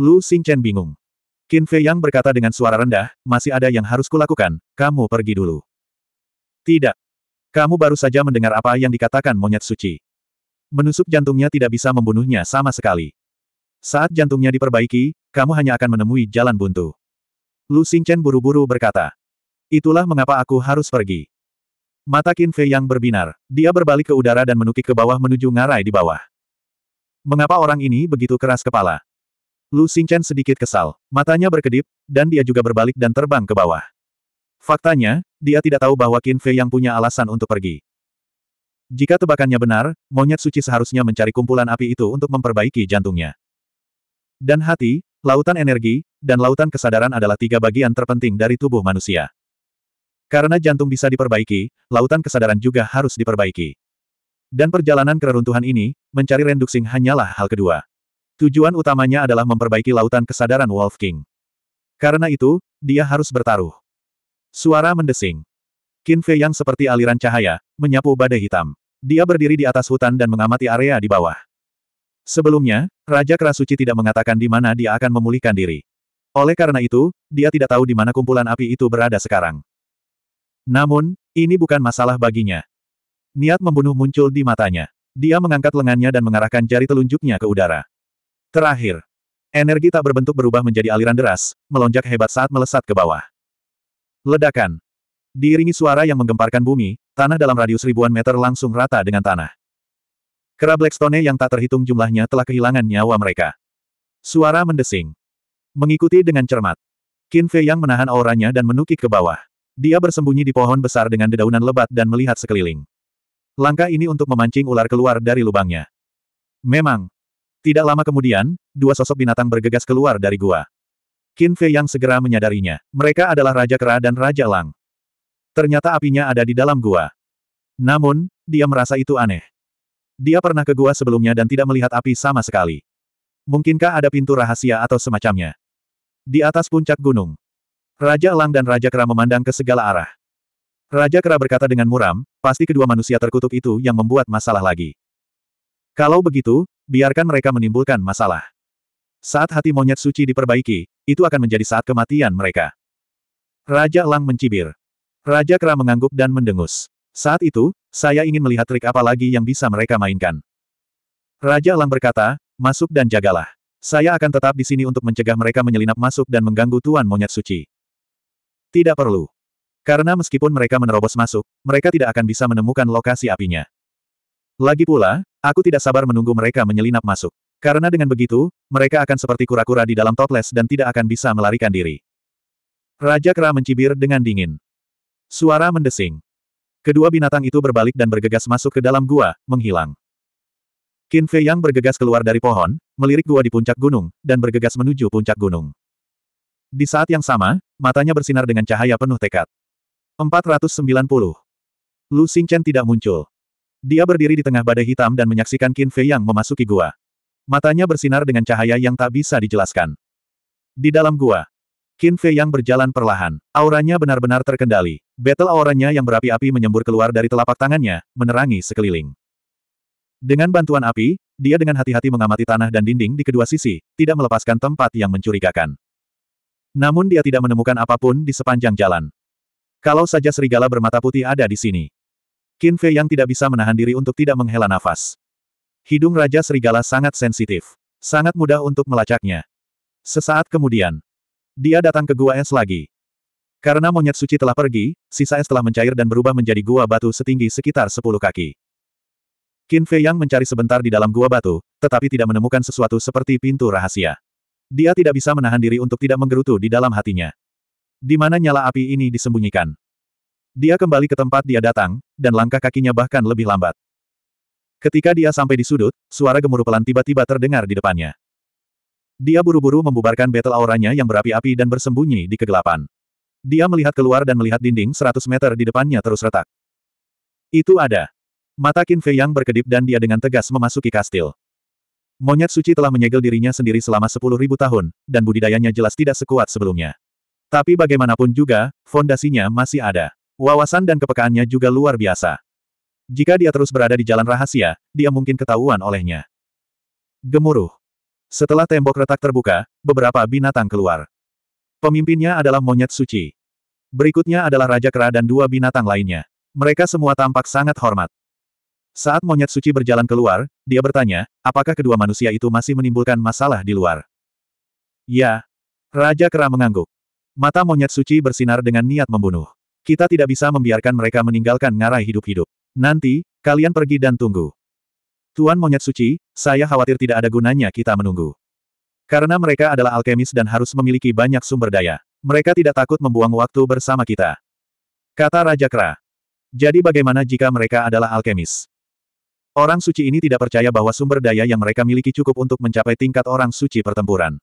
Lu Xingchen bingung. Qin Fei yang berkata dengan suara rendah, masih ada yang harus kulakukan, kamu pergi dulu. Tidak. Kamu baru saja mendengar apa yang dikatakan monyet suci. Menusuk jantungnya tidak bisa membunuhnya sama sekali. Saat jantungnya diperbaiki, kamu hanya akan menemui jalan buntu. Lu Xingchen buru-buru berkata. Itulah mengapa aku harus pergi. Mata Qin Fei yang berbinar, dia berbalik ke udara dan menukik ke bawah menuju ngarai di bawah. Mengapa orang ini begitu keras kepala? Lu Xingchen sedikit kesal, matanya berkedip, dan dia juga berbalik dan terbang ke bawah. Faktanya, dia tidak tahu bahwa Qin Fei yang punya alasan untuk pergi. Jika tebakannya benar, monyet suci seharusnya mencari kumpulan api itu untuk memperbaiki jantungnya. Dan hati, lautan energi, dan lautan kesadaran adalah tiga bagian terpenting dari tubuh manusia. Karena jantung bisa diperbaiki, lautan kesadaran juga harus diperbaiki. Dan perjalanan keruntuhan ini, mencari Renduxing hanyalah hal kedua. Tujuan utamanya adalah memperbaiki lautan kesadaran Wolf King. Karena itu, dia harus bertaruh. Suara mendesing. Qin Fei yang seperti aliran cahaya, menyapu badai hitam. Dia berdiri di atas hutan dan mengamati area di bawah. Sebelumnya, Raja Kerasuci tidak mengatakan di mana dia akan memulihkan diri. Oleh karena itu, dia tidak tahu di mana kumpulan api itu berada sekarang. Namun, ini bukan masalah baginya. Niat membunuh muncul di matanya. Dia mengangkat lengannya dan mengarahkan jari telunjuknya ke udara. Terakhir, energi tak berbentuk berubah menjadi aliran deras, melonjak hebat saat melesat ke bawah. Ledakan. Diiringi suara yang menggemparkan bumi, tanah dalam radius ribuan meter langsung rata dengan tanah. Kera Blackstone yang tak terhitung jumlahnya telah kehilangan nyawa mereka. Suara mendesing. Mengikuti dengan cermat. Qin Fei yang menahan auranya dan menukik ke bawah. Dia bersembunyi di pohon besar dengan dedaunan lebat dan melihat sekeliling. Langkah ini untuk memancing ular keluar dari lubangnya. Memang. Tidak lama kemudian, dua sosok binatang bergegas keluar dari gua. Qin Fei yang segera menyadarinya. Mereka adalah Raja Kera dan Raja Lang. Ternyata apinya ada di dalam gua. Namun, dia merasa itu aneh. Dia pernah ke gua sebelumnya dan tidak melihat api sama sekali. Mungkinkah ada pintu rahasia atau semacamnya? Di atas puncak gunung, Raja Elang dan Raja Kera memandang ke segala arah. Raja Kera berkata dengan muram, pasti kedua manusia terkutuk itu yang membuat masalah lagi. Kalau begitu, biarkan mereka menimbulkan masalah. Saat hati monyet suci diperbaiki, itu akan menjadi saat kematian mereka. Raja Elang mencibir. Raja Kera mengangguk dan mendengus. Saat itu, saya ingin melihat trik apa lagi yang bisa mereka mainkan. Raja Elang berkata, masuk dan jagalah. Saya akan tetap di sini untuk mencegah mereka menyelinap masuk dan mengganggu Tuan Monyet Suci. Tidak perlu. Karena meskipun mereka menerobos masuk, mereka tidak akan bisa menemukan lokasi apinya. Lagi pula, aku tidak sabar menunggu mereka menyelinap masuk. Karena dengan begitu, mereka akan seperti kura-kura di dalam totles dan tidak akan bisa melarikan diri. Raja Kera mencibir dengan dingin. Suara mendesing. Kedua binatang itu berbalik dan bergegas masuk ke dalam gua, menghilang. Qin Fei Yang bergegas keluar dari pohon, melirik gua di puncak gunung, dan bergegas menuju puncak gunung. Di saat yang sama, matanya bersinar dengan cahaya penuh tekad. 490. Lu Xingchen tidak muncul. Dia berdiri di tengah badai hitam dan menyaksikan Qin Fei yang memasuki gua. Matanya bersinar dengan cahaya yang tak bisa dijelaskan. Di dalam gua, Qin Fei yang berjalan perlahan. Auranya benar-benar terkendali. Battle auranya yang berapi-api menyembur keluar dari telapak tangannya, menerangi sekeliling. Dengan bantuan api, dia dengan hati-hati mengamati tanah dan dinding di kedua sisi, tidak melepaskan tempat yang mencurigakan. Namun dia tidak menemukan apapun di sepanjang jalan. Kalau saja serigala bermata putih ada di sini. Qin Fei yang tidak bisa menahan diri untuk tidak menghela nafas. Hidung Raja Serigala sangat sensitif. Sangat mudah untuk melacaknya. Sesaat kemudian, dia datang ke gua es lagi. Karena monyet suci telah pergi, sisa es telah mencair dan berubah menjadi gua batu setinggi sekitar 10 kaki. Qin Fei Yang mencari sebentar di dalam gua batu, tetapi tidak menemukan sesuatu seperti pintu rahasia. Dia tidak bisa menahan diri untuk tidak menggerutu di dalam hatinya. Di mana nyala api ini disembunyikan? Dia kembali ke tempat dia datang, dan langkah kakinya bahkan lebih lambat. Ketika dia sampai di sudut, suara gemuruh pelan tiba-tiba terdengar di depannya. Dia buru-buru membubarkan battle auranya yang berapi-api dan bersembunyi di kegelapan. Dia melihat keluar dan melihat dinding 100 meter di depannya terus retak. Itu ada. Mata Qin Fei yang berkedip dan dia dengan tegas memasuki kastil. Monyet suci telah menyegel dirinya sendiri selama sepuluh ribu tahun, dan budidayanya jelas tidak sekuat sebelumnya. Tapi bagaimanapun juga, fondasinya masih ada. Wawasan dan kepekaannya juga luar biasa. Jika dia terus berada di jalan rahasia, dia mungkin ketahuan olehnya. Gemuruh. Setelah tembok retak terbuka, beberapa binatang keluar. Pemimpinnya adalah monyet suci. Berikutnya adalah Raja Kera dan dua binatang lainnya. Mereka semua tampak sangat hormat. Saat monyet suci berjalan keluar, dia bertanya, apakah kedua manusia itu masih menimbulkan masalah di luar? Ya. Raja Kera mengangguk. Mata monyet suci bersinar dengan niat membunuh. Kita tidak bisa membiarkan mereka meninggalkan ngarai hidup-hidup. Nanti, kalian pergi dan tunggu. Tuan monyet suci, saya khawatir tidak ada gunanya kita menunggu. Karena mereka adalah alkemis dan harus memiliki banyak sumber daya. Mereka tidak takut membuang waktu bersama kita. Kata Raja Kera. Jadi bagaimana jika mereka adalah alkemis? Orang suci ini tidak percaya bahwa sumber daya yang mereka miliki cukup untuk mencapai tingkat orang suci pertempuran.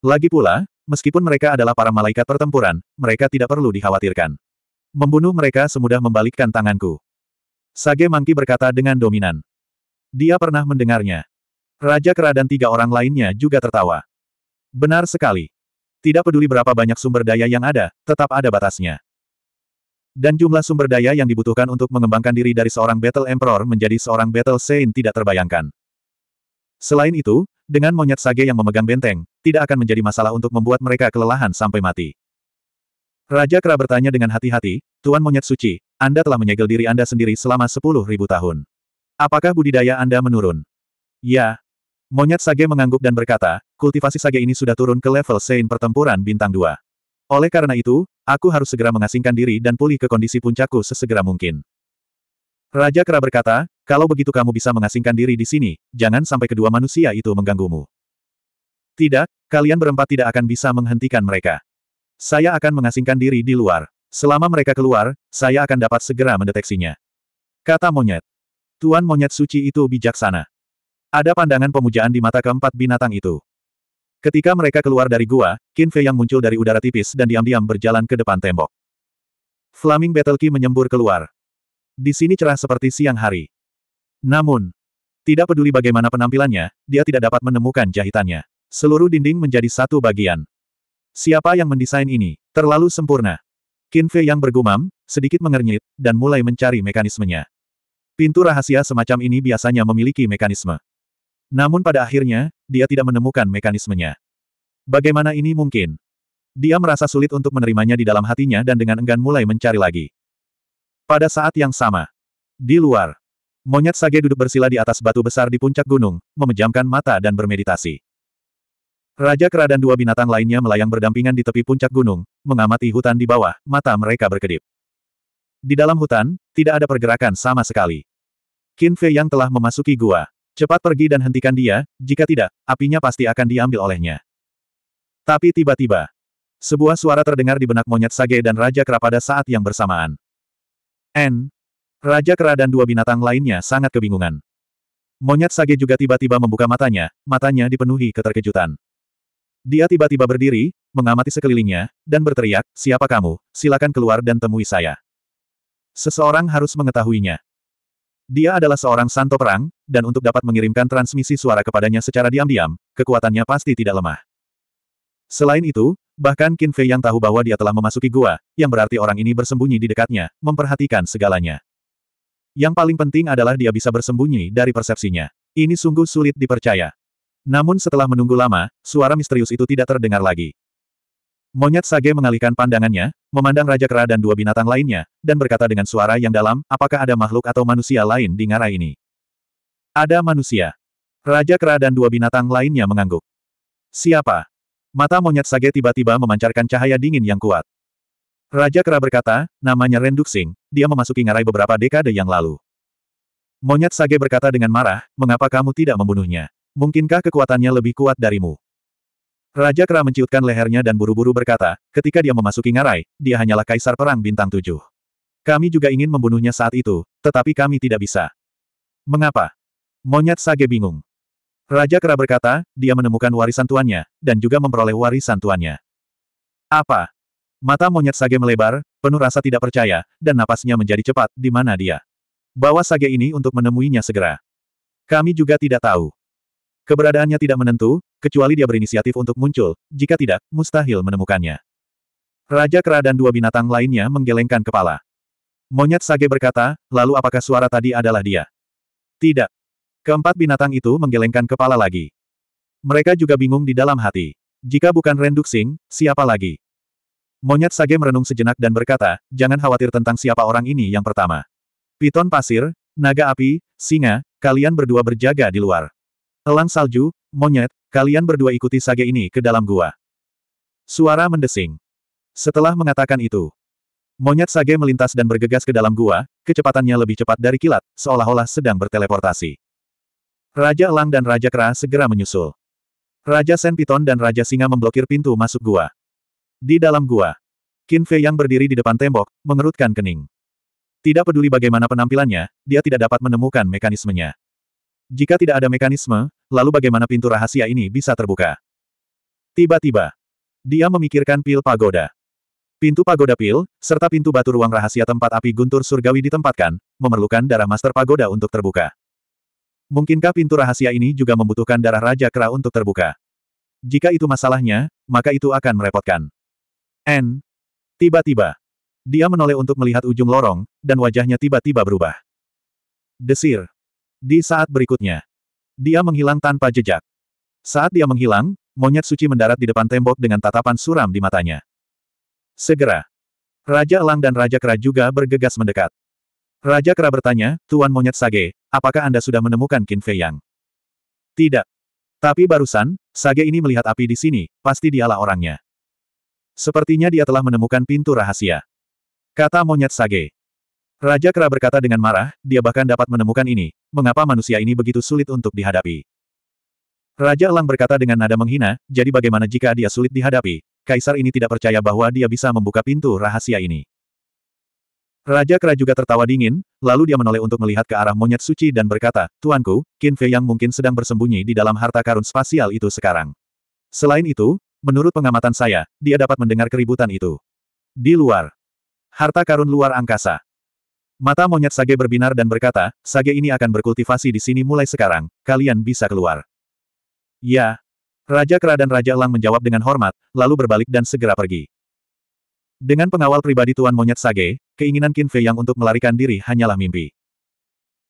Lagi pula, meskipun mereka adalah para malaikat pertempuran, mereka tidak perlu dikhawatirkan. Membunuh mereka semudah membalikkan tanganku. Sage Mangki berkata dengan dominan. Dia pernah mendengarnya. Raja Kera dan tiga orang lainnya juga tertawa. Benar sekali. Tidak peduli berapa banyak sumber daya yang ada, tetap ada batasnya. Dan jumlah sumber daya yang dibutuhkan untuk mengembangkan diri dari seorang Battle Emperor menjadi seorang Battle Saint tidak terbayangkan. Selain itu, dengan monyet sage yang memegang benteng, tidak akan menjadi masalah untuk membuat mereka kelelahan sampai mati. Raja Kera bertanya dengan hati-hati, Tuan Monyet Suci, Anda telah menyegel diri Anda sendiri selama sepuluh ribu tahun. Apakah budidaya Anda menurun? Ya. Monyet Sage mengangguk dan berkata, kultivasi Sage ini sudah turun ke level Saint pertempuran bintang 2. Oleh karena itu, Aku harus segera mengasingkan diri dan pulih ke kondisi puncakku sesegera mungkin. Raja Kera berkata, kalau begitu kamu bisa mengasingkan diri di sini, jangan sampai kedua manusia itu mengganggumu. Tidak, kalian berempat tidak akan bisa menghentikan mereka. Saya akan mengasingkan diri di luar. Selama mereka keluar, saya akan dapat segera mendeteksinya. Kata monyet. Tuan monyet suci itu bijaksana. Ada pandangan pemujaan di mata keempat binatang itu. Ketika mereka keluar dari gua, Qin Fei yang muncul dari udara tipis dan diam-diam berjalan ke depan tembok. Flaming Battle Key menyembur keluar. Di sini cerah seperti siang hari. Namun, tidak peduli bagaimana penampilannya, dia tidak dapat menemukan jahitannya. Seluruh dinding menjadi satu bagian. Siapa yang mendesain ini? Terlalu sempurna. Qin Fei yang bergumam, sedikit mengernyit, dan mulai mencari mekanismenya. Pintu rahasia semacam ini biasanya memiliki mekanisme. Namun pada akhirnya, dia tidak menemukan mekanismenya. Bagaimana ini mungkin? Dia merasa sulit untuk menerimanya di dalam hatinya dan dengan enggan mulai mencari lagi. Pada saat yang sama, di luar, monyet sage duduk bersila di atas batu besar di puncak gunung, memejamkan mata dan bermeditasi. Raja Kera dan dua binatang lainnya melayang berdampingan di tepi puncak gunung, mengamati hutan di bawah, mata mereka berkedip. Di dalam hutan, tidak ada pergerakan sama sekali. Qin Fei yang telah memasuki gua, Cepat pergi dan hentikan dia, jika tidak, apinya pasti akan diambil olehnya. Tapi tiba-tiba, sebuah suara terdengar di benak monyet Sage dan Raja Kera pada saat yang bersamaan. N. Raja Kera dan dua binatang lainnya sangat kebingungan. Monyet Sage juga tiba-tiba membuka matanya, matanya dipenuhi keterkejutan. Dia tiba-tiba berdiri, mengamati sekelilingnya, dan berteriak, siapa kamu, silakan keluar dan temui saya. Seseorang harus mengetahuinya. Dia adalah seorang santo perang, dan untuk dapat mengirimkan transmisi suara kepadanya secara diam-diam, kekuatannya pasti tidak lemah. Selain itu, bahkan Qin Fei yang tahu bahwa dia telah memasuki gua, yang berarti orang ini bersembunyi di dekatnya, memperhatikan segalanya. Yang paling penting adalah dia bisa bersembunyi dari persepsinya. Ini sungguh sulit dipercaya. Namun setelah menunggu lama, suara misterius itu tidak terdengar lagi. Monyet Sage mengalihkan pandangannya, memandang Raja Kera dan dua binatang lainnya, dan berkata dengan suara yang dalam, apakah ada makhluk atau manusia lain di ngarai ini? Ada manusia. Raja Kera dan dua binatang lainnya mengangguk. Siapa? Mata monyet Sage tiba-tiba memancarkan cahaya dingin yang kuat. Raja Kera berkata, namanya Renduk Singh, dia memasuki ngarai beberapa dekade yang lalu. Monyet Sage berkata dengan marah, mengapa kamu tidak membunuhnya? Mungkinkah kekuatannya lebih kuat darimu? Raja Kera menciutkan lehernya dan buru-buru berkata, ketika dia memasuki ngarai, dia hanyalah kaisar perang bintang tujuh. Kami juga ingin membunuhnya saat itu, tetapi kami tidak bisa. Mengapa? Monyet Sage bingung. Raja Kera berkata, dia menemukan warisan tuannya, dan juga memperoleh warisan tuannya. Apa? Mata monyet Sage melebar, penuh rasa tidak percaya, dan napasnya menjadi cepat, di mana dia. Bawa Sage ini untuk menemuinya segera. Kami juga tidak tahu. Keberadaannya tidak menentu, kecuali dia berinisiatif untuk muncul, jika tidak, mustahil menemukannya. Raja Kera dan dua binatang lainnya menggelengkan kepala. Monyet Sage berkata, lalu apakah suara tadi adalah dia? Tidak. Keempat binatang itu menggelengkan kepala lagi. Mereka juga bingung di dalam hati. Jika bukan Renduxing, siapa lagi? Monyet Sage merenung sejenak dan berkata, jangan khawatir tentang siapa orang ini yang pertama. Piton pasir, naga api, singa, kalian berdua berjaga di luar. Elang salju, monyet, kalian berdua ikuti sage ini ke dalam gua. Suara mendesing. Setelah mengatakan itu, monyet sage melintas dan bergegas ke dalam gua, kecepatannya lebih cepat dari kilat, seolah-olah sedang berteleportasi. Raja Elang dan Raja Kera segera menyusul. Raja Sen Piton dan Raja Singa memblokir pintu masuk gua. Di dalam gua, Qin Fei yang berdiri di depan tembok, mengerutkan kening. Tidak peduli bagaimana penampilannya, dia tidak dapat menemukan mekanismenya. Jika tidak ada mekanisme, lalu bagaimana pintu rahasia ini bisa terbuka? Tiba-tiba, dia memikirkan pil pagoda. Pintu pagoda pil, serta pintu batu ruang rahasia tempat api guntur surgawi ditempatkan, memerlukan darah master pagoda untuk terbuka. Mungkinkah pintu rahasia ini juga membutuhkan darah Raja Kera untuk terbuka? Jika itu masalahnya, maka itu akan merepotkan. N. Tiba-tiba. Dia menoleh untuk melihat ujung lorong, dan wajahnya tiba-tiba berubah. Desir. Di saat berikutnya, dia menghilang tanpa jejak. Saat dia menghilang, monyet suci mendarat di depan tembok dengan tatapan suram di matanya. Segera, Raja Elang dan Raja Kera juga bergegas mendekat. Raja Kera bertanya, Tuan Monyet Sage, apakah Anda sudah menemukan Qin Fei Yang? Tidak. Tapi barusan, Sage ini melihat api di sini, pasti dialah orangnya. Sepertinya dia telah menemukan pintu rahasia. Kata Monyet Sage. Raja Kera berkata dengan marah, dia bahkan dapat menemukan ini, mengapa manusia ini begitu sulit untuk dihadapi. Raja Elang berkata dengan nada menghina, jadi bagaimana jika dia sulit dihadapi, Kaisar ini tidak percaya bahwa dia bisa membuka pintu rahasia ini. Raja Kera juga tertawa dingin, lalu dia menoleh untuk melihat ke arah monyet suci dan berkata, Tuanku, Qin Fei yang mungkin sedang bersembunyi di dalam harta karun spasial itu sekarang. Selain itu, menurut pengamatan saya, dia dapat mendengar keributan itu. Di luar. Harta karun luar angkasa. Mata monyet Sage berbinar dan berkata, Sage ini akan berkultivasi di sini mulai sekarang, kalian bisa keluar. Ya. Raja Kera dan Raja Elang menjawab dengan hormat, lalu berbalik dan segera pergi. Dengan pengawal pribadi Tuan Monyet Sage, keinginan Qin Fei Yang untuk melarikan diri hanyalah mimpi.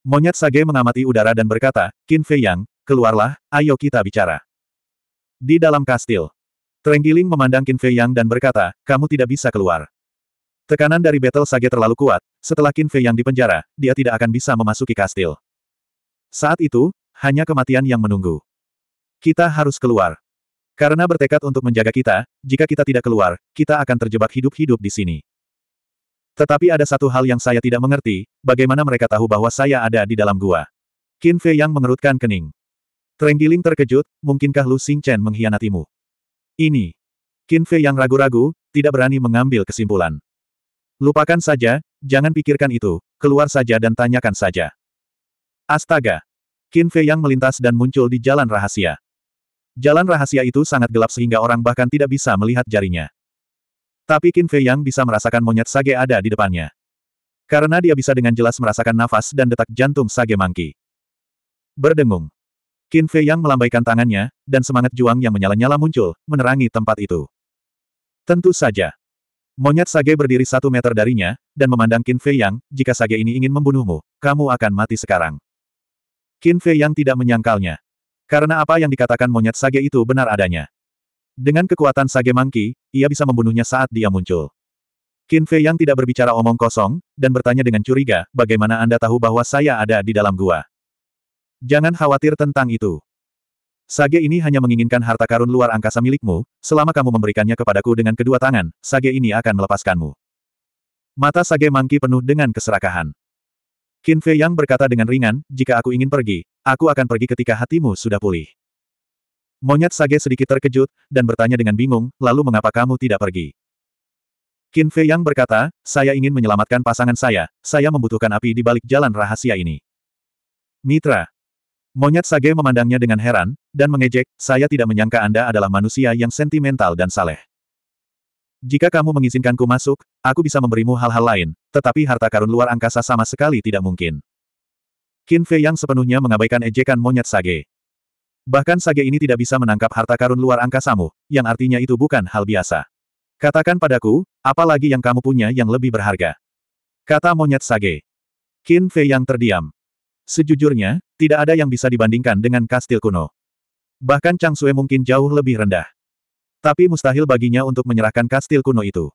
Monyet Sage mengamati udara dan berkata, Qin Fei Yang, keluarlah, ayo kita bicara. Di dalam kastil, Trenggiling memandang Qin Fei Yang dan berkata, kamu tidak bisa keluar. Tekanan dari Battle Sage terlalu kuat, setelah Qin Fei yang dipenjara, dia tidak akan bisa memasuki kastil. Saat itu, hanya kematian yang menunggu. Kita harus keluar. Karena bertekad untuk menjaga kita, jika kita tidak keluar, kita akan terjebak hidup-hidup di sini. Tetapi ada satu hal yang saya tidak mengerti, bagaimana mereka tahu bahwa saya ada di dalam gua. Qin Fei yang mengerutkan kening. Trenggiling terkejut, mungkinkah Lu Chen mengkhianatimu? Ini. Qin Fei yang ragu-ragu, tidak berani mengambil kesimpulan. Lupakan saja, jangan pikirkan itu, keluar saja dan tanyakan saja. Astaga! Qin Fei yang melintas dan muncul di jalan rahasia. Jalan rahasia itu sangat gelap sehingga orang bahkan tidak bisa melihat jarinya. Tapi Qin Fei yang bisa merasakan monyet sage ada di depannya. Karena dia bisa dengan jelas merasakan nafas dan detak jantung sage mangki. Berdengung. Qin Fei yang melambaikan tangannya, dan semangat juang yang menyala-nyala muncul, menerangi tempat itu. Tentu saja. Monyet Sage berdiri satu meter darinya, dan memandang Qin Fei Yang, jika Sage ini ingin membunuhmu, kamu akan mati sekarang. Qin Fei Yang tidak menyangkalnya. Karena apa yang dikatakan monyet Sage itu benar adanya. Dengan kekuatan Sage Mangki, ia bisa membunuhnya saat dia muncul. Qin Fei Yang tidak berbicara omong kosong, dan bertanya dengan curiga, bagaimana Anda tahu bahwa saya ada di dalam gua? Jangan khawatir tentang itu. Sage ini hanya menginginkan harta karun luar angkasa milikmu, selama kamu memberikannya kepadaku dengan kedua tangan, Sage ini akan melepaskanmu. Mata Sage Mangki penuh dengan keserakahan. Qin Fei Yang berkata dengan ringan, jika aku ingin pergi, aku akan pergi ketika hatimu sudah pulih. Monyet Sage sedikit terkejut, dan bertanya dengan bingung, lalu mengapa kamu tidak pergi? Qin Fei Yang berkata, saya ingin menyelamatkan pasangan saya, saya membutuhkan api di balik jalan rahasia ini. Mitra, Monyet Sage memandangnya dengan heran, dan mengejek, saya tidak menyangka Anda adalah manusia yang sentimental dan saleh. Jika kamu mengizinkanku masuk, aku bisa memberimu hal-hal lain, tetapi harta karun luar angkasa sama sekali tidak mungkin. Qin Fei yang sepenuhnya mengabaikan ejekan monyet Sage. Bahkan Sage ini tidak bisa menangkap harta karun luar angkasamu, yang artinya itu bukan hal biasa. Katakan padaku, apa lagi yang kamu punya yang lebih berharga. Kata monyet Sage. Qin Fei yang terdiam. Sejujurnya, tidak ada yang bisa dibandingkan dengan kastil kuno. Bahkan Chang Sue mungkin jauh lebih rendah. Tapi mustahil baginya untuk menyerahkan kastil kuno itu.